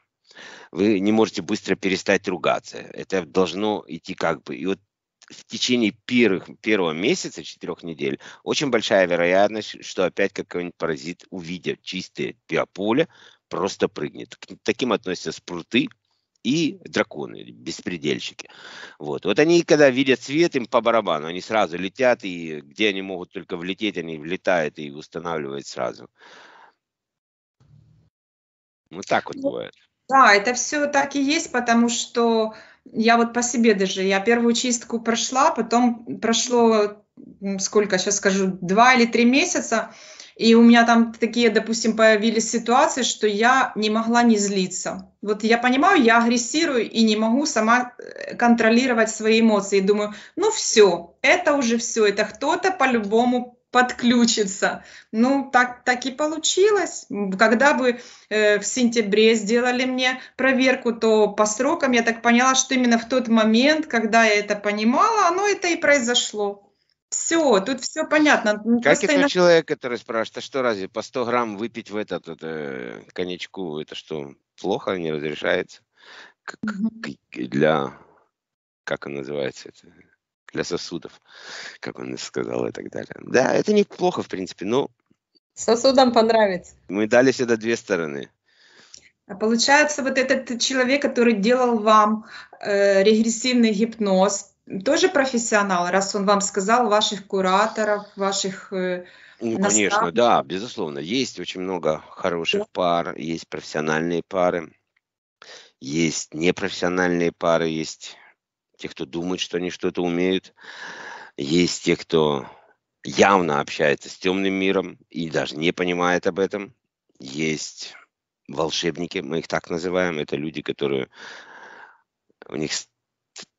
вы не можете быстро перестать ругаться. Это должно идти как бы. И вот в течение первых, первого месяца, четырех недель, очень большая вероятность, что опять какой-нибудь паразит, увидев чистое биополе, просто прыгнет. К таким относятся спруты, и драконы, беспредельщики. Вот. вот они, когда видят свет, им по барабану, они сразу летят, и где они могут только влететь, они влетают и устанавливают сразу. Вот так вот ну, бывает. Да, это все так и есть, потому что я вот по себе даже, я первую чистку прошла, потом прошло, сколько сейчас скажу, два или три месяца, и у меня там такие, допустим, появились ситуации, что я не могла не злиться. Вот я понимаю, я агрессирую и не могу сама э, контролировать свои эмоции. Думаю, ну все, это уже все, это кто-то по-любому подключится. Ну, так, так и получилось. Когда бы э, в сентябре сделали мне проверку, то по срокам я так поняла, что именно в тот момент, когда я это понимала, оно это и произошло. Все, тут все понятно. Как Просто это иногда... человек, который спрашивает, а что разве по 100 грамм выпить в этот это, коньячку, это что, плохо, не разрешается? Как, для, как он называется это? для сосудов, как он сказал и так далее. Да, это неплохо, в принципе, но... Сосудам понравится. Мы дали сюда две стороны. А получается, вот этот человек, который делал вам э, регрессивный гипноз, тоже профессионал, раз он вам сказал ваших кураторов, ваших... Э, ну, конечно, да, безусловно. Есть очень много хороших да. пар, есть профессиональные пары, есть непрофессиональные пары, есть те, кто думает, что они что-то умеют. Есть те, кто явно общается с темным миром и даже не понимает об этом. Есть волшебники, мы их так называем. Это люди, которые... У них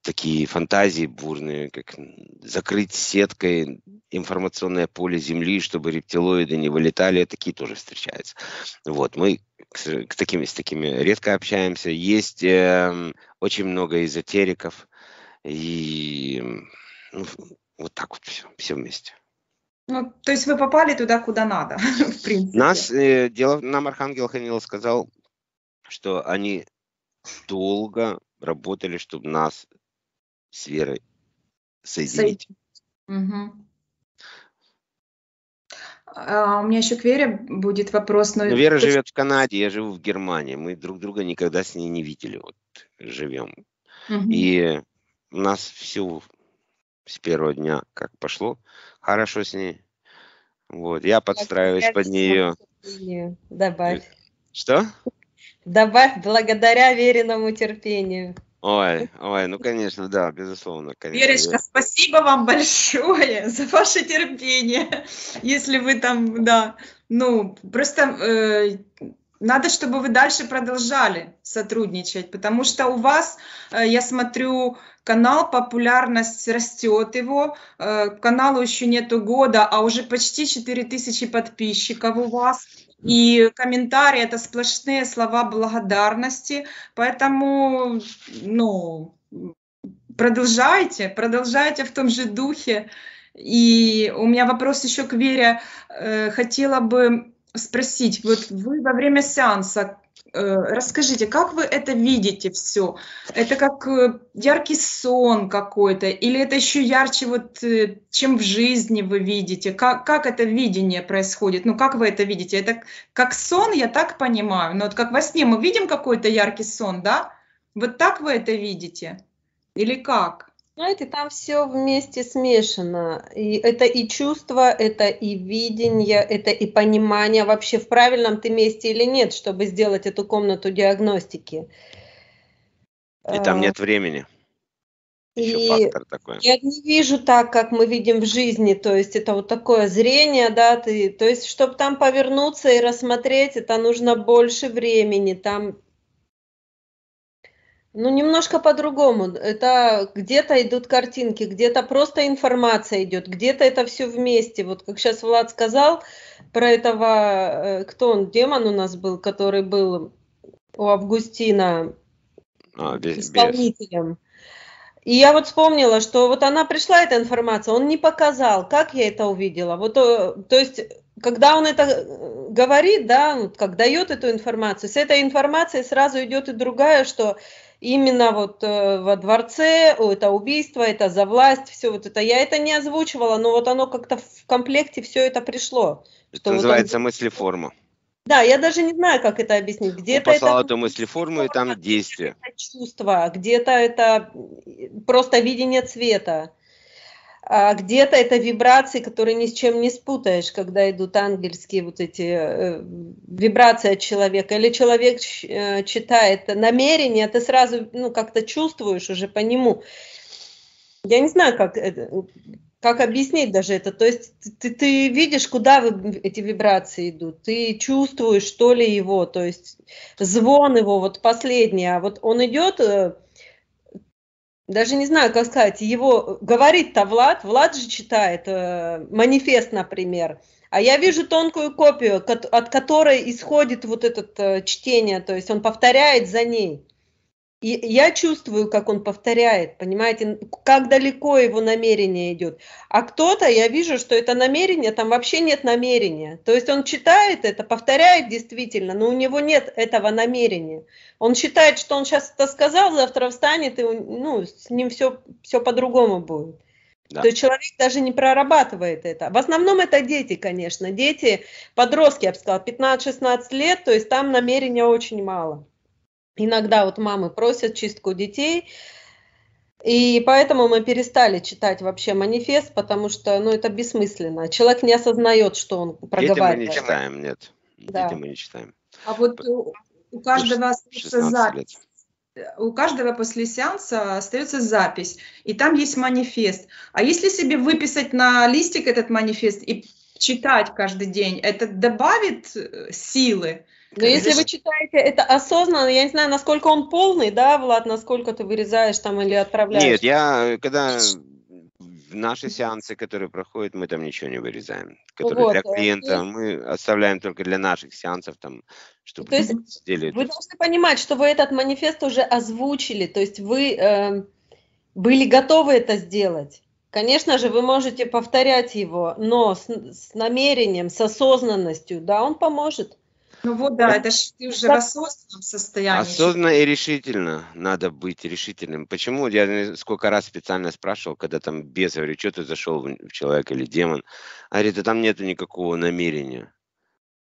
такие фантазии бурные, как закрыть сеткой информационное поле Земли, чтобы рептилоиды не вылетали, такие тоже встречаются. Вот, мы с такими, с такими редко общаемся. Есть э, очень много эзотериков, и ну, вот так вот все, все вместе. Ну, то есть вы попали туда, куда надо, <laughs> в принципе. Нас, э, дело, нам Архангел Ханил сказал, что они долго работали, чтобы нас с Верой соединить. Угу. А, у меня еще к Вере будет вопрос. Но... но Вера есть... живет в Канаде, я живу в Германии. Мы друг друга никогда с ней не видели. Вот живем. Угу. И у нас всю с первого дня как пошло хорошо с ней. Вот, я подстраиваюсь под нее. Добавь. Что? Добавь благодаря веренному терпению. Ой, ой, ну конечно, да, безусловно. Конечно. Верочка, спасибо вам большое <laughs> за ваше терпение. Если вы там, да, ну, просто э, надо, чтобы вы дальше продолжали сотрудничать, потому что у вас, э, я смотрю, канал, популярность растет его, э, каналу еще нету года, а уже почти 4000 подписчиков у вас. И комментарии это сплошные слова благодарности, поэтому, ну, продолжайте, продолжайте в том же духе. И у меня вопрос еще к Вере. Э, хотела бы спросить, вот вы во время сеанса Э, расскажите, как вы это видите все? Это как э, яркий сон какой-то, или это еще ярче, вот, э, чем в жизни вы видите? Как, как это видение происходит? Ну, как вы это видите? Это как сон, я так понимаю, но вот как во сне мы видим какой-то яркий сон, да? Вот так вы это видите? Или как? Знаете, там все вместе смешано. И это и чувство, это и видение, это и понимание вообще в правильном ты месте или нет, чтобы сделать эту комнату диагностики. И там нет э, времени. еще И я не вижу так, как мы видим в жизни, то есть это вот такое зрение, да, ты, то есть чтобы там повернуться и рассмотреть, это нужно больше времени, там ну, немножко по-другому. Это где-то идут картинки, где-то просто информация идет, где-то это все вместе. Вот как сейчас Влад сказал про этого, э, кто он, демон у нас был, который был у Августина а, без, исполнителем. Без. И я вот вспомнила, что вот она пришла, эта информация, он не показал, как я это увидела. Вот, э, то есть, когда он это э, говорит, да, как дает эту информацию, с этой информацией сразу идет и другая, что именно вот э, во дворце, это убийство, это за власть, все вот это. Я это не озвучивала, но вот оно как-то в комплекте все это пришло. Это что называется вот он... мыслеформа. Да, я даже не знаю, как это объяснить. Где-то это... эту мыслеформу, и там <laughs> действие. где чувство, где-то это просто видение цвета а где-то это вибрации, которые ни с чем не спутаешь, когда идут ангельские вот эти э, вибрации от человека, или человек э, читает намерение, а ты сразу ну, как-то чувствуешь уже по нему. Я не знаю, как, э, как объяснить даже это. То есть ты, ты видишь, куда вы, эти вибрации идут, ты чувствуешь, что ли, его, то есть звон его, вот последний, а вот он идет э, даже не знаю, как сказать, его говорит-то Влад, Влад же читает э, манифест, например, а я вижу тонкую копию, от которой исходит вот это э, чтение, то есть он повторяет за ней. И я чувствую, как он повторяет, понимаете, как далеко его намерение идет. А кто-то, я вижу, что это намерение, там вообще нет намерения. То есть он читает это, повторяет действительно, но у него нет этого намерения. Он считает, что он сейчас это сказал, завтра встанет, и ну, с ним все, все по-другому будет. Да. То есть человек даже не прорабатывает это. В основном это дети, конечно. Дети, подростки, я бы сказала, 15-16 лет, то есть там намерения очень мало. Иногда вот мамы просят чистку детей, и поэтому мы перестали читать вообще манифест, потому что, ну, это бессмысленно. Человек не осознает, что он проговаривает. Дети мы не читаем, нет. Да. Дети мы не читаем. А вот у, каждого остается запись. У каждого после сеанса остается запись, и там есть манифест. А если себе выписать на листик этот манифест и читать каждый день, это добавит э, силы? Но ну, если вы читаете это осознанно, я не знаю, насколько он полный, да, Влад, насколько ты вырезаешь там или отправляешь? Нет, я когда в наши сеансы, которые проходят, мы там ничего не вырезаем. Которые вот, для клиента и... мы оставляем только для наших сеансов, там, чтобы... То есть сделали вы должны понимать, что вы этот манифест уже озвучили, то есть вы э, были готовы это сделать. Конечно же, вы можете повторять его, но с, с намерением, с осознанностью, да, он поможет. Ну вот да, это же ты уже да. в осознанном состоянии. Осознанно и решительно надо быть решительным. Почему? Я э, сколько раз специально спрашивал, когда там без, говорю, что ты зашел в человека или демон. А говорит, да там нету никакого намерения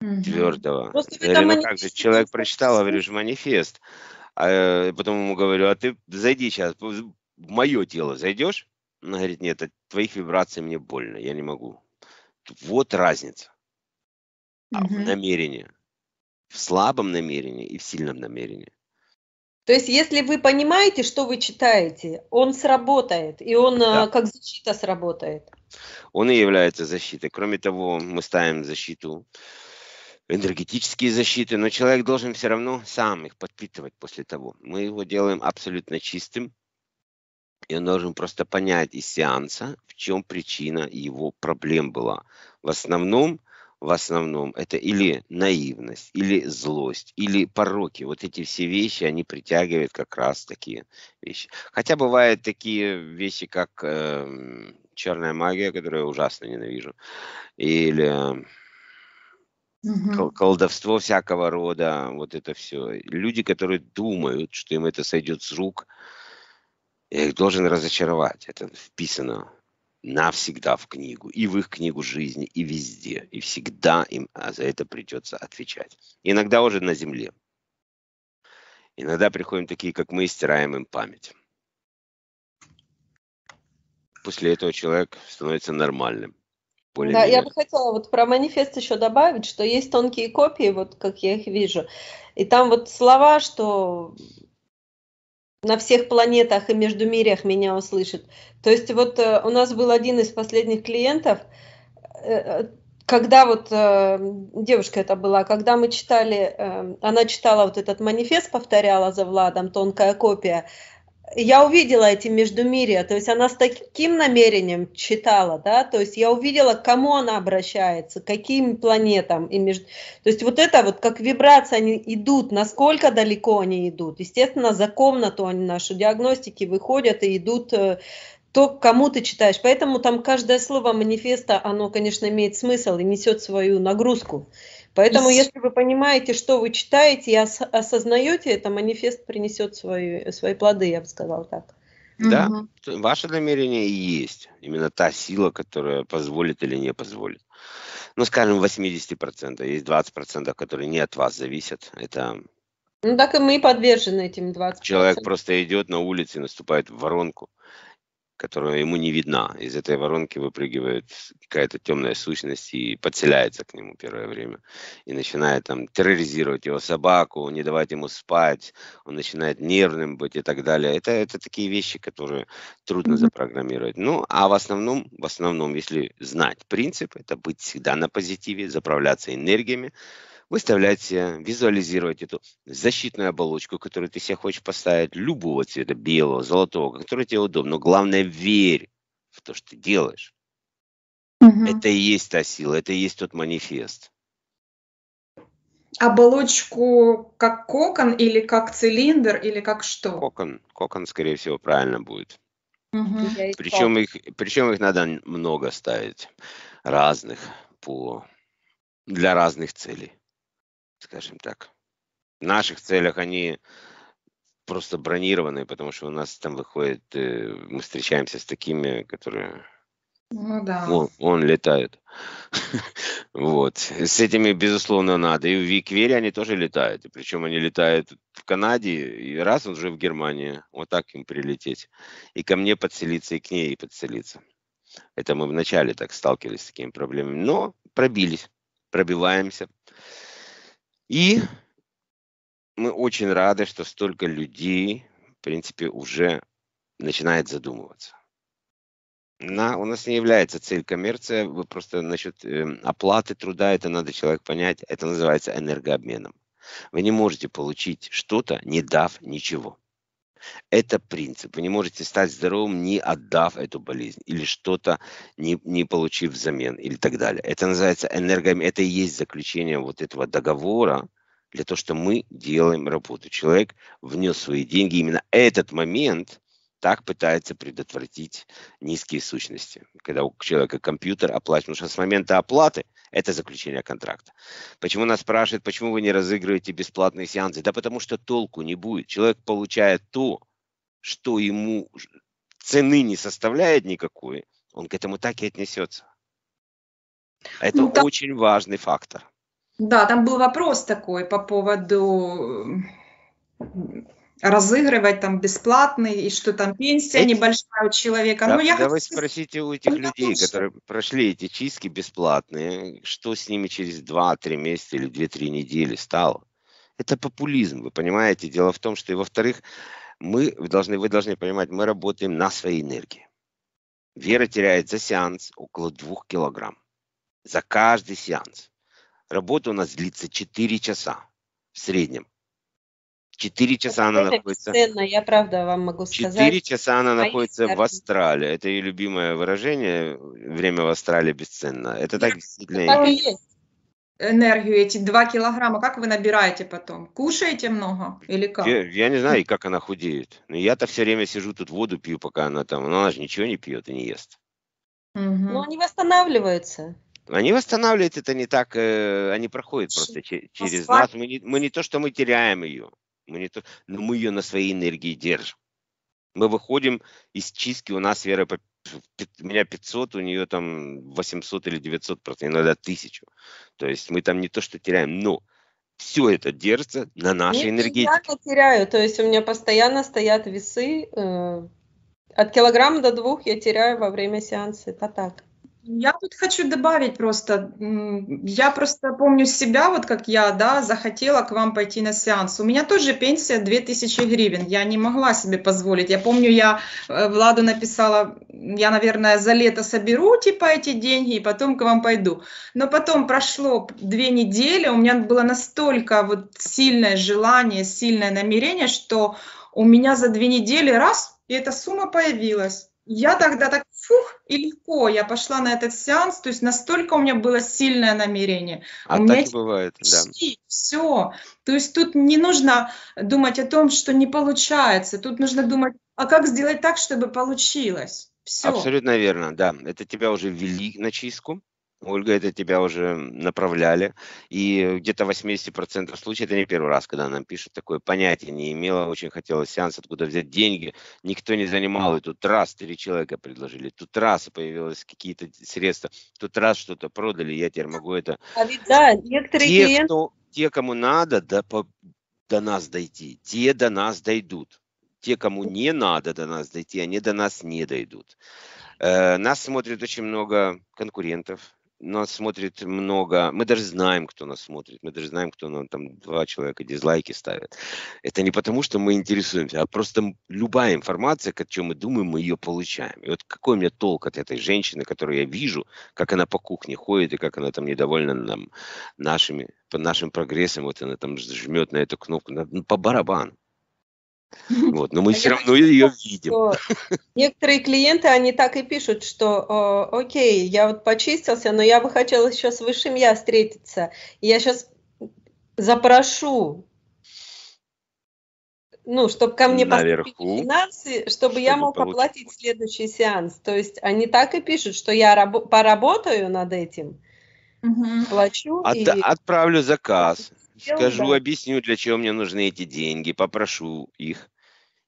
угу. твердого. Просто я говорю, ну как же, человек прочитал, я а говоришь, манифест. А э, потом ему говорю, а ты зайди сейчас, в мое тело зайдешь? Он говорит, нет, от твоих вибраций мне больно, я не могу. Вот разница. А в намерении в слабом намерении и в сильном намерении. То есть, если вы понимаете, что вы читаете, он сработает, и он э, да. как защита сработает. Он и является защитой. Кроме того, мы ставим защиту, энергетические защиты, но человек должен все равно сам их подпитывать после того. Мы его делаем абсолютно чистым, и он должен просто понять из сеанса, в чем причина его проблем была. В основном в основном это или наивность, или злость, или пороки. Вот эти все вещи, они притягивают как раз такие вещи. Хотя бывают такие вещи, как э, черная магия, которую я ужасно ненавижу, или угу. колдовство всякого рода, вот это все. Люди, которые думают, что им это сойдет с рук, я их должен разочаровать. Это вписано навсегда в книгу, и в их книгу жизни, и везде. И всегда им за это придется отвечать. Иногда уже на земле. Иногда приходим такие, как мы, и стираем им память. После этого человек становится нормальным. Более да, я бы хотела вот про манифест еще добавить, что есть тонкие копии, вот как я их вижу, и там вот слова, что на всех планетах и между междумирьях меня услышит. То есть вот э, у нас был один из последних клиентов, э, э, когда вот девушка это была, когда мы читали, она читала вот этот манифест, повторяла за Владом, тонкая копия, я увидела эти междумирия, то есть она с таким намерением читала, да, то есть я увидела, к кому она обращается, каким планетам. И между... То есть вот это вот, как вибрации они идут, насколько далеко они идут. Естественно, за комнату они нашу диагностики выходят и идут э, то, кому ты читаешь. Поэтому там каждое слово манифеста, оно, конечно, имеет смысл и несет свою нагрузку. Uh, Поэтому, и... если вы понимаете, что вы читаете и ос- осознаете это, манифест принесет свои, свои плоды, я бы сказал так. Да, угу. ваше намерение и есть именно та сила, которая позволит или не позволит. Ну, скажем, 80%, есть 20%, которые не от вас зависят. Это ну так и мы подвержены этим 20%. Человек просто идет на улице, и наступает в воронку которая ему не видна. Из этой воронки выпрыгивает какая-то темная сущность и подселяется к нему первое время. И начинает там терроризировать его собаку, не давать ему спать, он начинает нервным быть и так далее. Это, это такие вещи, которые трудно запрограммировать. Ну, а в основном, в основном, если знать принцип, это быть всегда на позитиве, заправляться энергиями, выставлять, э, визуализировать эту защитную оболочку, которую ты себе хочешь поставить, любого цвета, белого, золотого, который тебе удобно. Но главное, верь в то, что ты делаешь. Угу. Это и есть та сила, это и есть тот манифест. Оболочку как кокон или как цилиндр или как что? Кокон, кокон, скорее всего, правильно будет. Угу. Причем их, причем их надо много ставить разных по для разных целей скажем так, в наших целях они просто бронированные, потому что у нас там выходит, э, мы встречаемся с такими, которые ну да. Он, он летает. <laughs> вот. С этими, безусловно, надо. И в Виквере они тоже летают. И причем они летают в Канаде, и раз он уже в Германии. Вот так им прилететь. И ко мне подселиться, и к ней подселиться. Это мы вначале так сталкивались с такими проблемами. Но пробились, пробиваемся. И мы очень рады, что столько людей, в принципе, уже начинает задумываться. На, у нас не является цель коммерция, вы просто насчет э, оплаты труда, это надо человек понять, это называется энергообменом. Вы не можете получить что-то, не дав ничего. Это принцип. Вы не можете стать здоровым, не отдав эту болезнь или что-то не, не получив взамен или так далее. Это называется энергоми. Это и есть заключение вот этого договора для того, что мы делаем работу. Человек внес свои деньги. Именно этот момент так пытается предотвратить низкие сущности, когда у человека компьютер оплачен. Потому что с момента оплаты это заключение контракта. Почему нас спрашивают, почему вы не разыгрываете бесплатные сеансы? Да потому что толку не будет. Человек получает то, что ему цены не составляет никакой, он к этому так и отнесется. Это ну, там... очень важный фактор. Да, там был вопрос такой по поводу разыгрывать там бесплатный, и что там пенсия эти... небольшая у человека. Да, ну, я давайте хочу... спросите у этих ну, людей, конечно. которые прошли эти чистки бесплатные, что с ними через 2-3 месяца или 2-3 недели стало. Это популизм, вы понимаете? Дело в том, что, и во-вторых, мы вы должны, вы должны понимать, мы работаем на своей энергии. Вера теряет за сеанс около 2 килограмм. За каждый сеанс. Работа у нас длится 4 часа в среднем. Четыре часа это она находится... Ценно, я правда вам могу сказать. Четыре часа она находится в астрале. Это ее любимое выражение. Время в астрале бесценно. Это так <laughs> действительно это так и есть. Энергию эти два килограмма, как вы набираете потом? Кушаете много или как? Я, я не знаю, как она худеет. Но я-то все время сижу тут воду пью, пока она там. Но она же ничего не пьет и не ест. Угу. Ну, но они восстанавливаются. Они восстанавливают это не так, э, они проходят просто че через Асфальт. нас. Мы не, мы не то, что мы теряем ее, мы не то, но мы ее на своей энергии держим. Мы выходим из чистки, у нас вера, у меня 500, у нее там 800 или 900 процентов, иногда 1000. То есть мы там не то что теряем, но все это держится на нашей энергии. Я не теряю, то есть у меня постоянно стоят весы, э, от килограмма до двух я теряю во время сеанса, это так. Я тут хочу добавить просто, я просто помню себя, вот как я, да, захотела к вам пойти на сеанс. У меня тоже пенсия 2000 гривен, я не могла себе позволить. Я помню, я э, Владу написала, я, наверное, за лето соберу, типа, эти деньги, и потом к вам пойду. Но потом прошло две недели, у меня было настолько вот сильное желание, сильное намерение, что у меня за две недели раз, и эта сумма появилась. Я тогда так фух, и легко, я пошла на этот сеанс, то есть настолько у меня было сильное намерение. А у так меня бывает, почти, да. Все, то есть тут не нужно думать о том, что не получается, тут нужно думать, а как сделать так, чтобы получилось. Все. Абсолютно верно, да. Это тебя уже ввели на чистку, Ольга, это тебя уже направляли. И где-то 80% случаев, это не первый раз, когда нам пишут, такое понятие не имела, очень хотела сеанс, откуда взять деньги. Никто не занимал, и тут раз три человека предложили, тут раз появилось какие-то средства, тут раз что-то продали, я теперь могу это... А ведь да, некоторые те, клиенты... Кто, те, кому надо, да, по, до нас дойти, те до нас дойдут. Те, кому не надо до нас дойти, они до нас не дойдут. Э, нас смотрит очень много конкурентов, нас смотрит много, мы даже знаем, кто нас смотрит, мы даже знаем, кто нам там два человека дизлайки ставит. Это не потому, что мы интересуемся, а просто любая информация, о чем мы думаем, мы ее получаем. И вот какой у меня толк от этой женщины, которую я вижу, как она по кухне ходит и как она там недовольна нам, нашими, по нашим прогрессам, вот она там жмет на эту кнопку, ну, по барабану. Вот, но мы а все равно ее видим. Некоторые клиенты, они так и пишут, что окей, я вот почистился, но я бы хотела еще с высшим я встретиться. Я сейчас запрошу, ну, чтобы ко мне Наверху, финансы, чтобы, я мог получить. оплатить следующий сеанс. То есть они так и пишут, что я поработаю над этим, угу. плачу. От, и... Отправлю заказ скажу, объясню, для чего мне нужны эти деньги, попрошу их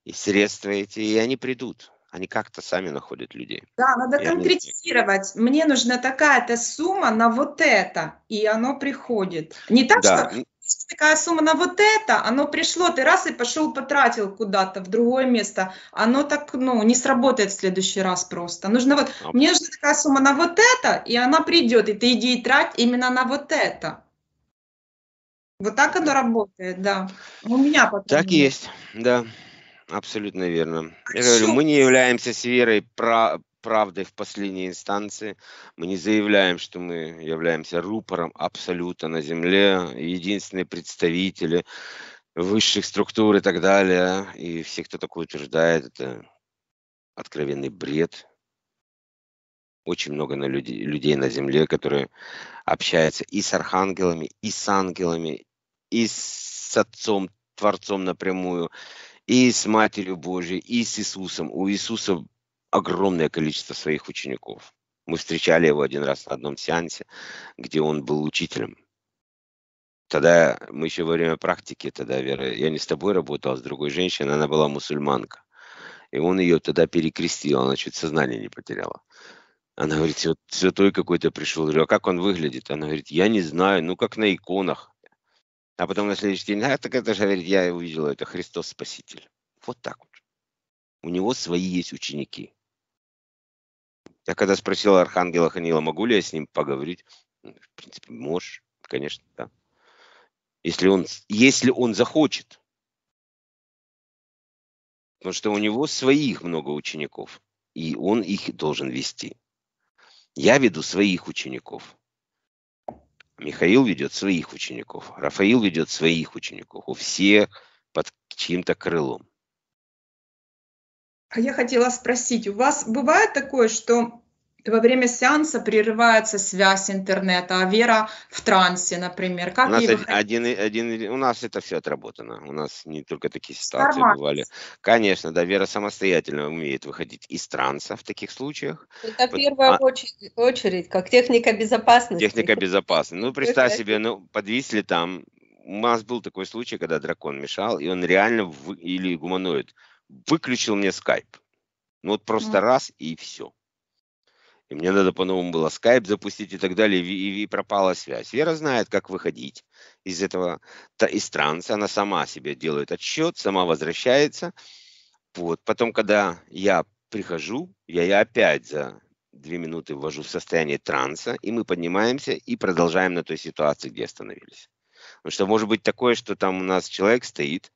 и средства эти, и они придут. Они как-то сами находят людей. Да, надо и конкретизировать. Они... Мне нужна такая-то сумма на вот это, и оно приходит. Не так, да. что такая сумма на вот это, оно пришло, ты раз и пошел потратил куда-то в другое место. Оно так, ну, не сработает в следующий раз просто. Нужно вот, а. мне нужна такая сумма на вот это, и она придет, и ты иди и трать именно на вот это. Вот так оно работает, да. У меня потом. Так нет. есть, да. Абсолютно верно. А Я говорю, мы не являемся сферой про правдой в последней инстанции. Мы не заявляем, что мы являемся рупором абсолюта на Земле, единственные представители высших структур и так далее. И все, кто такое утверждает, это откровенный бред. Очень много на людей, людей на Земле, которые общаются и с архангелами, и с ангелами, и с Отцом, Творцом напрямую, и с Матерью Божией, и с Иисусом. У Иисуса огромное количество своих учеников. Мы встречали его один раз на одном сеансе, где он был учителем. Тогда мы еще во время практики, тогда Вера, я не с тобой работал, а с другой женщиной, она была мусульманка. И он ее тогда перекрестил, она чуть сознание не потеряла. Она говорит, вот святой какой-то пришел. Я говорю, а как он выглядит? Она говорит, я не знаю, ну как на иконах. А потом на следующий день, а так это же, говорит, я увидел, это Христос Спаситель. Вот так вот. У него свои есть ученики. Я когда спросил Архангела Ханила, могу ли я с ним поговорить, в принципе, можешь, конечно, да. Если он, если он захочет. Потому что у него своих много учеников, и он их должен вести. Я веду своих учеников. Михаил ведет своих учеников, Рафаил ведет своих учеников. У всех под чьим-то крылом. А я хотела спросить, у вас бывает такое, что во время сеанса прерывается связь интернета, а Вера в трансе, например. Как у, нас один, один, у нас это все отработано. У нас не только такие ситуации Нормально. бывали. Конечно, да, Вера самостоятельно умеет выходить из транса в таких случаях. Это вот, первая а... очередь, очередь, как техника безопасности. Техника безопасности. Ну, представь себе, ну, подвисли там. У нас был такой случай, когда дракон мешал, и он реально, вы... или гуманоид, выключил мне скайп. Ну вот просто mm. раз и все и мне надо по-новому было скайп запустить и так далее, и, и пропала связь. Вера знает, как выходить из этого, из транса, она сама себе делает отчет, сама возвращается. Вот. Потом, когда я прихожу, я, я опять за две минуты ввожу в состояние транса, и мы поднимаемся и продолжаем на той ситуации, где остановились. Потому что может быть такое, что там у нас человек стоит,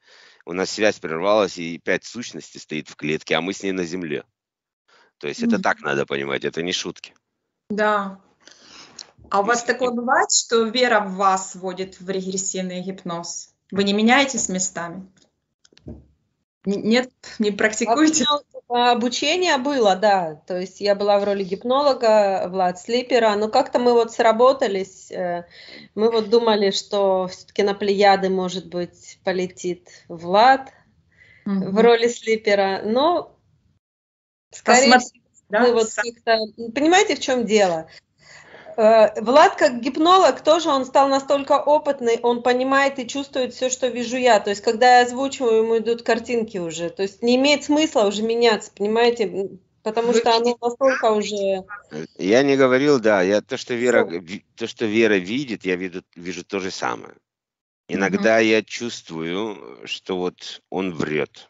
у нас связь прервалась, и пять сущностей стоит в клетке, а мы с ней на земле. То есть это так надо понимать, это не шутки. Да. А у вас такое бывает, что вера в вас вводит в регрессивный гипноз? Вы не меняетесь местами? Нет, не практикуете? А, обучение было, да. То есть я была в роли гипнолога Влад Слипера, но ну, как-то мы вот сработались. Э, мы вот думали, что все-таки на плеяды, может быть, полетит Влад угу. в роли Слипера, но Скорее Посмотри, вот как-то... Понимаете, в чем дело? Э, Влад как гипнолог тоже, он стал настолько опытный, он понимает и чувствует все, что вижу я. То есть, когда я озвучиваю, ему идут картинки уже. То есть, не имеет смысла уже меняться, понимаете? Потому что оно настолько уже... Э, я не говорил, да. Я, то, что Вера, то, что Вера видит, я вижу, вижу то же самое. Иногда mm-hmm. я чувствую, что вот он врет.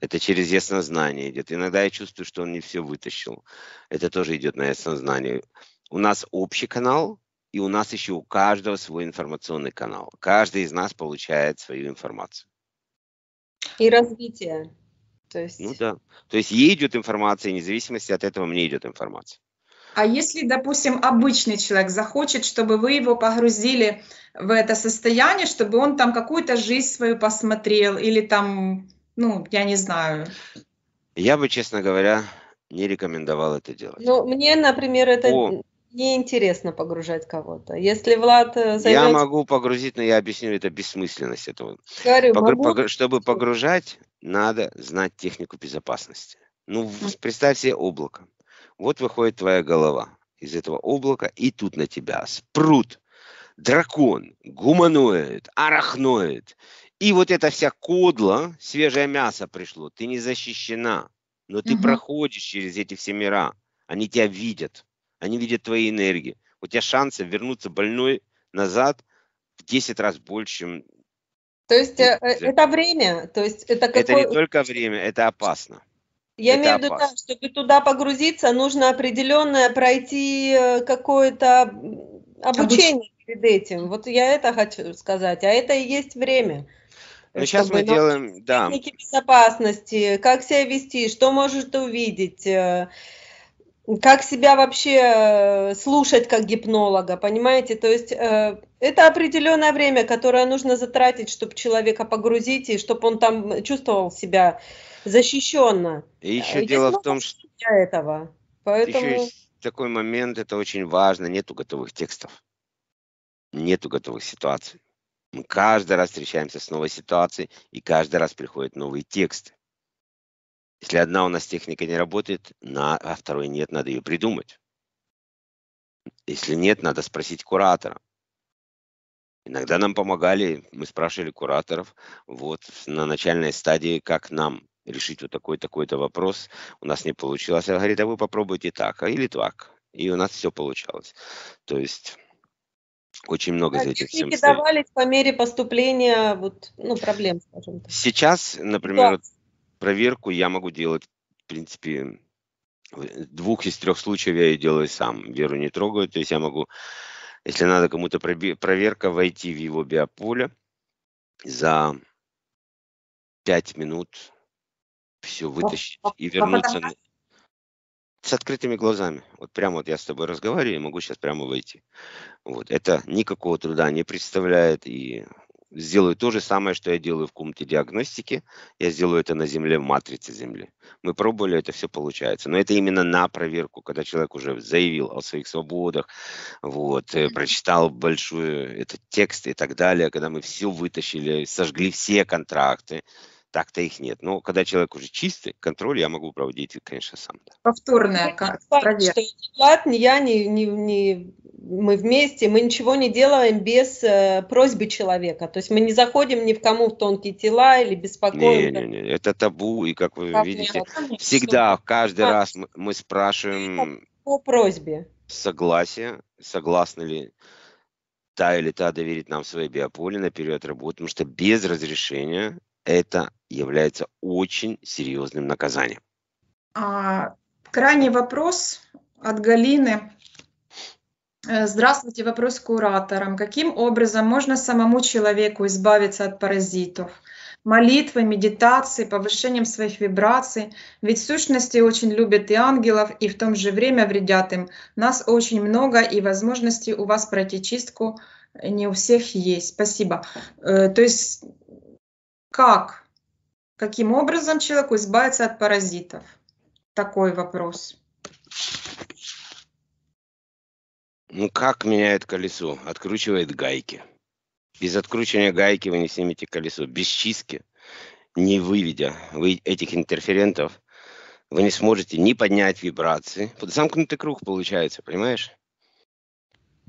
Это через яснознание идет. Иногда я чувствую, что он не все вытащил. Это тоже идет на яснознание. У нас общий канал, и у нас еще у каждого свой информационный канал. Каждый из нас получает свою информацию. И развитие. То есть... Ну да. То есть ей идет информация, вне зависимости от этого мне идет информация. А если, допустим, обычный человек захочет, чтобы вы его погрузили в это состояние, чтобы он там какую-то жизнь свою посмотрел или там ну, я не знаю. Я бы, честно говоря, не рекомендовал это делать. Ну, мне, например, это О. неинтересно погружать кого-то. Если Влад займется... Э, я могу погрузить, но я объясню это бессмысленность этого. Говорю, Погру... могу... Погру... Чтобы погружать, надо знать технику безопасности. Ну, представь себе облако. Вот выходит твоя голова из этого облака, и тут на тебя спрут, дракон, гуманоид, арахноид и вот эта вся кодла, свежее мясо пришло, ты не защищена, но ты угу. проходишь через эти все мира, они тебя видят, они видят твои энергии. У тебя шансы вернуться больной назад в 10 раз больше, чем... То есть э, э, это, время, то есть это какое... Это не только время, это опасно. Я имею в виду, да, чтобы туда погрузиться, нужно определенное пройти э, какое-то обучение Обуч... перед этим. Вот я это хочу сказать, а это и есть время. Но ну, сейчас мы делаем, да. Техники безопасности, как себя вести, что может увидеть, э, как себя вообще э, слушать как гипнолога, понимаете? То есть э, это определенное время, которое нужно затратить, чтобы человека погрузить и чтобы он там чувствовал себя защищенно. И еще Я дело в том, что для этого. Поэтому еще есть такой момент, это очень важно, нету готовых текстов, нету готовых ситуаций. Мы каждый раз встречаемся с новой ситуацией, и каждый раз приходят новые тексты. Если одна у нас техника не работает, на, а второй нет, надо ее придумать. Если нет, надо спросить куратора. Иногда нам помогали, мы спрашивали кураторов, вот на начальной стадии, как нам решить вот такой такой-то вопрос, у нас не получилось. Она говорит, а вы попробуйте так, а или так. И у нас все получалось. То есть очень много а, за этим всем стоит. по мере поступления вот, ну, проблем, скажем так. Сейчас, например, да. проверку я могу делать, в принципе, двух из трех случаев я ее делаю сам. Веру не трогаю, то есть я могу, если надо кому-то проверка, войти в его биополе за пять минут все вытащить по, и а вернуться. По с открытыми глазами. Вот прямо вот я с тобой разговариваю, и могу сейчас прямо войти. Вот. Это никакого труда не представляет. И сделаю то же самое, что я делаю в комнате диагностики. Я сделаю это на Земле, в матрице Земли. Мы пробовали, это все получается. Но это именно на проверку, когда человек уже заявил о своих свободах, вот, э, прочитал большой этот текст и так далее, когда мы все вытащили, сожгли все контракты, так-то их нет. Но когда человек уже чистый, контроль я могу проводить, конечно, сам. Да. Повторная ну, проверка. ни я, ни, ни, ни мы вместе, мы ничего не делаем без э, просьбы человека. То есть мы не заходим ни в кому в тонкие тела или беспокоим. Не, не, не. Это табу, и как вы табу, видите, конечно. всегда, каждый а, раз мы, мы спрашиваем... По просьбе. Согласие, согласны ли та или та доверить нам свои биополе на период работы, потому что без разрешения это является очень серьезным наказанием. А, крайний вопрос от Галины. Э, здравствуйте, вопрос к кураторам. Каким образом можно самому человеку избавиться от паразитов? Молитвой, медитацией, повышением своих вибраций. Ведь сущности очень любят и ангелов, и в том же время вредят им. Нас очень много, и возможности у вас пройти чистку не у всех есть. Спасибо. Э, то есть как? Каким образом человеку избавиться от паразитов? Такой вопрос. Ну как меняет колесо? Откручивает гайки. Без откручивания гайки вы не снимете колесо. Без чистки, не выведя вы этих интерферентов, вы не сможете ни поднять вибрации. Замкнутый круг получается, понимаешь?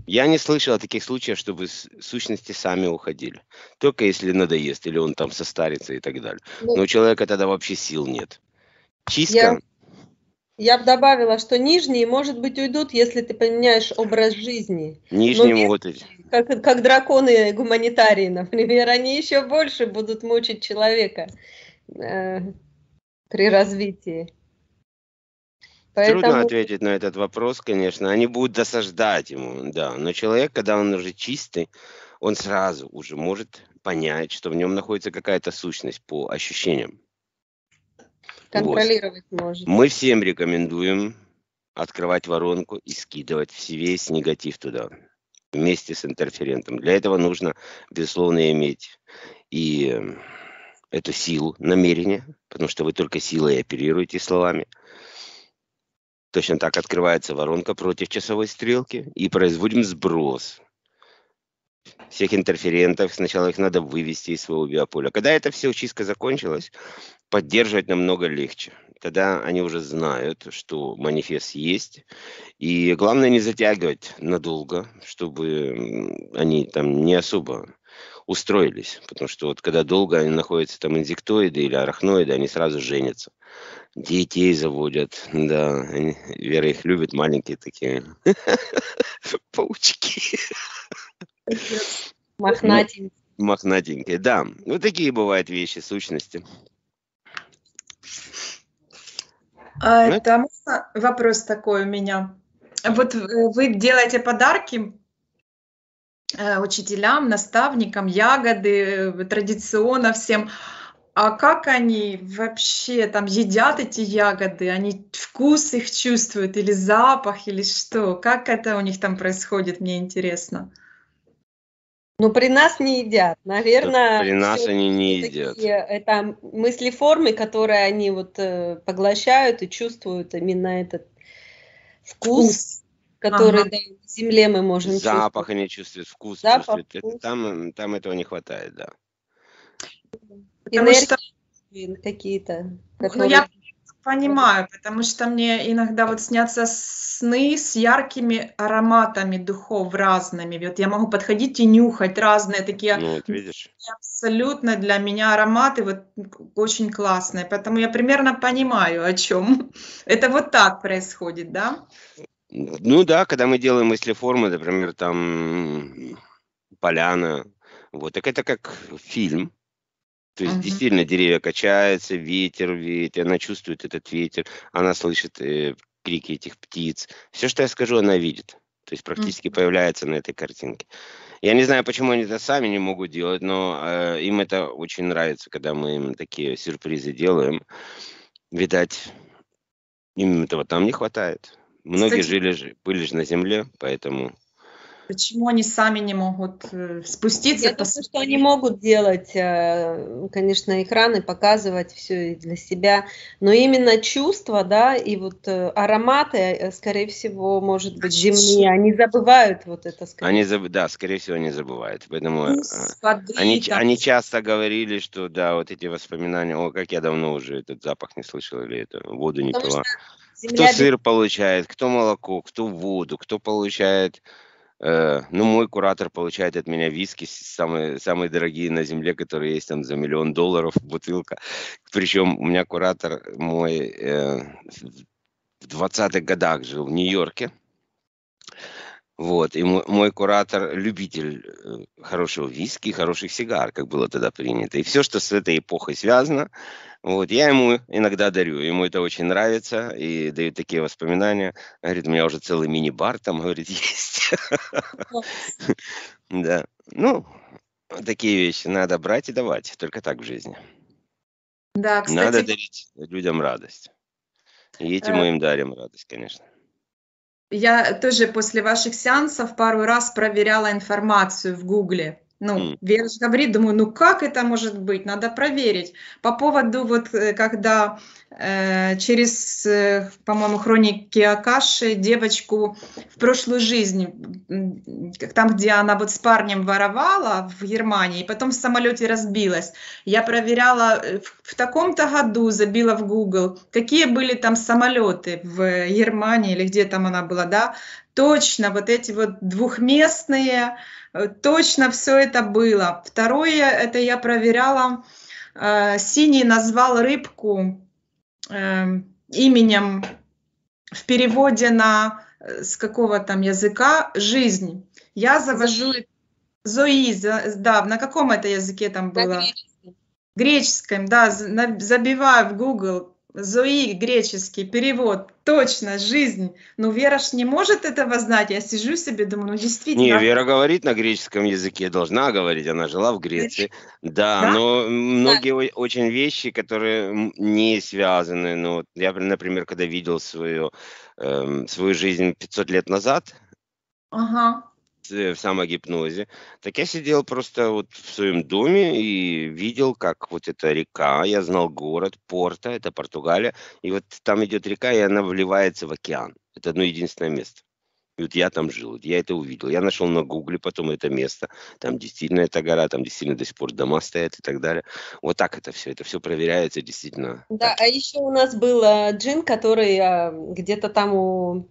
Я не слышал о таких случаях, чтобы сущности сами уходили. Только если надоест, или он там состарится и так далее. Ну, Но у человека тогда вообще сил нет. Чистка. Я, я бы добавила, что нижние, может быть, уйдут, если ты поменяешь образ жизни. Нижние Но, могут уйти. Как, как драконы гуманитарии, например, они еще больше будут мучить человека э, при развитии. Поэтому... Трудно ответить на этот вопрос, конечно. Они будут досаждать ему, да. Но человек, когда он уже чистый, он сразу уже может понять, что в нем находится какая-то сущность по ощущениям. Контролировать вот. может. Мы всем рекомендуем открывать воронку и скидывать весь негатив туда вместе с интерферентом. Для этого нужно, безусловно, иметь и э, эту силу намерения, потому что вы только силой оперируете словами – Точно так открывается воронка против часовой стрелки и производим сброс всех интерферентов. Сначала их надо вывести из своего биополя. Когда эта вся учистка закончилась, поддерживать намного легче. Тогда они уже знают, что манифест есть. И главное не затягивать надолго, чтобы они там не особо устроились. Потому что вот когда долго они находятся там инсектоиды или арахноиды, они сразу женятся. Детей заводят, да. Они, Вера их любит, маленькие такие <laughs> паучки. <laughs> Мохнатенькие. Мохнатенькие, да. Вот ну, такие бывают вещи, сущности. А, ну, это вопрос такой у меня. Вот вы делаете подарки Э, учителям, наставникам, ягоды, э, традиционно всем. А как они вообще там едят эти ягоды? Они вкус их чувствуют или запах, или что? Как это у них там происходит, мне интересно. Ну при нас не едят, наверное. При нас они не едят. Это мыслеформы, которые они вот э, поглощают и чувствуют именно этот вкус. вкус которые ага. да, земле мы можем Запах чувствовать. они чувствуют, вкус Запах, чувствуют. Вкус. Это, там, там этого не хватает, да. Энергии какие-то. Ну, которые... Ну, я понимаю, потому что мне иногда вот снятся сны с яркими ароматами духов разными. Вот я могу подходить и нюхать разные такие ну, видишь. абсолютно для меня ароматы вот очень классные. Поэтому я примерно понимаю, о чем. <laughs> Это вот так происходит, да? Ну да, когда мы делаем, если формы, например, там поляна, вот, так это как фильм. То есть uh-huh. действительно деревья качаются, ветер веет, она чувствует этот ветер, она слышит э, крики этих птиц. Все, что я скажу, она видит. То есть практически uh-huh. появляется на этой картинке. Я не знаю, почему они это сами не могут делать, но э, им это очень нравится, когда мы им такие сюрпризы делаем. Видать, им этого там не хватает. Многие жили, были же на земле, поэтому... Почему они сами не могут э, спуститься? Я думаю, что они могут делать, э, конечно, экраны, показывать все для себя, но именно чувства, да, и вот э, ароматы, скорее всего, может быть, земные, они забывают вот это. Скорее. Они заб... да, скорее всего, они забывают, поэтому ну, они, там... они часто говорили, что да, вот эти воспоминания, о, как я давно уже этот запах не слышал или это воду не пила. Что Земля... Кто сыр получает, кто молоко, кто воду, кто получает... Э, ну, мой куратор получает от меня виски, самые, самые дорогие на земле, которые есть там за миллион долларов бутылка. Причем у меня куратор мой э, в 20-х годах жил в Нью-Йорке. Вот. И мой, мой куратор – любитель э, хорошего виски, хороших сигар, как было тогда принято. И все, что с этой эпохой связано, вот, я ему иногда дарю, ему это очень нравится, и дают такие воспоминания. Говорит, у меня уже целый мини-бар там, <laughs> говорит, есть. <laughs> Да, ну, такие вещи надо брать и давать, только так в жизни. Да, кстати. Надо дарить людям радость. И этим э. мы им дарим радость, конечно. Я тоже после ваших сеансов пару раз проверяла информацию в Гугле. Ну, Вера же говорит, думаю, ну как это может быть, надо проверить. По поводу вот, э, когда э, через, э, по-моему, хроники Акаши девочку в прошлую жизнь, там, где она вот с парнем воровала в Германии, и потом в самолете разбилась, я проверяла э, в, в таком-то году, забила в Google, какие были там самолеты в Германии или где там она была, да, точно вот эти вот двухместные, э, точно все это было. Второе, это я проверяла, э, синий назвал рыбку э, именем в переводе на с какого там языка жизнь. Я завожу Зои, да, на каком это языке там было? На греческом, да, забиваю в Google Зои, греческий перевод, точно, жизнь. Но ну, Вера ж не может этого знать. Я сижу себе, думаю, ну действительно. Не, Вера говорит на греческом языке, должна говорить, она жила в Греции. Да, да? но многие да. очень вещи, которые не связаны. Ну, я, например, когда видел свою, э, свою жизнь 500 лет назад, ага. Э, в самогипнозе, так я сидел просто вот в своем доме и видел, как вот эта река, я знал город, Порта, это Португалия, и вот там идет река, и она вливается в океан. Это одно единственное место. И вот я там жил, я это увидел. Я нашел на гугле потом это место. Там действительно эта гора, там действительно до сих пор дома стоят и так далее. Вот так это все, это все проверяется действительно. Да, так. а еще у нас был э, джин, который э, где-то там у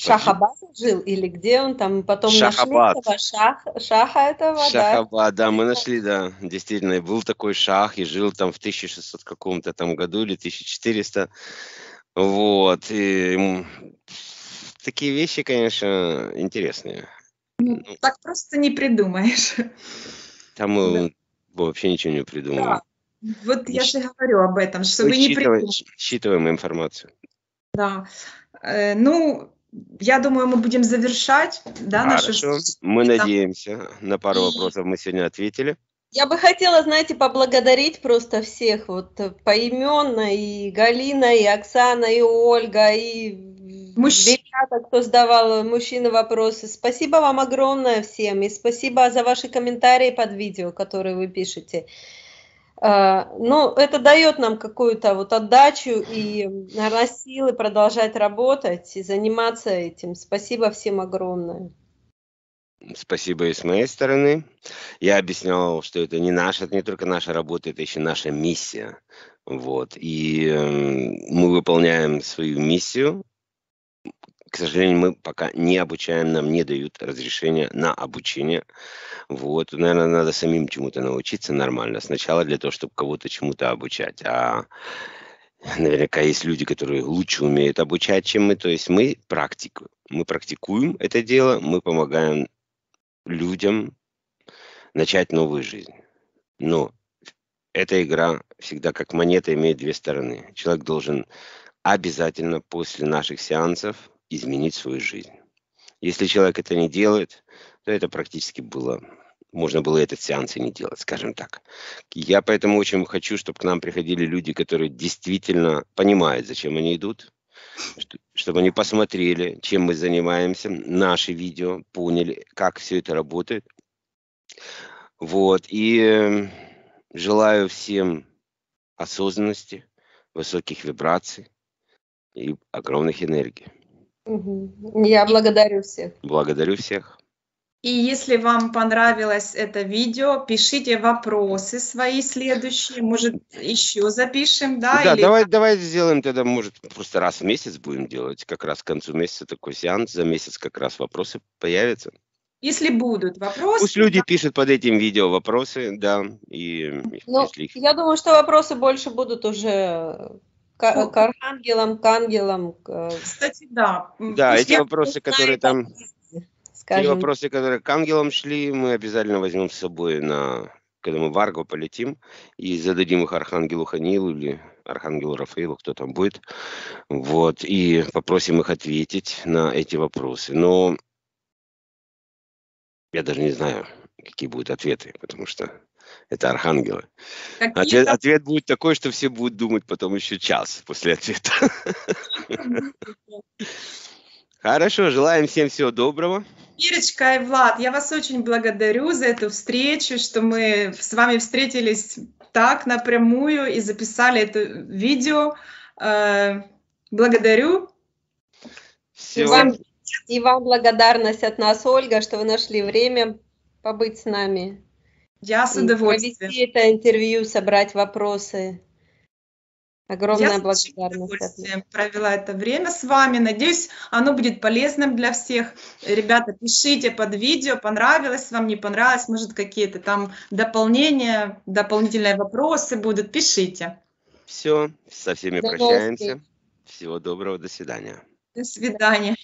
Шахабад жил или где он там потом Шахабад. нашли этого шах, шаха этого, Шахабад, да? да, мы нашли, да, действительно, был такой шах и жил там в 1600 каком-то там году или 1400, вот, и такие вещи, конечно, интересные. Ну, ну, так просто не придумаешь. Там да. вообще ничего не придумал. Да. Вот я же говорю об этом, что вы не придумали. Считываем информацию. Да. Э, ну, я думаю, мы будем завершать да, Хорошо. наши... Мы надеемся. На пару вопросов мы сегодня ответили. Я бы хотела, знаете, поблагодарить просто всех, вот поименно, и Галина, и Оксана, и Ольга, и Мужчина. ребята, кто задавал мужчины вопросы. Спасибо вам огромное всем, и спасибо за ваши комментарии под видео, которые вы пишете. А, ну, это дает нам какую-то вот отдачу и, наверное, силы продолжать работать и заниматься этим. Спасибо всем огромное. Спасибо и с моей стороны. Я объяснял, что это не наша, это не только наша работа, это еще наша миссия. Вот. И эм, мы выполняем свою миссию, к сожалению, мы пока не обучаем, нам не дают разрешения на обучение. Вот, наверное, надо самим чему-то научиться нормально. Сначала для того, чтобы кого-то чему-то обучать. А наверняка есть люди, которые лучше умеют обучать, чем мы. То есть мы практику, мы практикуем это дело, мы помогаем людям начать новую жизнь. Но эта игра всегда как монета имеет две стороны. Человек должен обязательно после наших сеансов изменить свою жизнь. Если человек это не делает, то это практически было можно было этот сеанс и не делать, скажем так. Я поэтому очень хочу, чтобы к нам приходили люди, которые действительно понимают, зачем они идут, чтобы они посмотрели, чем мы занимаемся, наши видео, поняли, как все это работает. Вот, и эм, желаю всем осознанности, высоких вибраций и огромных энергий. Я благодарю всех. Благодарю всех. И если вам понравилось это видео, пишите вопросы свои следующие, может, еще запишем, да? Да, или... давай, давай сделаем тогда, может, просто раз в месяц будем делать, как раз к концу месяца такой сеанс, за месяц как раз вопросы появятся. Если будут вопросы... Пусть люди да. пишут под этим видео вопросы, да, и... Ну, если... я думаю, что вопросы больше будут уже к, к архангелам, к ангелам. К... Э, Кстати, да. Да, эти вопросы, которые там... Скажем. Те вопросы, которые к ангелам шли, мы обязательно возьмем с собой на когда мы в Арго полетим и зададим их Архангелу Ханилу или Архангелу Рафаилу, кто там будет, вот, и попросим их ответить на эти вопросы. Но я даже не знаю, какие будут ответы, потому что это архангелы. ответ, ответ будет такой, что все будут думать потом еще час после ответа. <laughs> Хорошо, желаем всем всего доброго. Ирочка и Влад, я вас очень благодарю за эту встречу, что мы с вами встретились так напрямую и записали это видео. Э, благодарю. Всего. И вам, и вам благодарность от нас, Ольга, что вы нашли время побыть с нами. Я с удовольствием. Провести это интервью, собрать вопросы. Огромная Я благодарность. Я с удовольствием провела это время с вами. Надеюсь, оно будет полезным для всех. Ребята, пишите под видео, понравилось вам, не понравилось, может, какие-то там дополнения, дополнительные вопросы будут, пишите. Все, со всеми прощаемся. Всего доброго, до свидания. До свидания.